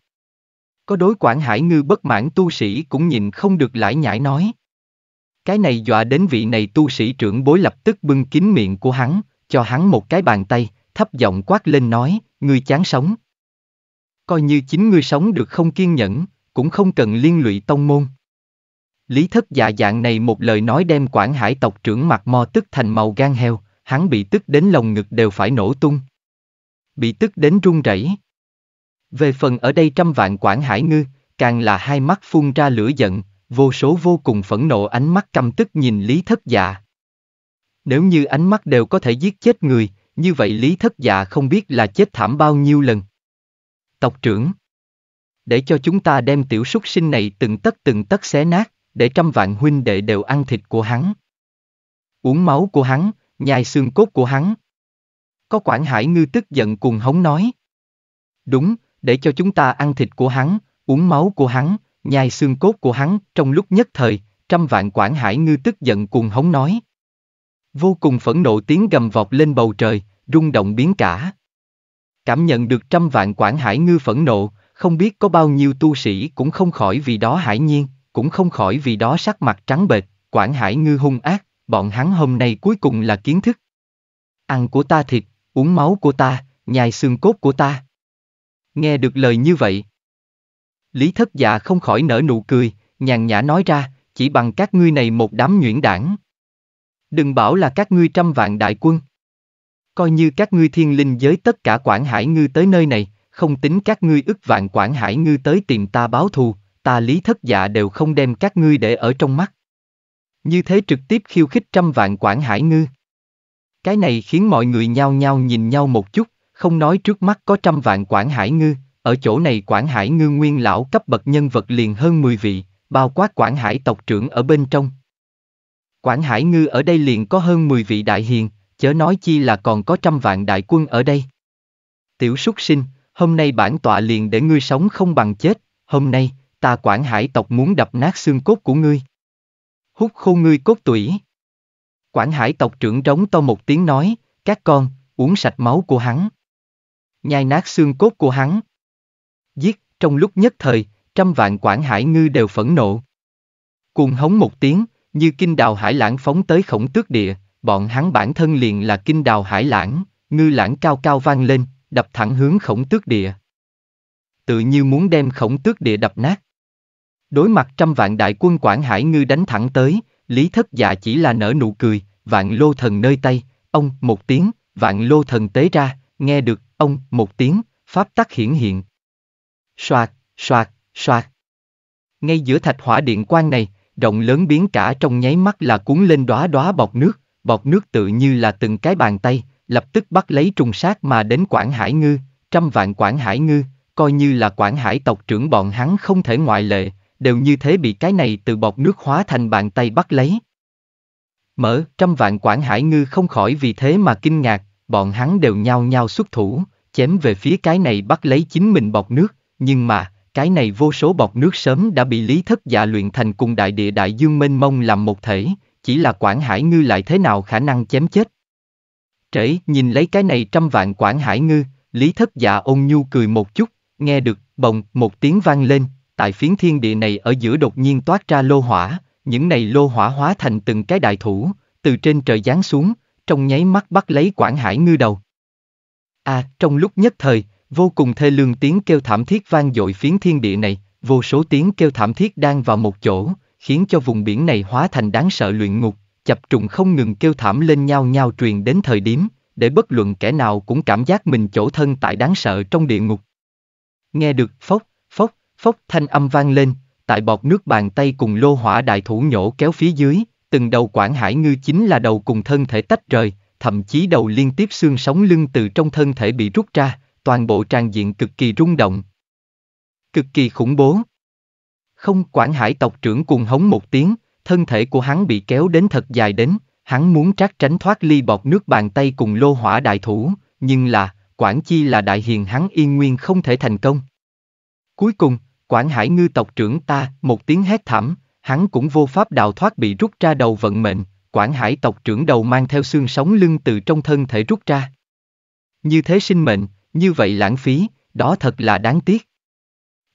Có đối Quảng Hải Ngư bất mãn tu sĩ cũng nhìn không được lãi nhãi nói. Cái này dọa đến vị này tu sĩ trưởng bối lập tức bưng kín miệng của hắn, cho hắn một cái bàn tay, thấp giọng quát lên nói, ngươi chán sống. Coi như chính ngươi sống được không kiên nhẫn, cũng không cần liên lụy tông môn. Lý thất dạ dạng này một lời nói đem Quảng Hải tộc trưởng mặt mo tức thành màu gan heo, hắn bị tức đến lồng ngực đều phải nổ tung. Bị tức đến run rẩy. Về phần ở đây trăm vạn Quảng Hải ngư, càng là hai mắt phun ra lửa giận, vô số vô cùng phẫn nộ ánh mắt căm tức nhìn Lý thất dạ. Nếu như ánh mắt đều có thể giết chết người, như vậy Lý thất dạ không biết là chết thảm bao nhiêu lần. Tộc trưởng Để cho chúng ta đem tiểu súc sinh này từng tất từng tất xé nát để trăm vạn huynh đệ đều ăn thịt của hắn. Uống máu của hắn, nhai xương cốt của hắn. Có Quảng Hải Ngư tức giận cùng hống nói. Đúng, để cho chúng ta ăn thịt của hắn, uống máu của hắn, nhai xương cốt của hắn, trong lúc nhất thời, trăm vạn Quảng Hải Ngư tức giận cùng hống nói. Vô cùng phẫn nộ tiếng gầm vọt lên bầu trời, rung động biến cả. Cảm nhận được trăm vạn Quảng Hải Ngư phẫn nộ, không biết có bao nhiêu tu sĩ cũng không khỏi vì đó hải nhiên cũng không khỏi vì đó sắc mặt trắng bệch, quản Hải ngư hung ác, bọn hắn hôm nay cuối cùng là kiến thức. Ăn của ta thịt, uống máu của ta, nhai xương cốt của ta. Nghe được lời như vậy. Lý thất dạ không khỏi nở nụ cười, nhàn nhã nói ra, chỉ bằng các ngươi này một đám nhuyễn đảng. Đừng bảo là các ngươi trăm vạn đại quân. Coi như các ngươi thiên linh giới tất cả quản Hải ngư tới nơi này, không tính các ngươi ức vạn quản Hải ngư tới tìm ta báo thù, ta lý thất dạ đều không đem các ngươi để ở trong mắt. Như thế trực tiếp khiêu khích trăm vạn quảng hải ngư. Cái này khiến mọi người nhao nhao nhìn nhau một chút, không nói trước mắt có trăm vạn quảng hải ngư, ở chỗ này quảng hải ngư nguyên lão cấp bậc nhân vật liền hơn 10 vị, bao quát quảng hải tộc trưởng ở bên trong. Quảng hải ngư ở đây liền có hơn 10 vị đại hiền, chớ nói chi là còn có trăm vạn đại quân ở đây. Tiểu súc sinh, hôm nay bản tọa liền để ngươi sống không bằng chết, hôm nay, ta Quản Hải tộc muốn đập nát xương cốt của ngươi. Hút khô ngươi cốt tủy. Quản Hải tộc trưởng trống to một tiếng nói, các con, uống sạch máu của hắn. Nhai nát xương cốt của hắn. Giết, trong lúc nhất thời, trăm vạn Quản Hải ngư đều phẫn nộ. Cuồng hống một tiếng, như kinh đào hải lãng phóng tới khổng tước địa, bọn hắn bản thân liền là kinh đào hải lãng, ngư lãng cao cao vang lên, đập thẳng hướng khổng tước địa. Tự như muốn đem khổng tước địa đập nát. Đối mặt trăm vạn đại quân Quảng Hải ngư đánh thẳng tới, Lý Thất Dạ chỉ là nở nụ cười, vạn lô thần nơi tay, ông một tiếng, vạn lô thần tế ra, nghe được, ông một tiếng, pháp tắc hiển hiện. Soạt, soạt, soạt. Ngay giữa thạch hỏa điện quan này, rộng lớn biến cả trong nháy mắt là cuốn lên đóa đóa bọt nước, bọt nước tự như là từng cái bàn tay, lập tức bắt lấy trùng sát mà đến Quảng Hải Ngư, trăm vạn Quảng Hải Ngư, coi như là Quảng Hải tộc trưởng bọn hắn không thể ngoại lệ, đều như thế bị cái này từ bọt nước hóa thành bàn tay bắt lấy. Mở, trăm vạn quảng hải ngư không khỏi vì thế mà kinh ngạc, bọn hắn đều nhao nhao xuất thủ, chém về phía cái này bắt lấy chính mình bọt nước, nhưng mà, cái này vô số bọt nước sớm đã bị lý thất dạ luyện thành cùng đại địa đại dương mênh mông làm một thể, chỉ là quảng hải ngư lại thế nào khả năng chém chết. Trễ, nhìn lấy cái này trăm vạn quảng hải ngư, lý thất dạ ôn nhu cười một chút, nghe được, bồng, một tiếng vang lên, tại phiến thiên địa này ở giữa đột nhiên toát ra lô hỏa, những này lô hỏa hóa thành từng cái đại thủ, từ trên trời giáng xuống, trong nháy mắt bắt lấy Quảng Hải ngư đầu. À, trong lúc nhất thời, vô cùng thê lương tiếng kêu thảm thiết vang dội phiến thiên địa này, vô số tiếng kêu thảm thiết đang vào một chỗ, khiến cho vùng biển này hóa thành đáng sợ luyện ngục, chập trùng không ngừng kêu thảm lên nhau nhau truyền đến thời điểm, để bất luận kẻ nào cũng cảm giác mình chỗ thân tại đáng sợ trong địa ngục. Nghe được phốc, Phốc thanh âm vang lên, tại bọt nước bàn tay cùng lô hỏa đại thủ nhổ kéo phía dưới, từng đầu quản hải ngư chính là đầu cùng thân thể tách rời, thậm chí đầu liên tiếp xương sống lưng từ trong thân thể bị rút ra, toàn bộ trang diện cực kỳ rung động. Cực kỳ khủng bố. Không quản hải tộc trưởng cùng hống một tiếng, thân thể của hắn bị kéo đến thật dài đến, hắn muốn trác tránh thoát ly bọt nước bàn tay cùng lô hỏa đại thủ, nhưng là, quản chi là đại hiền hắn yên nguyên không thể thành công. Cuối cùng, Quản Hải ngư tộc trưởng ta, một tiếng hét thảm, hắn cũng vô pháp đào thoát bị rút ra đầu vận mệnh, Quản Hải tộc trưởng đầu mang theo xương sống lưng từ trong thân thể rút ra. Như thế sinh mệnh, như vậy lãng phí, đó thật là đáng tiếc.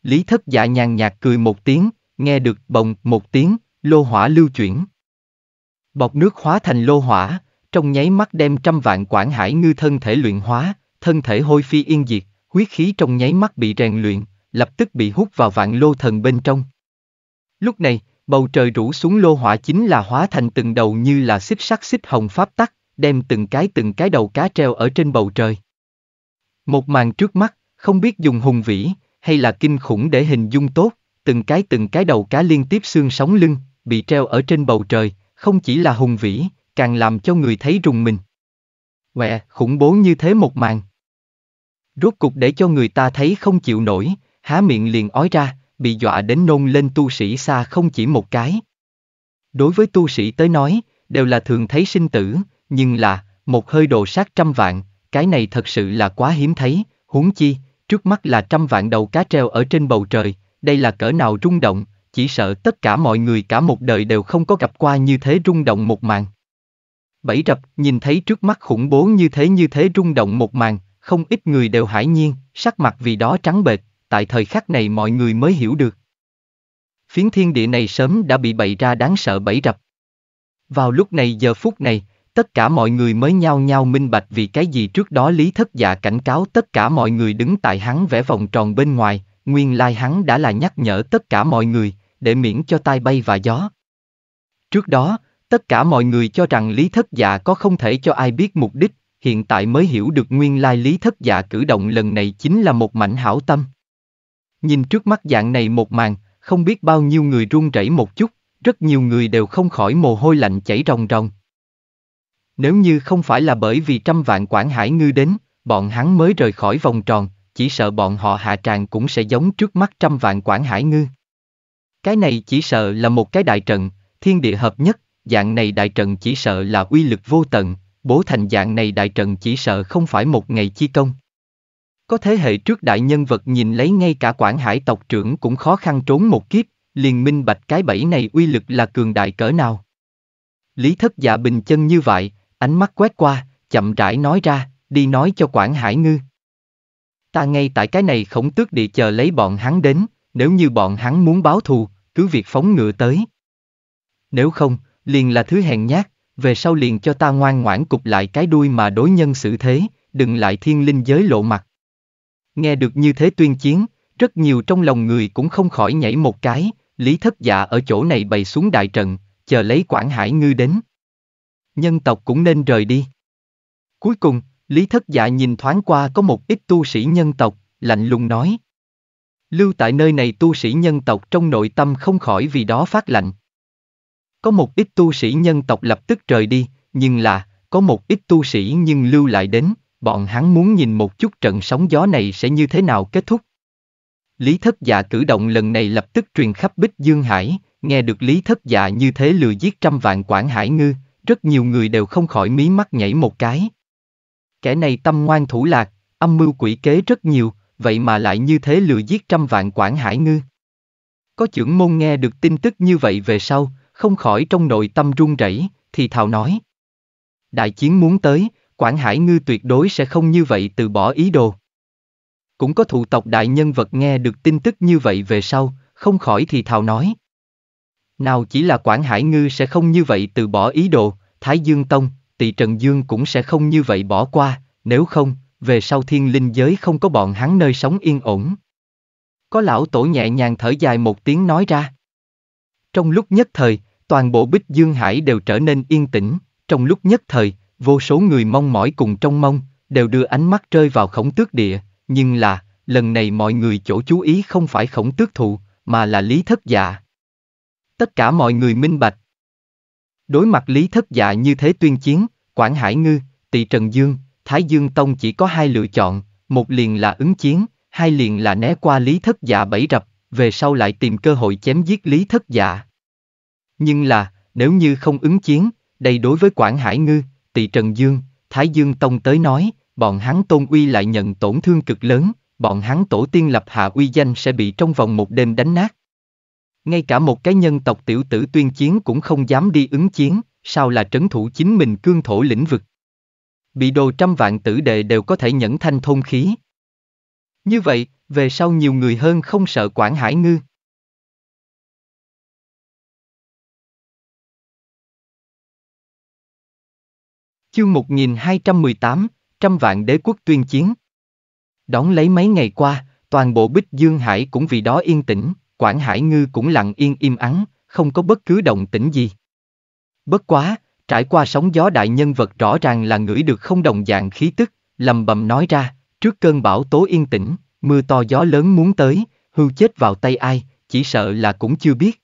Lý thất dạ nhàn nhạt cười một tiếng, nghe được bồng một tiếng, lô hỏa lưu chuyển. Bọc nước hóa thành lô hỏa, trong nháy mắt đem trăm vạn Quản Hải ngư thân thể luyện hóa, thân thể hôi phi yên diệt, huyết khí trong nháy mắt bị rèn luyện, lập tức bị hút vào vạn lô thần bên trong. Lúc này, bầu trời rủ xuống lô hỏa chính là hóa thành từng đầu như là xích sắc xích hồng pháp tắc, đem từng cái từng cái đầu cá treo ở trên bầu trời. Một màn trước mắt, không biết dùng hùng vĩ, hay là kinh khủng để hình dung tốt, từng cái từng cái đầu cá liên tiếp xương sóng lưng, bị treo ở trên bầu trời, không chỉ là hùng vĩ, càng làm cho người thấy rùng mình. Quẹ, khủng bố như thế một màn. Rốt cục để cho người ta thấy không chịu nổi, há miệng liền ói ra, bị dọa đến nôn lên tu sĩ xa không chỉ một cái. Đối với tu sĩ tới nói, đều là thường thấy sinh tử, nhưng là, một hơi đồ sát trăm vạn, cái này thật sự là quá hiếm thấy, huống chi, trước mắt là trăm vạn đầu cá treo ở trên bầu trời, đây là cỡ nào rung động, chỉ sợ tất cả mọi người cả một đời đều không có gặp qua như thế rung động một màn. Bảy rập nhìn thấy trước mắt khủng bố như thế như thế rung động một màn, không ít người đều hải nhiên, sắc mặt vì đó trắng bệch, tại thời khắc này mọi người mới hiểu được. Phiến thiên địa này sớm đã bị bậy ra đáng sợ bẫy rập. Vào lúc này giờ phút này, tất cả mọi người mới nhao nhao minh bạch vì cái gì trước đó Lý Thất Dạ cảnh cáo tất cả mọi người đứng tại hắn vẽ vòng tròn bên ngoài, nguyên lai hắn đã là nhắc nhở tất cả mọi người, để miễn cho tai bay và gió. Trước đó, tất cả mọi người cho rằng Lý Thất Dạ có không thể cho ai biết mục đích, hiện tại mới hiểu được nguyên lai Lý Thất Dạ cử động lần này chính là một mảnh hảo tâm. Nhìn trước mắt dạng này một màn, không biết bao nhiêu người run rẩy một chút, rất nhiều người đều không khỏi mồ hôi lạnh chảy ròng ròng. Nếu như không phải là bởi vì trăm vạn quản Hải ngư đến, bọn hắn mới rời khỏi vòng tròn, chỉ sợ bọn họ hạ tràng cũng sẽ giống trước mắt trăm vạn quản Hải ngư. Cái này chỉ sợ là một cái đại trận, thiên địa hợp nhất, dạng này đại trận chỉ sợ là uy lực vô tận, bố thành dạng này đại trận chỉ sợ không phải một ngày chi công. Có thế hệ trước đại nhân vật nhìn lấy ngay cả Quản Hải tộc trưởng cũng khó khăn trốn một kiếp, liền minh bạch cái bẫy này uy lực là cường đại cỡ nào. Lý thất dạ bình chân như vậy, ánh mắt quét qua, chậm rãi nói ra, đi nói cho Quản Hải ngư. Ta ngay tại cái này khổng tước địa chờ lấy bọn hắn đến, nếu như bọn hắn muốn báo thù, cứ việc phóng ngựa tới. Nếu không, liền là thứ hèn nhát, về sau liền cho ta ngoan ngoãn cục lại cái đuôi mà đối nhân xử thế, đừng lại thiên linh giới lộ mặt. Nghe được như thế tuyên chiến, rất nhiều trong lòng người cũng không khỏi nhảy một cái, Lý Thất Dạ ở chỗ này bày xuống đại trận, chờ lấy Quảng Hải Ngư đến. Nhân tộc cũng nên rời đi. Cuối cùng, Lý Thất Dạ nhìn thoáng qua có một ít tu sĩ nhân tộc, lạnh lùng nói. Lưu tại nơi này tu sĩ nhân tộc trong nội tâm không khỏi vì đó phát lạnh. Có một ít tu sĩ nhân tộc lập tức rời đi, nhưng là, có một ít tu sĩ nhưng lưu lại đến, Bọn hắn muốn nhìn một chút trận sóng gió này sẽ như thế nào kết thúc. Lý thất dạ cử động lần này lập tức truyền khắp Bích Dương Hải, nghe được Lý thất dạ như thế lừa giết trăm vạn quảng hải ngư, rất nhiều người đều không khỏi mí mắt nhảy một cái. Kẻ này tâm ngoan thủ lạc, âm mưu quỷ kế rất nhiều, vậy mà lại như thế lừa giết trăm vạn quảng hải ngư. Có trưởng môn nghe được tin tức như vậy về sau, không khỏi trong nội tâm run rẩy, thì thào nói. Đại chiến muốn tới, Quảng Hải Ngư tuyệt đối sẽ không như vậy từ bỏ ý đồ. Cũng có thụ tộc đại nhân vật nghe được tin tức như vậy về sau, không khỏi thì thào nói. Nào chỉ là Quảng Hải Ngư sẽ không như vậy từ bỏ ý đồ, Thái Dương Tông, Tỳ Trần Dương cũng sẽ không như vậy bỏ qua, nếu không, về sau thiên linh giới không có bọn hắn nơi sống yên ổn. Có lão tổ nhẹ nhàng thở dài một tiếng nói ra. Trong lúc nhất thời, toàn bộ Bích Dương Hải đều trở nên yên tĩnh, trong lúc nhất thời, Vô số người mong mỏi cùng trong mong, đều đưa ánh mắt rơi vào khổng tước địa, nhưng là, lần này mọi người chỗ chú ý không phải khổng tước thụ, mà là lý thất dạ. Tất cả mọi người minh bạch. Đối mặt lý thất dạ như thế tuyên chiến, Quảng Hải Ngư, Tị Trần Dương, Thái Dương Tông chỉ có hai lựa chọn, một liền là ứng chiến, hai liền là né qua lý thất dạ bẫy rập, về sau lại tìm cơ hội chém giết lý thất dạ. Nhưng là, nếu như không ứng chiến, đây đối với Quảng Hải Ngư, tỳ Trần Dương, Thái Dương Tông tới nói, bọn hắn tôn uy lại nhận tổn thương cực lớn, bọn hắn tổ tiên lập hạ uy danh sẽ bị trong vòng một đêm đánh nát. Ngay cả một cái nhân tộc tiểu tử tuyên chiến cũng không dám đi ứng chiến, sao là trấn thủ chính mình cương thổ lĩnh vực. Bị đồ trăm vạn tử đệ đều có thể nhẫn thanh thôn khí. Như vậy, về sau nhiều người hơn không sợ quản Hải Ngư. Chương 1218, trăm vạn đế quốc tuyên chiến. Đón lấy mấy ngày qua, toàn bộ Bích Dương Hải cũng vì đó yên tĩnh, Quảng Hải Ngư cũng lặng yên im ắng, không có bất cứ động tĩnh gì. Bất quá, trải qua sóng gió đại nhân vật rõ ràng là ngửi được không đồng dạng khí tức, lầm bầm nói ra, trước cơn bão tố yên tĩnh, mưa to gió lớn muốn tới, hưu chết vào tay ai, chỉ sợ là cũng chưa biết.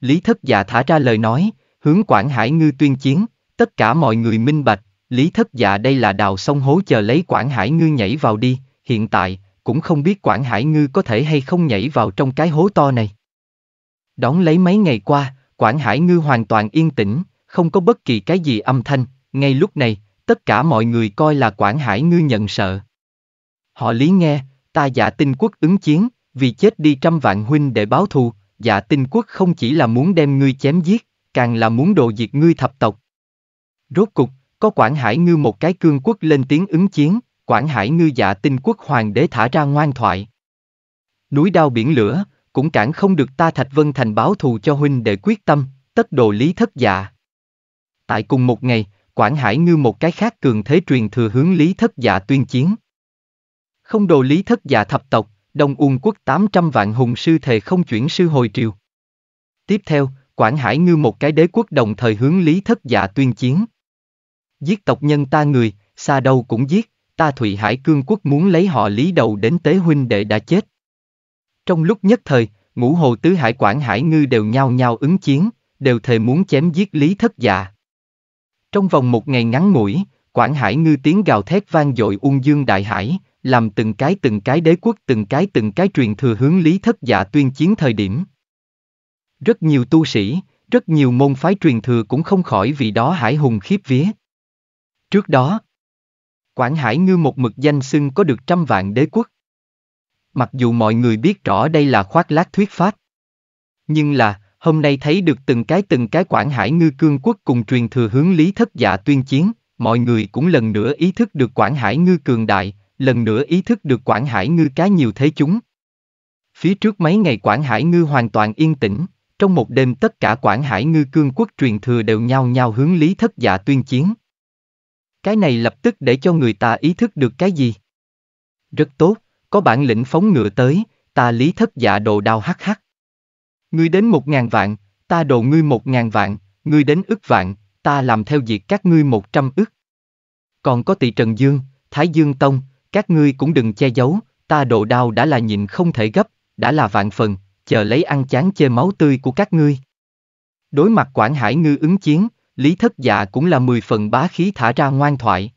Lý thất dạ thả ra lời nói, hướng Quảng Hải Ngư tuyên chiến, Tất cả mọi người minh bạch, Lý Thất Dạ đây là đào sông hố chờ lấy Quảng Hải Ngư nhảy vào đi, hiện tại, cũng không biết Quảng Hải Ngư có thể hay không nhảy vào trong cái hố to này. Đón lấy mấy ngày qua, Quảng Hải Ngư hoàn toàn yên tĩnh, không có bất kỳ cái gì âm thanh, ngay lúc này, tất cả mọi người coi là Quảng Hải Ngư nhận sợ. Họ lý nghe, ta giả dạ tinh quốc ứng chiến, vì chết đi trăm vạn huynh để báo thù, giả dạ tinh quốc không chỉ là muốn đem ngươi chém giết, càng là muốn đồ diệt ngươi thập tộc, Rốt cục, có Quảng Hải Ngư một cái cương quốc lên tiếng ứng chiến, Quảng Hải Ngư dạ tinh quốc hoàng đế thả ra ngoan thoại. Núi đao biển lửa, cũng cản không được ta Thạch Vân Thành báo thù cho huynh để quyết tâm, tất đồ lý thất dạ. Tại cùng một ngày, Quảng Hải Ngư một cái khác cường thế truyền thừa hướng lý thất dạ tuyên chiến. Không đồ lý thất dạ thập tộc, Đông Uông quốc 800 vạn hùng sư thề không chuyển sư hồi triều. Tiếp theo, Quảng Hải Ngư một cái đế quốc đồng thời hướng lý thất dạ tuyên chiến giết tộc nhân ta người, xa đâu cũng giết, ta Thụy Hải Cương quốc muốn lấy họ lý đầu đến tế huynh đệ đã chết. Trong lúc nhất thời, ngũ hồ tứ hải quảng hải ngư đều nhao nhao ứng chiến, đều thề muốn chém giết lý thất dạ. Trong vòng một ngày ngắn ngủi, quảng hải ngư tiếng gào thét vang dội ung dương đại hải, làm từng cái từng cái đế quốc từng cái từng cái truyền thừa hướng lý thất dạ tuyên chiến thời điểm. Rất nhiều tu sĩ, rất nhiều môn phái truyền thừa cũng không khỏi vì đó hải hùng khiếp vía. Trước đó, Quảng Hải Ngư một mực danh xưng có được trăm vạn đế quốc. Mặc dù mọi người biết rõ đây là khoác lác thuyết pháp, nhưng là hôm nay thấy được từng cái từng cái Quảng Hải Ngư cương quốc cùng truyền thừa hướng lý thất dạ tuyên chiến, mọi người cũng lần nữa ý thức được Quảng Hải Ngư cường đại, lần nữa ý thức được Quảng Hải Ngư cá nhiều thế chúng. Phía trước mấy ngày Quảng Hải Ngư hoàn toàn yên tĩnh, trong một đêm tất cả Quảng Hải Ngư cương quốc truyền thừa đều nhau nhau hướng lý thất dạ tuyên chiến. Cái này lập tức để cho người ta ý thức được cái gì? Rất tốt, có bản lĩnh phóng ngựa tới, ta lý thất dạ đồ đao hắc hắc. Ngươi đến một ngàn vạn, ta đồ ngươi một ngàn vạn, ngươi đến ức vạn, ta làm theo diệt các ngươi một trăm ức. Còn có tỷ Trần Dương, Thái Dương Tông, các ngươi cũng đừng che giấu, ta đồ đao đã là nhịn không thể gấp, đã là vạn phần, chờ lấy ăn chán chê máu tươi của các ngươi. Đối mặt Quảng Hải ngư ứng chiến, Lý thất dạ cũng là mười phần bá khí thả ra ngoan thoại.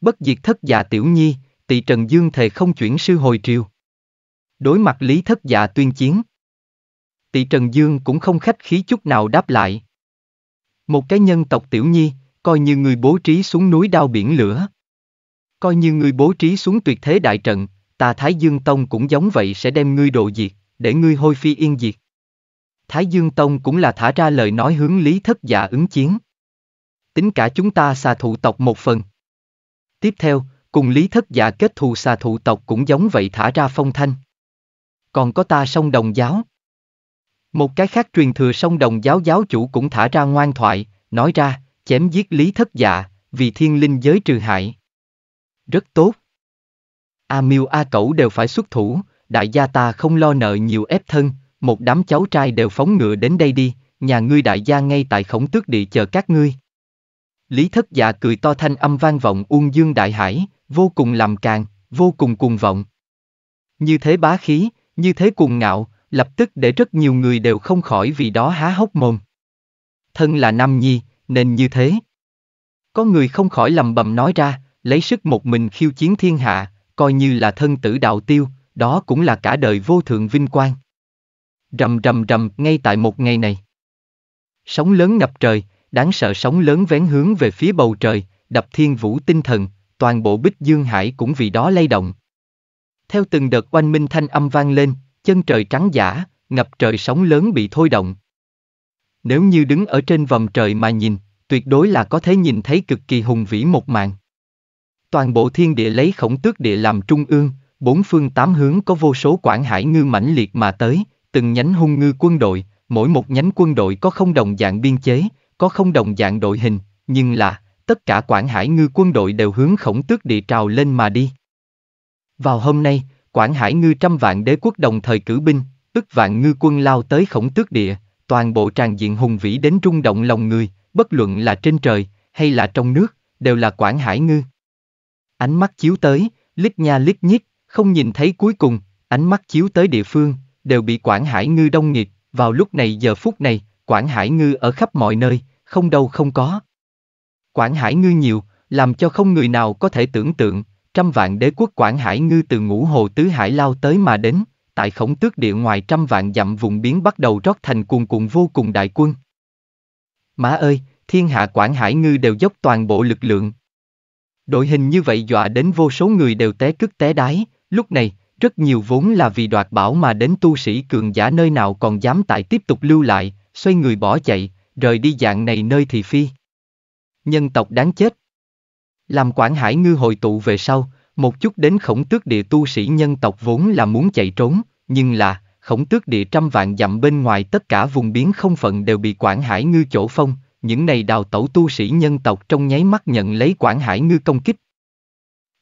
Bất diệt thất dạ tiểu nhi, tỷ Trần Dương thề không chuyển sư hồi triều. Đối mặt Lý thất dạ tuyên chiến. tỷ Trần Dương cũng không khách khí chút nào đáp lại. Một cái nhân tộc tiểu nhi, coi như người bố trí xuống núi đao biển lửa. Coi như người bố trí xuống tuyệt thế đại trận, ta Thái Dương Tông cũng giống vậy sẽ đem ngươi độ diệt, để ngươi hôi phi yên diệt. Thái Dương Tông cũng là thả ra lời nói hướng Lý Thất Dạ ứng chiến. Tính cả chúng ta xà thụ tộc một phần. Tiếp theo, cùng Lý Thất Dạ kết thù xà thụ tộc cũng giống vậy thả ra phong thanh. Còn có ta sông đồng giáo. Một cái khác truyền thừa sông đồng giáo giáo chủ cũng thả ra ngoan thoại, nói ra, chém giết Lý Thất Dạ, vì thiên linh giới trừ hại. Rất tốt. A Miêu A Cẩu đều phải xuất thủ, đại gia ta không lo nợ nhiều ép thân, một đám cháu trai đều phóng ngựa đến đây đi, nhà ngươi đại gia ngay tại khổng tước địa chờ các ngươi. Lý thất dạ cười to thanh âm vang vọng uông dương đại hải, vô cùng làm càng, vô cùng cuồng vọng. Như thế bá khí, như thế cuồng ngạo, lập tức để rất nhiều người đều không khỏi vì đó há hốc mồm. Thân là nam nhi, nên như thế. Có người không khỏi lầm bầm nói ra, lấy sức một mình khiêu chiến thiên hạ, coi như là thân tử đạo tiêu, đó cũng là cả đời vô thượng vinh quang rầm rầm rầm ngay tại một ngày này. Sóng lớn ngập trời, đáng sợ sóng lớn vén hướng về phía bầu trời, đập thiên vũ tinh thần, toàn bộ bích dương hải cũng vì đó lay động. Theo từng đợt oanh minh thanh âm vang lên, chân trời trắng giả, ngập trời sóng lớn bị thôi động. Nếu như đứng ở trên vòng trời mà nhìn, tuyệt đối là có thể nhìn thấy cực kỳ hùng vĩ một màn. Toàn bộ thiên địa lấy khổng tước địa làm trung ương, bốn phương tám hướng có vô số quảng hải ngư mãnh liệt mà tới, từng nhánh hung ngư quân đội, mỗi một nhánh quân đội có không đồng dạng biên chế, có không đồng dạng đội hình, nhưng là, tất cả Quảng Hải ngư quân đội đều hướng khổng tước địa trào lên mà đi. Vào hôm nay, Quảng Hải ngư trăm vạn đế quốc đồng thời cử binh, ức vạn ngư quân lao tới khổng tước địa, toàn bộ tràn diện hùng vĩ đến rung động lòng người, bất luận là trên trời, hay là trong nước, đều là Quảng Hải ngư. Ánh mắt chiếu tới, lít nha lít nhít, không nhìn thấy cuối cùng, ánh mắt chiếu tới địa phương, đều bị Quảng Hải Ngư đông nghiệp, vào lúc này giờ phút này, Quảng Hải Ngư ở khắp mọi nơi, không đâu không có. Quảng Hải Ngư nhiều, làm cho không người nào có thể tưởng tượng, trăm vạn đế quốc Quảng Hải Ngư từ ngũ hồ tứ hải lao tới mà đến, tại khổng tước địa ngoài trăm vạn dặm vùng biến bắt đầu rót thành cuồn cuộn vô cùng đại quân. Má ơi, thiên hạ Quảng Hải Ngư đều dốc toàn bộ lực lượng. Đội hình như vậy dọa đến vô số người đều té cứt té đái, lúc này, rất nhiều vốn là vì đoạt bảo mà đến tu sĩ cường giả nơi nào còn dám tại tiếp tục lưu lại, xoay người bỏ chạy, rời đi dạng này nơi thì phi. Nhân tộc đáng chết. Làm Quảng Hải ngư hội tụ về sau, một chút đến khổng tước địa tu sĩ nhân tộc vốn là muốn chạy trốn, nhưng là, khổng tước địa trăm vạn dặm bên ngoài tất cả vùng biến không phận đều bị Quảng Hải ngư chỗ phong, những này đào tẩu tu sĩ nhân tộc trong nháy mắt nhận lấy Quảng Hải ngư công kích.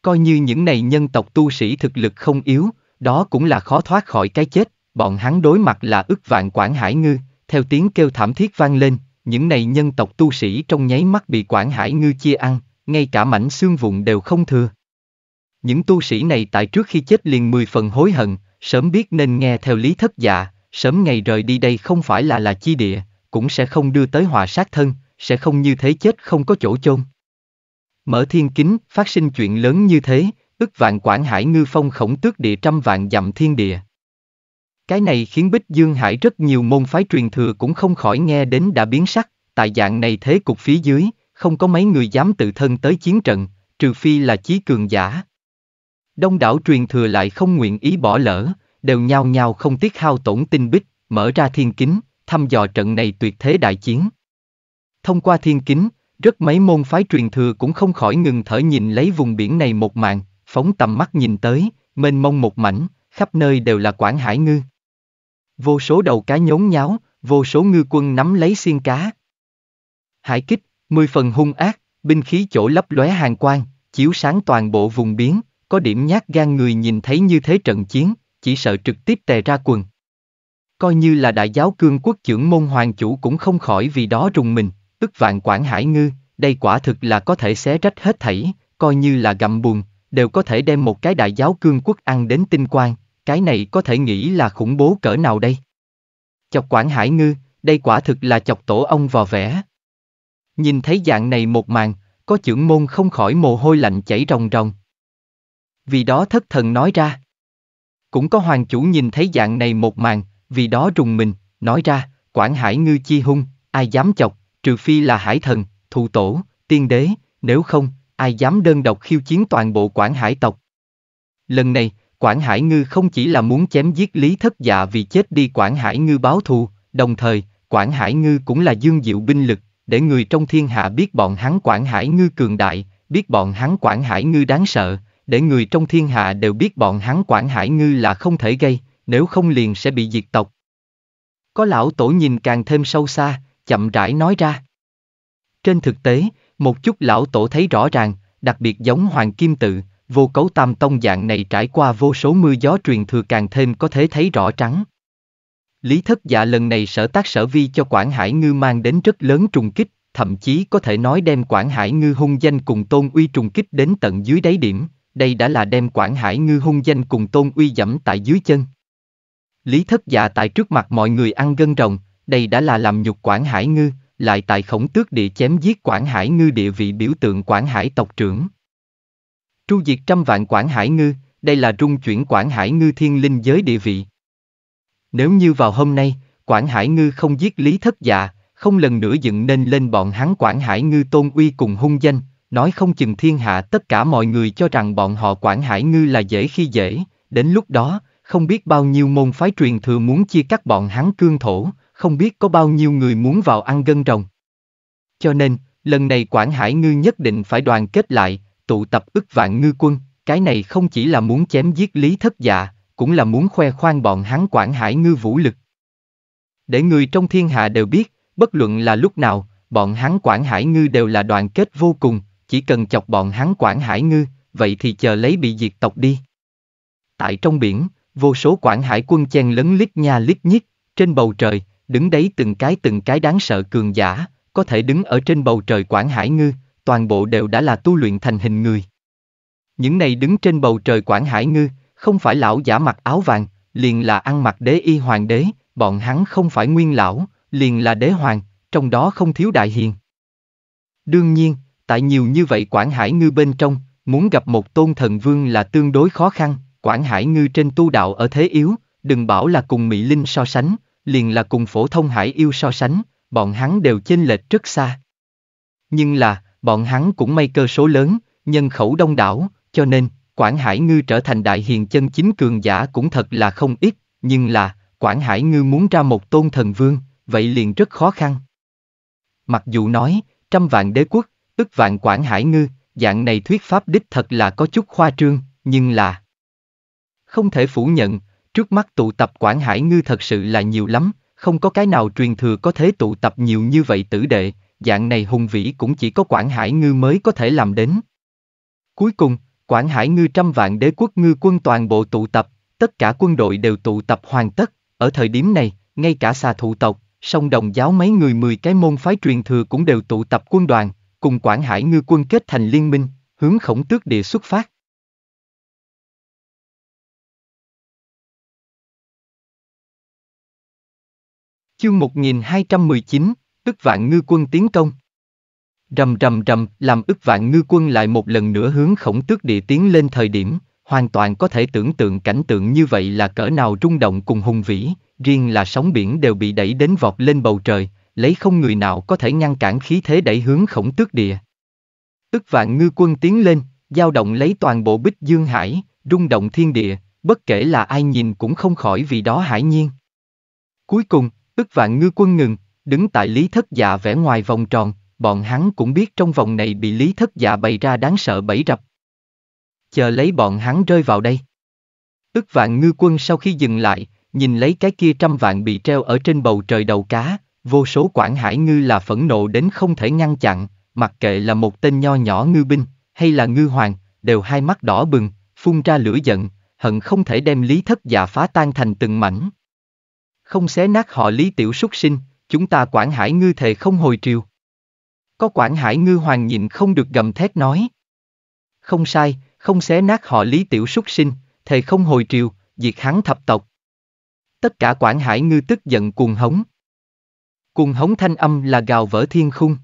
Coi như những này nhân tộc tu sĩ thực lực không yếu, đó cũng là khó thoát khỏi cái chết, bọn hắn đối mặt là ức vạn quản Hải Ngư, theo tiếng kêu thảm thiết vang lên, những này nhân tộc tu sĩ trong nháy mắt bị quản Hải Ngư chia ăn, ngay cả mảnh xương vụn đều không thừa. Những tu sĩ này tại trước khi chết liền mười phần hối hận, sớm biết nên nghe theo lý thất dạ, sớm ngày rời đi đây không phải là là chi địa, cũng sẽ không đưa tới họa sát thân, sẽ không như thế chết không có chỗ chôn. Mở thiên kính, phát sinh chuyện lớn như thế, ức vạn quảng hải ngư phong khổng tước địa trăm vạn dặm thiên địa. Cái này khiến Bích Dương Hải rất nhiều môn phái truyền thừa cũng không khỏi nghe đến đã biến sắc, tại dạng này thế cục phía dưới, không có mấy người dám tự thân tới chiến trận, trừ phi là chí cường giả. Đông đảo truyền thừa lại không nguyện ý bỏ lỡ, đều nhao nhao không tiếc hao tổn tinh bích, mở ra thiên kính, thăm dò trận này tuyệt thế đại chiến. Thông qua thiên kính, rất mấy môn phái truyền thừa cũng không khỏi ngừng thở nhìn lấy vùng biển này một màn phóng tầm mắt nhìn tới, mênh mông một mảnh, khắp nơi đều là quảng hải ngư. Vô số đầu cá nhốn nháo, vô số ngư quân nắm lấy xiên cá. Hải kích, mười phần hung ác, binh khí chỗ lấp lóe hàng quang, chiếu sáng toàn bộ vùng biển, có điểm nhát gan người nhìn thấy như thế trận chiến, chỉ sợ trực tiếp tè ra quần. Coi như là đại giáo cương quốc trưởng môn hoàng chủ cũng không khỏi vì đó rùng mình. Tức vạn quản hải ngư, đây quả thực là có thể xé rách hết thảy, coi như là gặm buồn, đều có thể đem một cái đại giáo cương quốc ăn đến tinh quang, cái này có thể nghĩ là khủng bố cỡ nào đây. Chọc quản hải ngư, đây quả thực là chọc tổ ông vò vẽ. Nhìn thấy dạng này một màn, có trưởng môn không khỏi mồ hôi lạnh chảy ròng ròng. Vì đó thất thần nói ra. Cũng có hoàng chủ nhìn thấy dạng này một màn, vì đó rùng mình, nói ra, quản Hải ngư chi hung, ai dám chọc, trừ phi là hải thần, thụ tổ, tiên đế, nếu không, ai dám đơn độc khiêu chiến toàn bộ Quảng Hải tộc. Lần này, Quảng Hải Ngư không chỉ là muốn chém giết Lý Thất Dạ vì chết đi Quảng Hải Ngư báo thù, đồng thời, Quảng Hải Ngư cũng là dương diệu binh lực, để người trong thiên hạ biết bọn hắn Quảng Hải Ngư cường đại, biết bọn hắn Quảng Hải Ngư đáng sợ, để người trong thiên hạ đều biết bọn hắn Quảng Hải Ngư là không thể gây, nếu không liền sẽ bị diệt tộc. Có lão tổ nhìn càng thêm sâu xa, chậm rãi nói ra. Trên thực tế, một chút lão tổ thấy rõ ràng, đặc biệt giống Hoàng Kim Tự, vô cấu tam tông dạng này trải qua vô số mưa gió truyền thừa càng thêm có thể thấy rõ trắng. Lý thất dạ lần này sở tác sở vi cho Quảng Hải Ngư mang đến rất lớn trùng kích, thậm chí có thể nói đem Quảng Hải Ngư hung danh cùng tôn uy trùng kích đến tận dưới đáy điểm, đây đã là đem Quảng Hải Ngư hung danh cùng tôn uy dẫm tại dưới chân. Lý thất dạ tại trước mặt mọi người ăn gân rồng, đây đã là làm nhục quản Hải Ngư, lại tại khổng tước địa chém giết quản Hải Ngư địa vị biểu tượng quản Hải tộc trưởng. Tru diệt trăm vạn quản Hải Ngư, đây là trung chuyển quản Hải Ngư thiên linh giới địa vị. Nếu như vào hôm nay, quản Hải Ngư không giết Lý Thất Dạ, không lần nữa dựng nên lên bọn hắn quản Hải Ngư tôn uy cùng hung danh, nói không chừng thiên hạ tất cả mọi người cho rằng bọn họ quản Hải Ngư là dễ khi dễ, đến lúc đó, không biết bao nhiêu môn phái truyền thừa muốn chia cắt bọn hắn cương thổ, không biết có bao nhiêu người muốn vào ăn gân rồng. Cho nên, lần này Quảng Hải ngư nhất định phải đoàn kết lại, tụ tập ức vạn ngư quân, cái này không chỉ là muốn chém giết lý thất dạ, cũng là muốn khoe khoang bọn hắn Quảng Hải ngư vũ lực. Để người trong thiên hạ đều biết, bất luận là lúc nào, bọn hắn Quảng Hải ngư đều là đoàn kết vô cùng, chỉ cần chọc bọn hắn Quảng Hải ngư, vậy thì chờ lấy bị diệt tộc đi. Tại trong biển, vô số Quảng Hải quân chen lấn lít nha lít nhít, trên bầu trời, đứng đấy từng cái từng cái đáng sợ cường giả, có thể đứng ở trên bầu trời Quảng Hải Ngư, toàn bộ đều đã là tu luyện thành hình người. Những này đứng trên bầu trời Quảng Hải Ngư, không phải lão giả mặc áo vàng, liền là ăn mặc đế y hoàng đế, bọn hắn không phải nguyên lão, liền là đế hoàng, trong đó không thiếu đại hiền. Đương nhiên, tại nhiều như vậy Quảng Hải Ngư bên trong, muốn gặp một tôn thần vương là tương đối khó khăn, Quảng Hải Ngư trên tu đạo ở thế yếu, đừng bảo là cùng Mỹ Linh so sánh, liền là cùng phổ thông hải yêu so sánh, bọn hắn đều chênh lệch rất xa. Nhưng là, bọn hắn cũng may cơ số lớn, nhân khẩu đông đảo, cho nên, Quảng Hải Ngư trở thành đại hiền chân chính cường giả cũng thật là không ít, nhưng là, Quảng Hải Ngư muốn ra một tôn thần vương, vậy liền rất khó khăn. Mặc dù nói, trăm vạn đế quốc, ức vạn Quảng Hải Ngư, dạng này thuyết pháp đích thật là có chút khoa trương, nhưng là không thể phủ nhận, Trước mắt tụ tập Quảng Hải Ngư thật sự là nhiều lắm, không có cái nào truyền thừa có thế tụ tập nhiều như vậy tử đệ, dạng này hùng vĩ cũng chỉ có Quảng Hải Ngư mới có thể làm đến. Cuối cùng, Quảng Hải Ngư trăm vạn đế quốc ngư quân toàn bộ tụ tập, tất cả quân đội đều tụ tập hoàn tất, ở thời điểm này, ngay cả xà thụ tộc, sông đồng giáo mấy người mười cái môn phái truyền thừa cũng đều tụ tập quân đoàn, cùng Quảng Hải Ngư quân kết thành liên minh, hướng khổng tước địa xuất phát. Chương 1219, ức vạn ngư quân tiến công. Rầm rầm rầm, làm ức vạn ngư quân lại một lần nữa hướng khổng tước địa tiến lên thời điểm, hoàn toàn có thể tưởng tượng cảnh tượng như vậy là cỡ nào rung động cùng hùng vĩ, riêng là sóng biển đều bị đẩy đến vọt lên bầu trời, lấy không người nào có thể ngăn cản khí thế đẩy hướng khổng tước địa. Ức vạn ngư quân tiến lên, dao động lấy toàn bộ bích dương hải, rung động thiên địa, bất kể là ai nhìn cũng không khỏi vì đó hải nhiên. Cuối cùng, Ước vạn ngư quân ngừng, đứng tại Lý Thất Dạ vẽ ngoài vòng tròn, bọn hắn cũng biết trong vòng này bị Lý Thất Dạ bày ra đáng sợ bẫy rập. Chờ lấy bọn hắn rơi vào đây. Ước vạn ngư quân sau khi dừng lại, nhìn lấy cái kia trăm vạn bị treo ở trên bầu trời đầu cá, vô số quảng hải ngư là phẫn nộ đến không thể ngăn chặn, mặc kệ là một tên nho nhỏ ngư binh, hay là ngư hoàng, đều hai mắt đỏ bừng, phun ra lửa giận, hận không thể đem lý thất dạ phá tan thành từng mảnh không xé nát họ lý tiểu súc sinh, chúng ta Quản Hải ngư thề không hồi triều. Có Quản Hải ngư hoàng nhịn không được gầm thét nói. Không sai, không xé nát họ lý tiểu súc sinh, thề không hồi triều, diệt hắn thập tộc. Tất cả Quản Hải ngư tức giận cuồng hống. Cuồng hống thanh âm là gào vỡ thiên khung.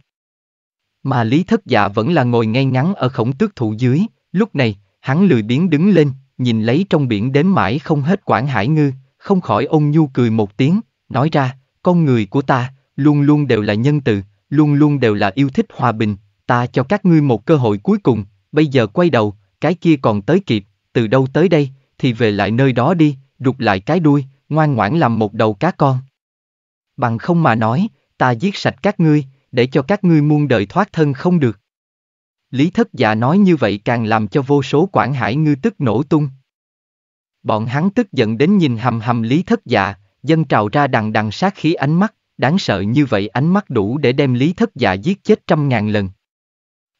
Mà Lý Thất Dạ vẫn là ngồi ngay ngắn ở khổng tước thụ dưới, lúc này, hắn lười biến đứng lên, nhìn lấy trong biển đến mãi không hết Quản Hải ngư, không khỏi ông nhu cười một tiếng, nói ra, con người của ta, luôn luôn đều là nhân từ, luôn luôn đều là yêu thích hòa bình, ta cho các ngươi một cơ hội cuối cùng, bây giờ quay đầu, cái kia còn tới kịp, từ đâu tới đây, thì về lại nơi đó đi, rụt lại cái đuôi, ngoan ngoãn làm một đầu cá con. Bằng không mà nói, ta giết sạch các ngươi, để cho các ngươi muôn đời thoát thân không được. Lý thất dạ nói như vậy càng làm cho vô số quảng hải ngư tức nổ tung, Bọn hắn tức giận đến nhìn hầm hầm lý thất dạ, dân trào ra đằng đằng sát khí ánh mắt, đáng sợ như vậy ánh mắt đủ để đem lý thất dạ giết chết trăm ngàn lần.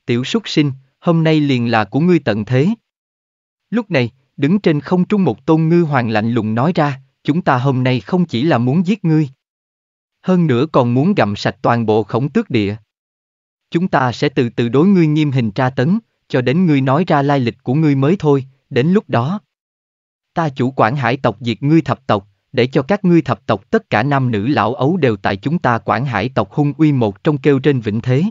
Tiểu súc sinh, hôm nay liền là của ngươi tận thế. Lúc này, đứng trên không trung một tôn ngư hoàng lạnh lùng nói ra, chúng ta hôm nay không chỉ là muốn giết ngươi. Hơn nữa còn muốn gặm sạch toàn bộ khổng tước địa. Chúng ta sẽ từ từ đối ngươi nghiêm hình tra tấn, cho đến ngươi nói ra lai lịch của ngươi mới thôi, đến lúc đó, ta chủ quản hải tộc diệt ngươi thập tộc, để cho các ngươi thập tộc tất cả nam nữ lão ấu đều tại chúng ta quản hải tộc hung uy một trong kêu trên vĩnh thế.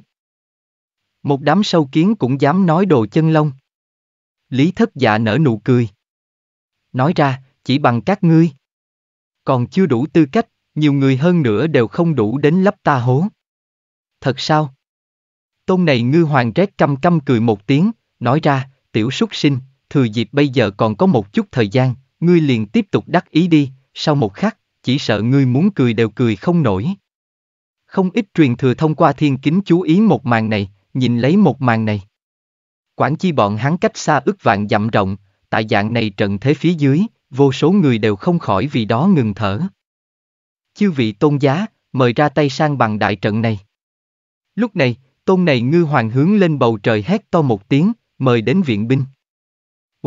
Một đám sâu kiến cũng dám nói đồ chân lông. Lý thất dạ nở nụ cười. Nói ra, chỉ bằng các ngươi. Còn chưa đủ tư cách, nhiều người hơn nữa đều không đủ đến lấp ta hố. Thật sao? Tôn này ngư hoàng rét căm căm cười một tiếng, nói ra, tiểu súc sinh, thừa dịp bây giờ còn có một chút thời gian, ngươi liền tiếp tục đắc ý đi, sau một khắc, chỉ sợ ngươi muốn cười đều cười không nổi. Không ít truyền thừa thông qua thiên kính chú ý một màn này, nhìn lấy một màn này. Quản chi bọn hắn cách xa ước vạn dặm rộng, tại dạng này trận thế phía dưới, vô số người đều không khỏi vì đó ngừng thở. Chư vị tôn giá, mời ra tay sang bằng đại trận này. Lúc này, tôn này ngư hoàng hướng lên bầu trời hét to một tiếng, mời đến viện binh.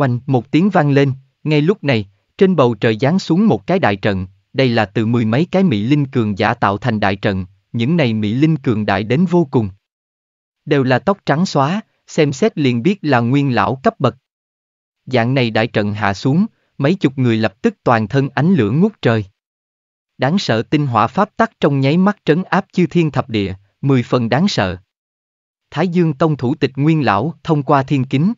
Oanh, một tiếng vang lên, ngay lúc này, trên bầu trời giáng xuống một cái đại trận, đây là từ mười mấy cái Mỹ Linh cường giả tạo thành đại trận, những này Mỹ Linh cường đại đến vô cùng. Đều là tóc trắng xóa, xem xét liền biết là nguyên lão cấp bậc. Dạng này đại trận hạ xuống, mấy chục người lập tức toàn thân ánh lửa ngút trời. Đáng sợ tinh hỏa pháp tắc trong nháy mắt trấn áp chư thiên thập địa, mười phần đáng sợ. Thái Dương Tông thủ tịch Nguyên Lão thông qua thiên kính,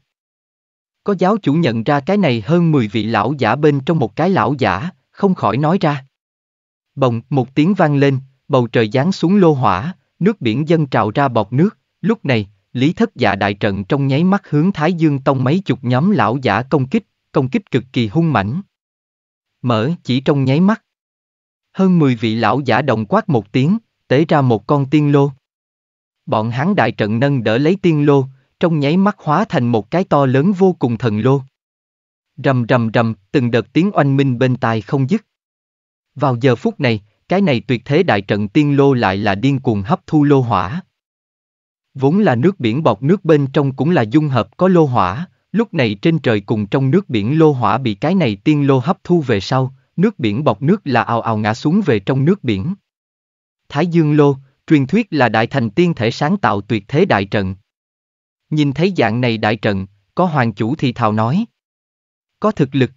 có giáo chủ nhận ra cái này hơn 10 vị lão giả bên trong một cái lão giả, không khỏi nói ra. Bồng, một tiếng vang lên, bầu trời giáng xuống lô hỏa, nước biển dâng trào ra bọt nước, lúc này, Lý Thất Dạ đại trận trong nháy mắt hướng Thái Dương Tông mấy chục nhóm lão giả công kích, công kích cực kỳ hung mãnh. Mở chỉ trong nháy mắt. Hơn 10 vị lão giả đồng quát một tiếng, tế ra một con tiên lô. Bọn hắn đại trận nâng đỡ lấy tiên lô, trong nháy mắt hóa thành một cái to lớn vô cùng thần lô. Rầm rầm rầm, từng đợt tiếng oanh minh bên tai không dứt. Vào giờ phút này, cái này tuyệt thế đại trận tiên lô lại là điên cuồng hấp thu lô hỏa. Vốn là nước biển bọc nước bên trong cũng là dung hợp có lô hỏa, lúc này trên trời cùng trong nước biển lô hỏa bị cái này tiên lô hấp thu về sau, nước biển bọc nước là ào ào ngã xuống về trong nước biển. Thái Dương Lô, truyền thuyết là đại thành tiên thể sáng tạo tuyệt thế đại trận, Nhìn thấy dạng này đại trận, có hoàng chủ thì thào nói. Có thực lực.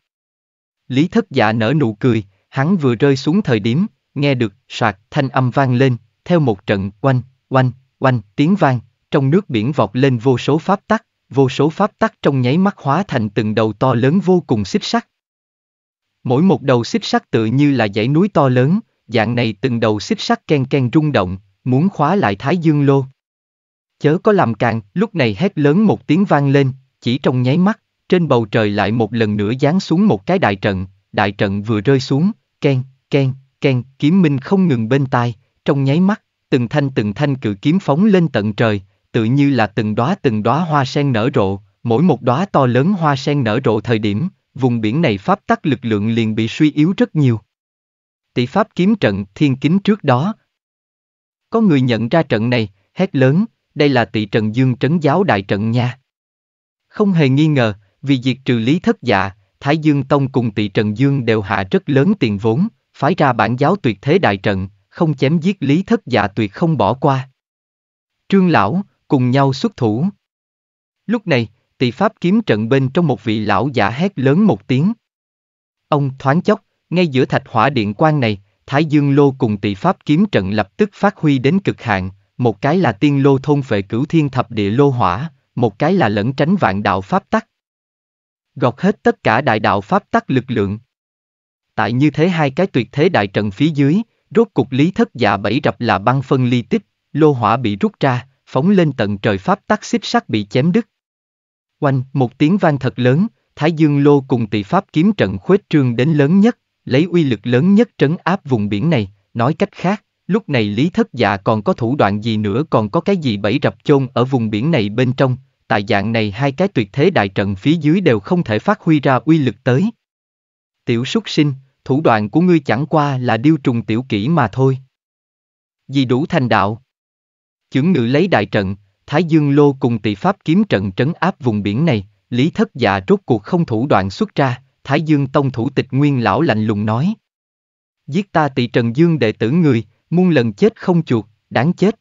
Lý thất dạ nở nụ cười, hắn vừa rơi xuống thời điểm, nghe được sạc thanh âm vang lên, theo một trận oanh, oanh, oanh tiếng vang, trong nước biển vọt lên vô số pháp tắc, vô số pháp tắc trong nháy mắt hóa thành từng đầu to lớn vô cùng xích sắt. Mỗi một đầu xích sắt tự như là dãy núi to lớn, dạng này từng đầu xích sắt ken ken rung động, muốn khóa lại Thái Dương Lô chớ có làm càng. lúc này hét lớn một tiếng vang lên, chỉ trong nháy mắt, trên bầu trời lại một lần nữa giáng xuống một cái đại trận, đại trận vừa rơi xuống, ken, ken, ken, kiếm minh không ngừng bên tai, trong nháy mắt, từng thanh từng thanh cự kiếm phóng lên tận trời, tự như là từng đóa từng đóa hoa sen nở rộ, mỗi một đóa to lớn hoa sen nở rộ thời điểm, vùng biển này pháp tắc lực lượng liền bị suy yếu rất nhiều. Tỷ pháp kiếm trận thiên kính trước đó. Có người nhận ra trận này, hét lớn, đây là tỷ trần dương trấn giáo đại trận nha. Không hề nghi ngờ, vì diệt trừ lý thất dạ, Thái Dương Tông cùng tỷ trần dương đều hạ rất lớn tiền vốn, phái ra bản giáo tuyệt thế đại trận, không chém giết lý thất dạ tuyệt không bỏ qua. Trương lão, cùng nhau xuất thủ. Lúc này, tỷ pháp kiếm trận bên trong một vị lão giả hét lớn một tiếng. Ông thoáng chốc, ngay giữa thạch hỏa điện quan này, Thái Dương Lô cùng tỷ pháp kiếm trận lập tức phát huy đến cực hạn, một cái là tiên lô thôn phệ cửu thiên thập địa lô hỏa, một cái là lẫn tránh vạn đạo pháp tắc. Gọt hết tất cả đại đạo pháp tắc lực lượng. Tại như thế hai cái tuyệt thế đại trận phía dưới, rốt cục lý thất dạ bảy rập là băng phân ly tích, lô hỏa bị rút ra, phóng lên tận trời pháp tắc xích sắt bị chém đứt. Oanh, một tiếng vang thật lớn, Thái Dương Lô cùng tỷ pháp kiếm trận khuếch trương đến lớn nhất, lấy uy lực lớn nhất trấn áp vùng biển này, nói cách khác, Lúc này Lý Thất Dạ còn có thủ đoạn gì nữa còn có cái gì bẫy rập chôn ở vùng biển này bên trong, tại dạng này hai cái tuyệt thế đại trận phía dưới đều không thể phát huy ra uy lực tới. Tiểu súc sinh, thủ đoạn của ngươi chẳng qua là điêu trùng tiểu kỹ mà thôi. Vì đủ thành đạo. Chưởng ngự lấy đại trận, Thái Dương Lô cùng tỷ pháp kiếm trận trấn áp vùng biển này, Lý Thất Dạ rốt cuộc không thủ đoạn xuất ra, Thái Dương Tông thủ tịch Nguyên Lão lạnh lùng nói. Giết ta tỷ Trần Dương đệ tử người, muôn lần chết không chuột, đáng chết.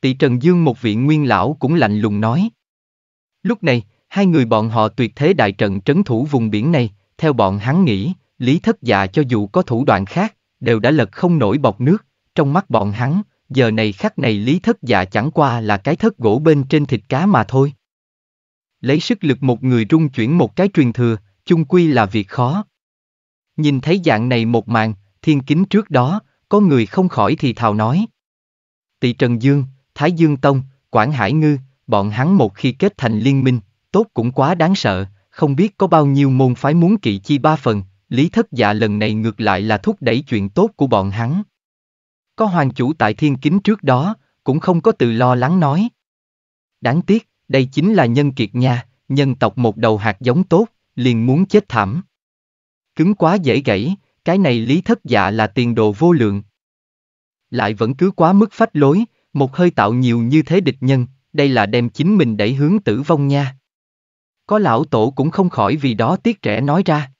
Tỷ Trần Dương một vị nguyên lão cũng lạnh lùng nói. Lúc này, hai người bọn họ tuyệt thế đại trận trấn thủ vùng biển này, theo bọn hắn nghĩ, lý thất dạ cho dù có thủ đoạn khác, đều đã lật không nổi bọc nước, trong mắt bọn hắn, giờ này khắc này lý thất dạ chẳng qua là cái thất gỗ bên trên thịt cá mà thôi. Lấy sức lực một người rung chuyển một cái truyền thừa, chung quy là việc khó. Nhìn thấy dạng này một màn, thiên kính trước đó, có người không khỏi thì thào nói. tỷ Trần Dương, Thái Dương Tông, Quảng Hải Ngư, bọn hắn một khi kết thành liên minh, tốt cũng quá đáng sợ, không biết có bao nhiêu môn phái muốn kỵ chi ba phần, lý thất dạ lần này ngược lại là thúc đẩy chuyện tốt của bọn hắn. Có hoàng chủ tại thiên kính trước đó, cũng không có tự lo lắng nói. Đáng tiếc, đây chính là nhân kiệt nha, nhân tộc một đầu hạt giống tốt, liền muốn chết thảm. Cứng quá dễ gãy, cái này lý thất dạ là tiền đồ vô lượng. Lại vẫn cứ quá mức phách lối, một hơi tạo nhiều như thế địch nhân, đây là đem chính mình đẩy hướng tử vong nha. Có lão tổ cũng không khỏi vì đó tiếc trẻ nói ra.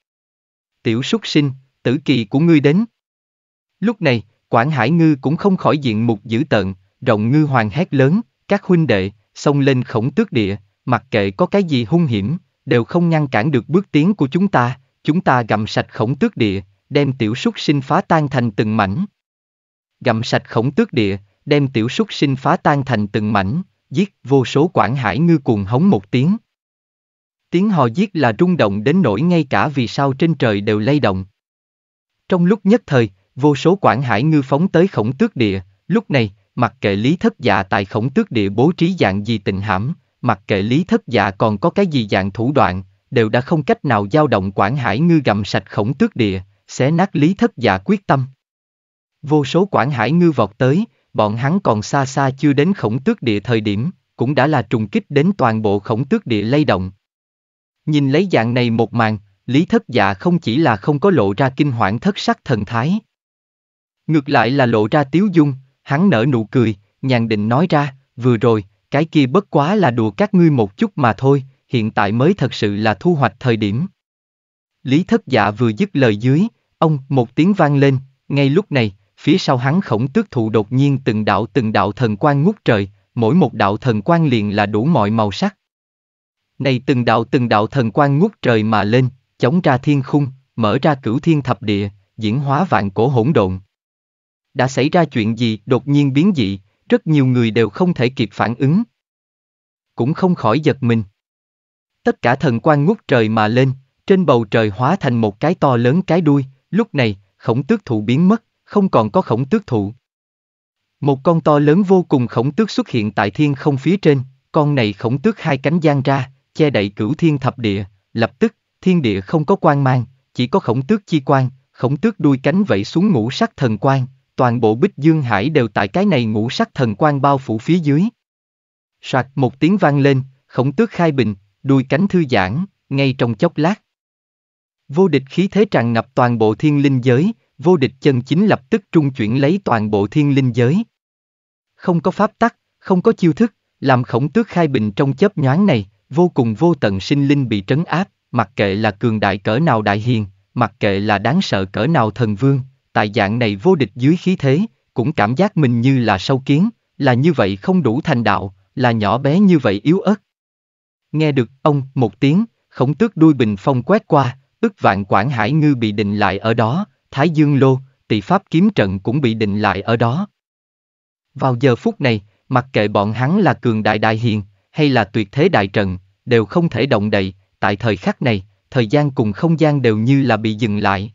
Tiểu xuất sinh, tử kỳ của ngươi đến. Lúc này, Quảng Hải Ngư cũng không khỏi diện mục dữ tận, rộng ngư hoàng hét lớn, các huynh đệ, xông lên khổng tước địa, mặc kệ có cái gì hung hiểm, đều không ngăn cản được bước tiến của chúng ta, chúng ta gặm sạch khổng tước địa, đem tiểu súc sinh phá tan thành từng mảnh. Gặm sạch khổng tước địa, đem tiểu súc sinh phá tan thành từng mảnh, giết vô số quảng hải ngư cuồng hống một tiếng. Tiếng hò giết là rung động đến nỗi ngay cả vì sao trên trời đều lay động. Trong lúc nhất thời, vô số quảng hải ngư phóng tới khổng tước địa, lúc này, mặc kệ lý thất dạ tại khổng tước địa bố trí dạng gì tình hãm, mặc kệ lý thất dạ còn có cái gì dạng thủ đoạn, đều đã không cách nào dao động quảng hải ngư gặm sạch khổng tước địa, xé nát lý thất dạ quyết tâm. Vô số quảng hải ngư vọt tới, bọn hắn còn xa xa chưa đến khổng tước địa thời điểm, cũng đã là trùng kích đến toàn bộ khổng tước địa lay động. Nhìn lấy dạng này một màn, lý thất dạ không chỉ là không có lộ ra kinh hoảng thất sắc thần thái. Ngược lại là lộ ra tiếu dung, hắn nở nụ cười, nhàn định nói ra, vừa rồi, cái kia bất quá là đùa các ngươi một chút mà thôi, hiện tại mới thật sự là thu hoạch thời điểm. Lý thất dạ vừa dứt lời dưới, ông một tiếng vang lên, ngay lúc này, phía sau hắn khổng tước thụ đột nhiên từng đạo từng đạo thần quan ngút trời, mỗi một đạo thần quan liền là đủ mọi màu sắc. Này từng đạo từng đạo thần quan ngút trời mà lên, chống ra thiên khung, mở ra cửu thiên thập địa, diễn hóa vạn cổ hỗn độn. Đã xảy ra chuyện gì đột nhiên biến dị, rất nhiều người đều không thể kịp phản ứng. Cũng không khỏi giật mình. Tất cả thần quan ngút trời mà lên, trên bầu trời hóa thành một cái to lớn cái đuôi, lúc này, khổng tước thụ biến mất, không còn có khổng tước thụ. Một con to lớn vô cùng khổng tước xuất hiện tại thiên không phía trên, con này khổng tước hai cánh giang ra, che đậy cửu thiên thập địa, lập tức, thiên địa không có quan mang, chỉ có khổng tước chi quan, khổng tước đuôi cánh vẫy xuống ngũ sắc thần quan, toàn bộ bích dương hải đều tại cái này ngũ sắc thần quan bao phủ phía dưới. Soạt một tiếng vang lên, khổng tước khai bình, đuôi cánh thư giãn, ngay trong chốc lát, Vô địch khí thế tràn ngập toàn bộ thiên linh giới, vô địch chân chính lập tức trung chuyển lấy toàn bộ thiên linh giới. Không có pháp tắc, không có chiêu thức, làm khổng tước khai bình trong chớp nhoáng này, vô cùng vô tận sinh linh bị trấn áp, mặc kệ là cường đại cỡ nào đại hiền, mặc kệ là đáng sợ cỡ nào thần vương, tại dạng này vô địch dưới khí thế, cũng cảm giác mình như là sâu kiến, là như vậy không đủ thành đạo, là nhỏ bé như vậy yếu ớt. Nghe được ông một tiếng, khổng tước đuôi bình phong quét qua, ức vạn Quản Hải Ngư bị định lại ở đó, Thái Dương Lô, tỷ pháp kiếm trận cũng bị định lại ở đó. Vào giờ phút này, mặc kệ bọn hắn là cường đại đại hiền, hay là tuyệt thế đại trận, đều không thể động đậy, tại thời khắc này, thời gian cùng không gian đều như là bị dừng lại,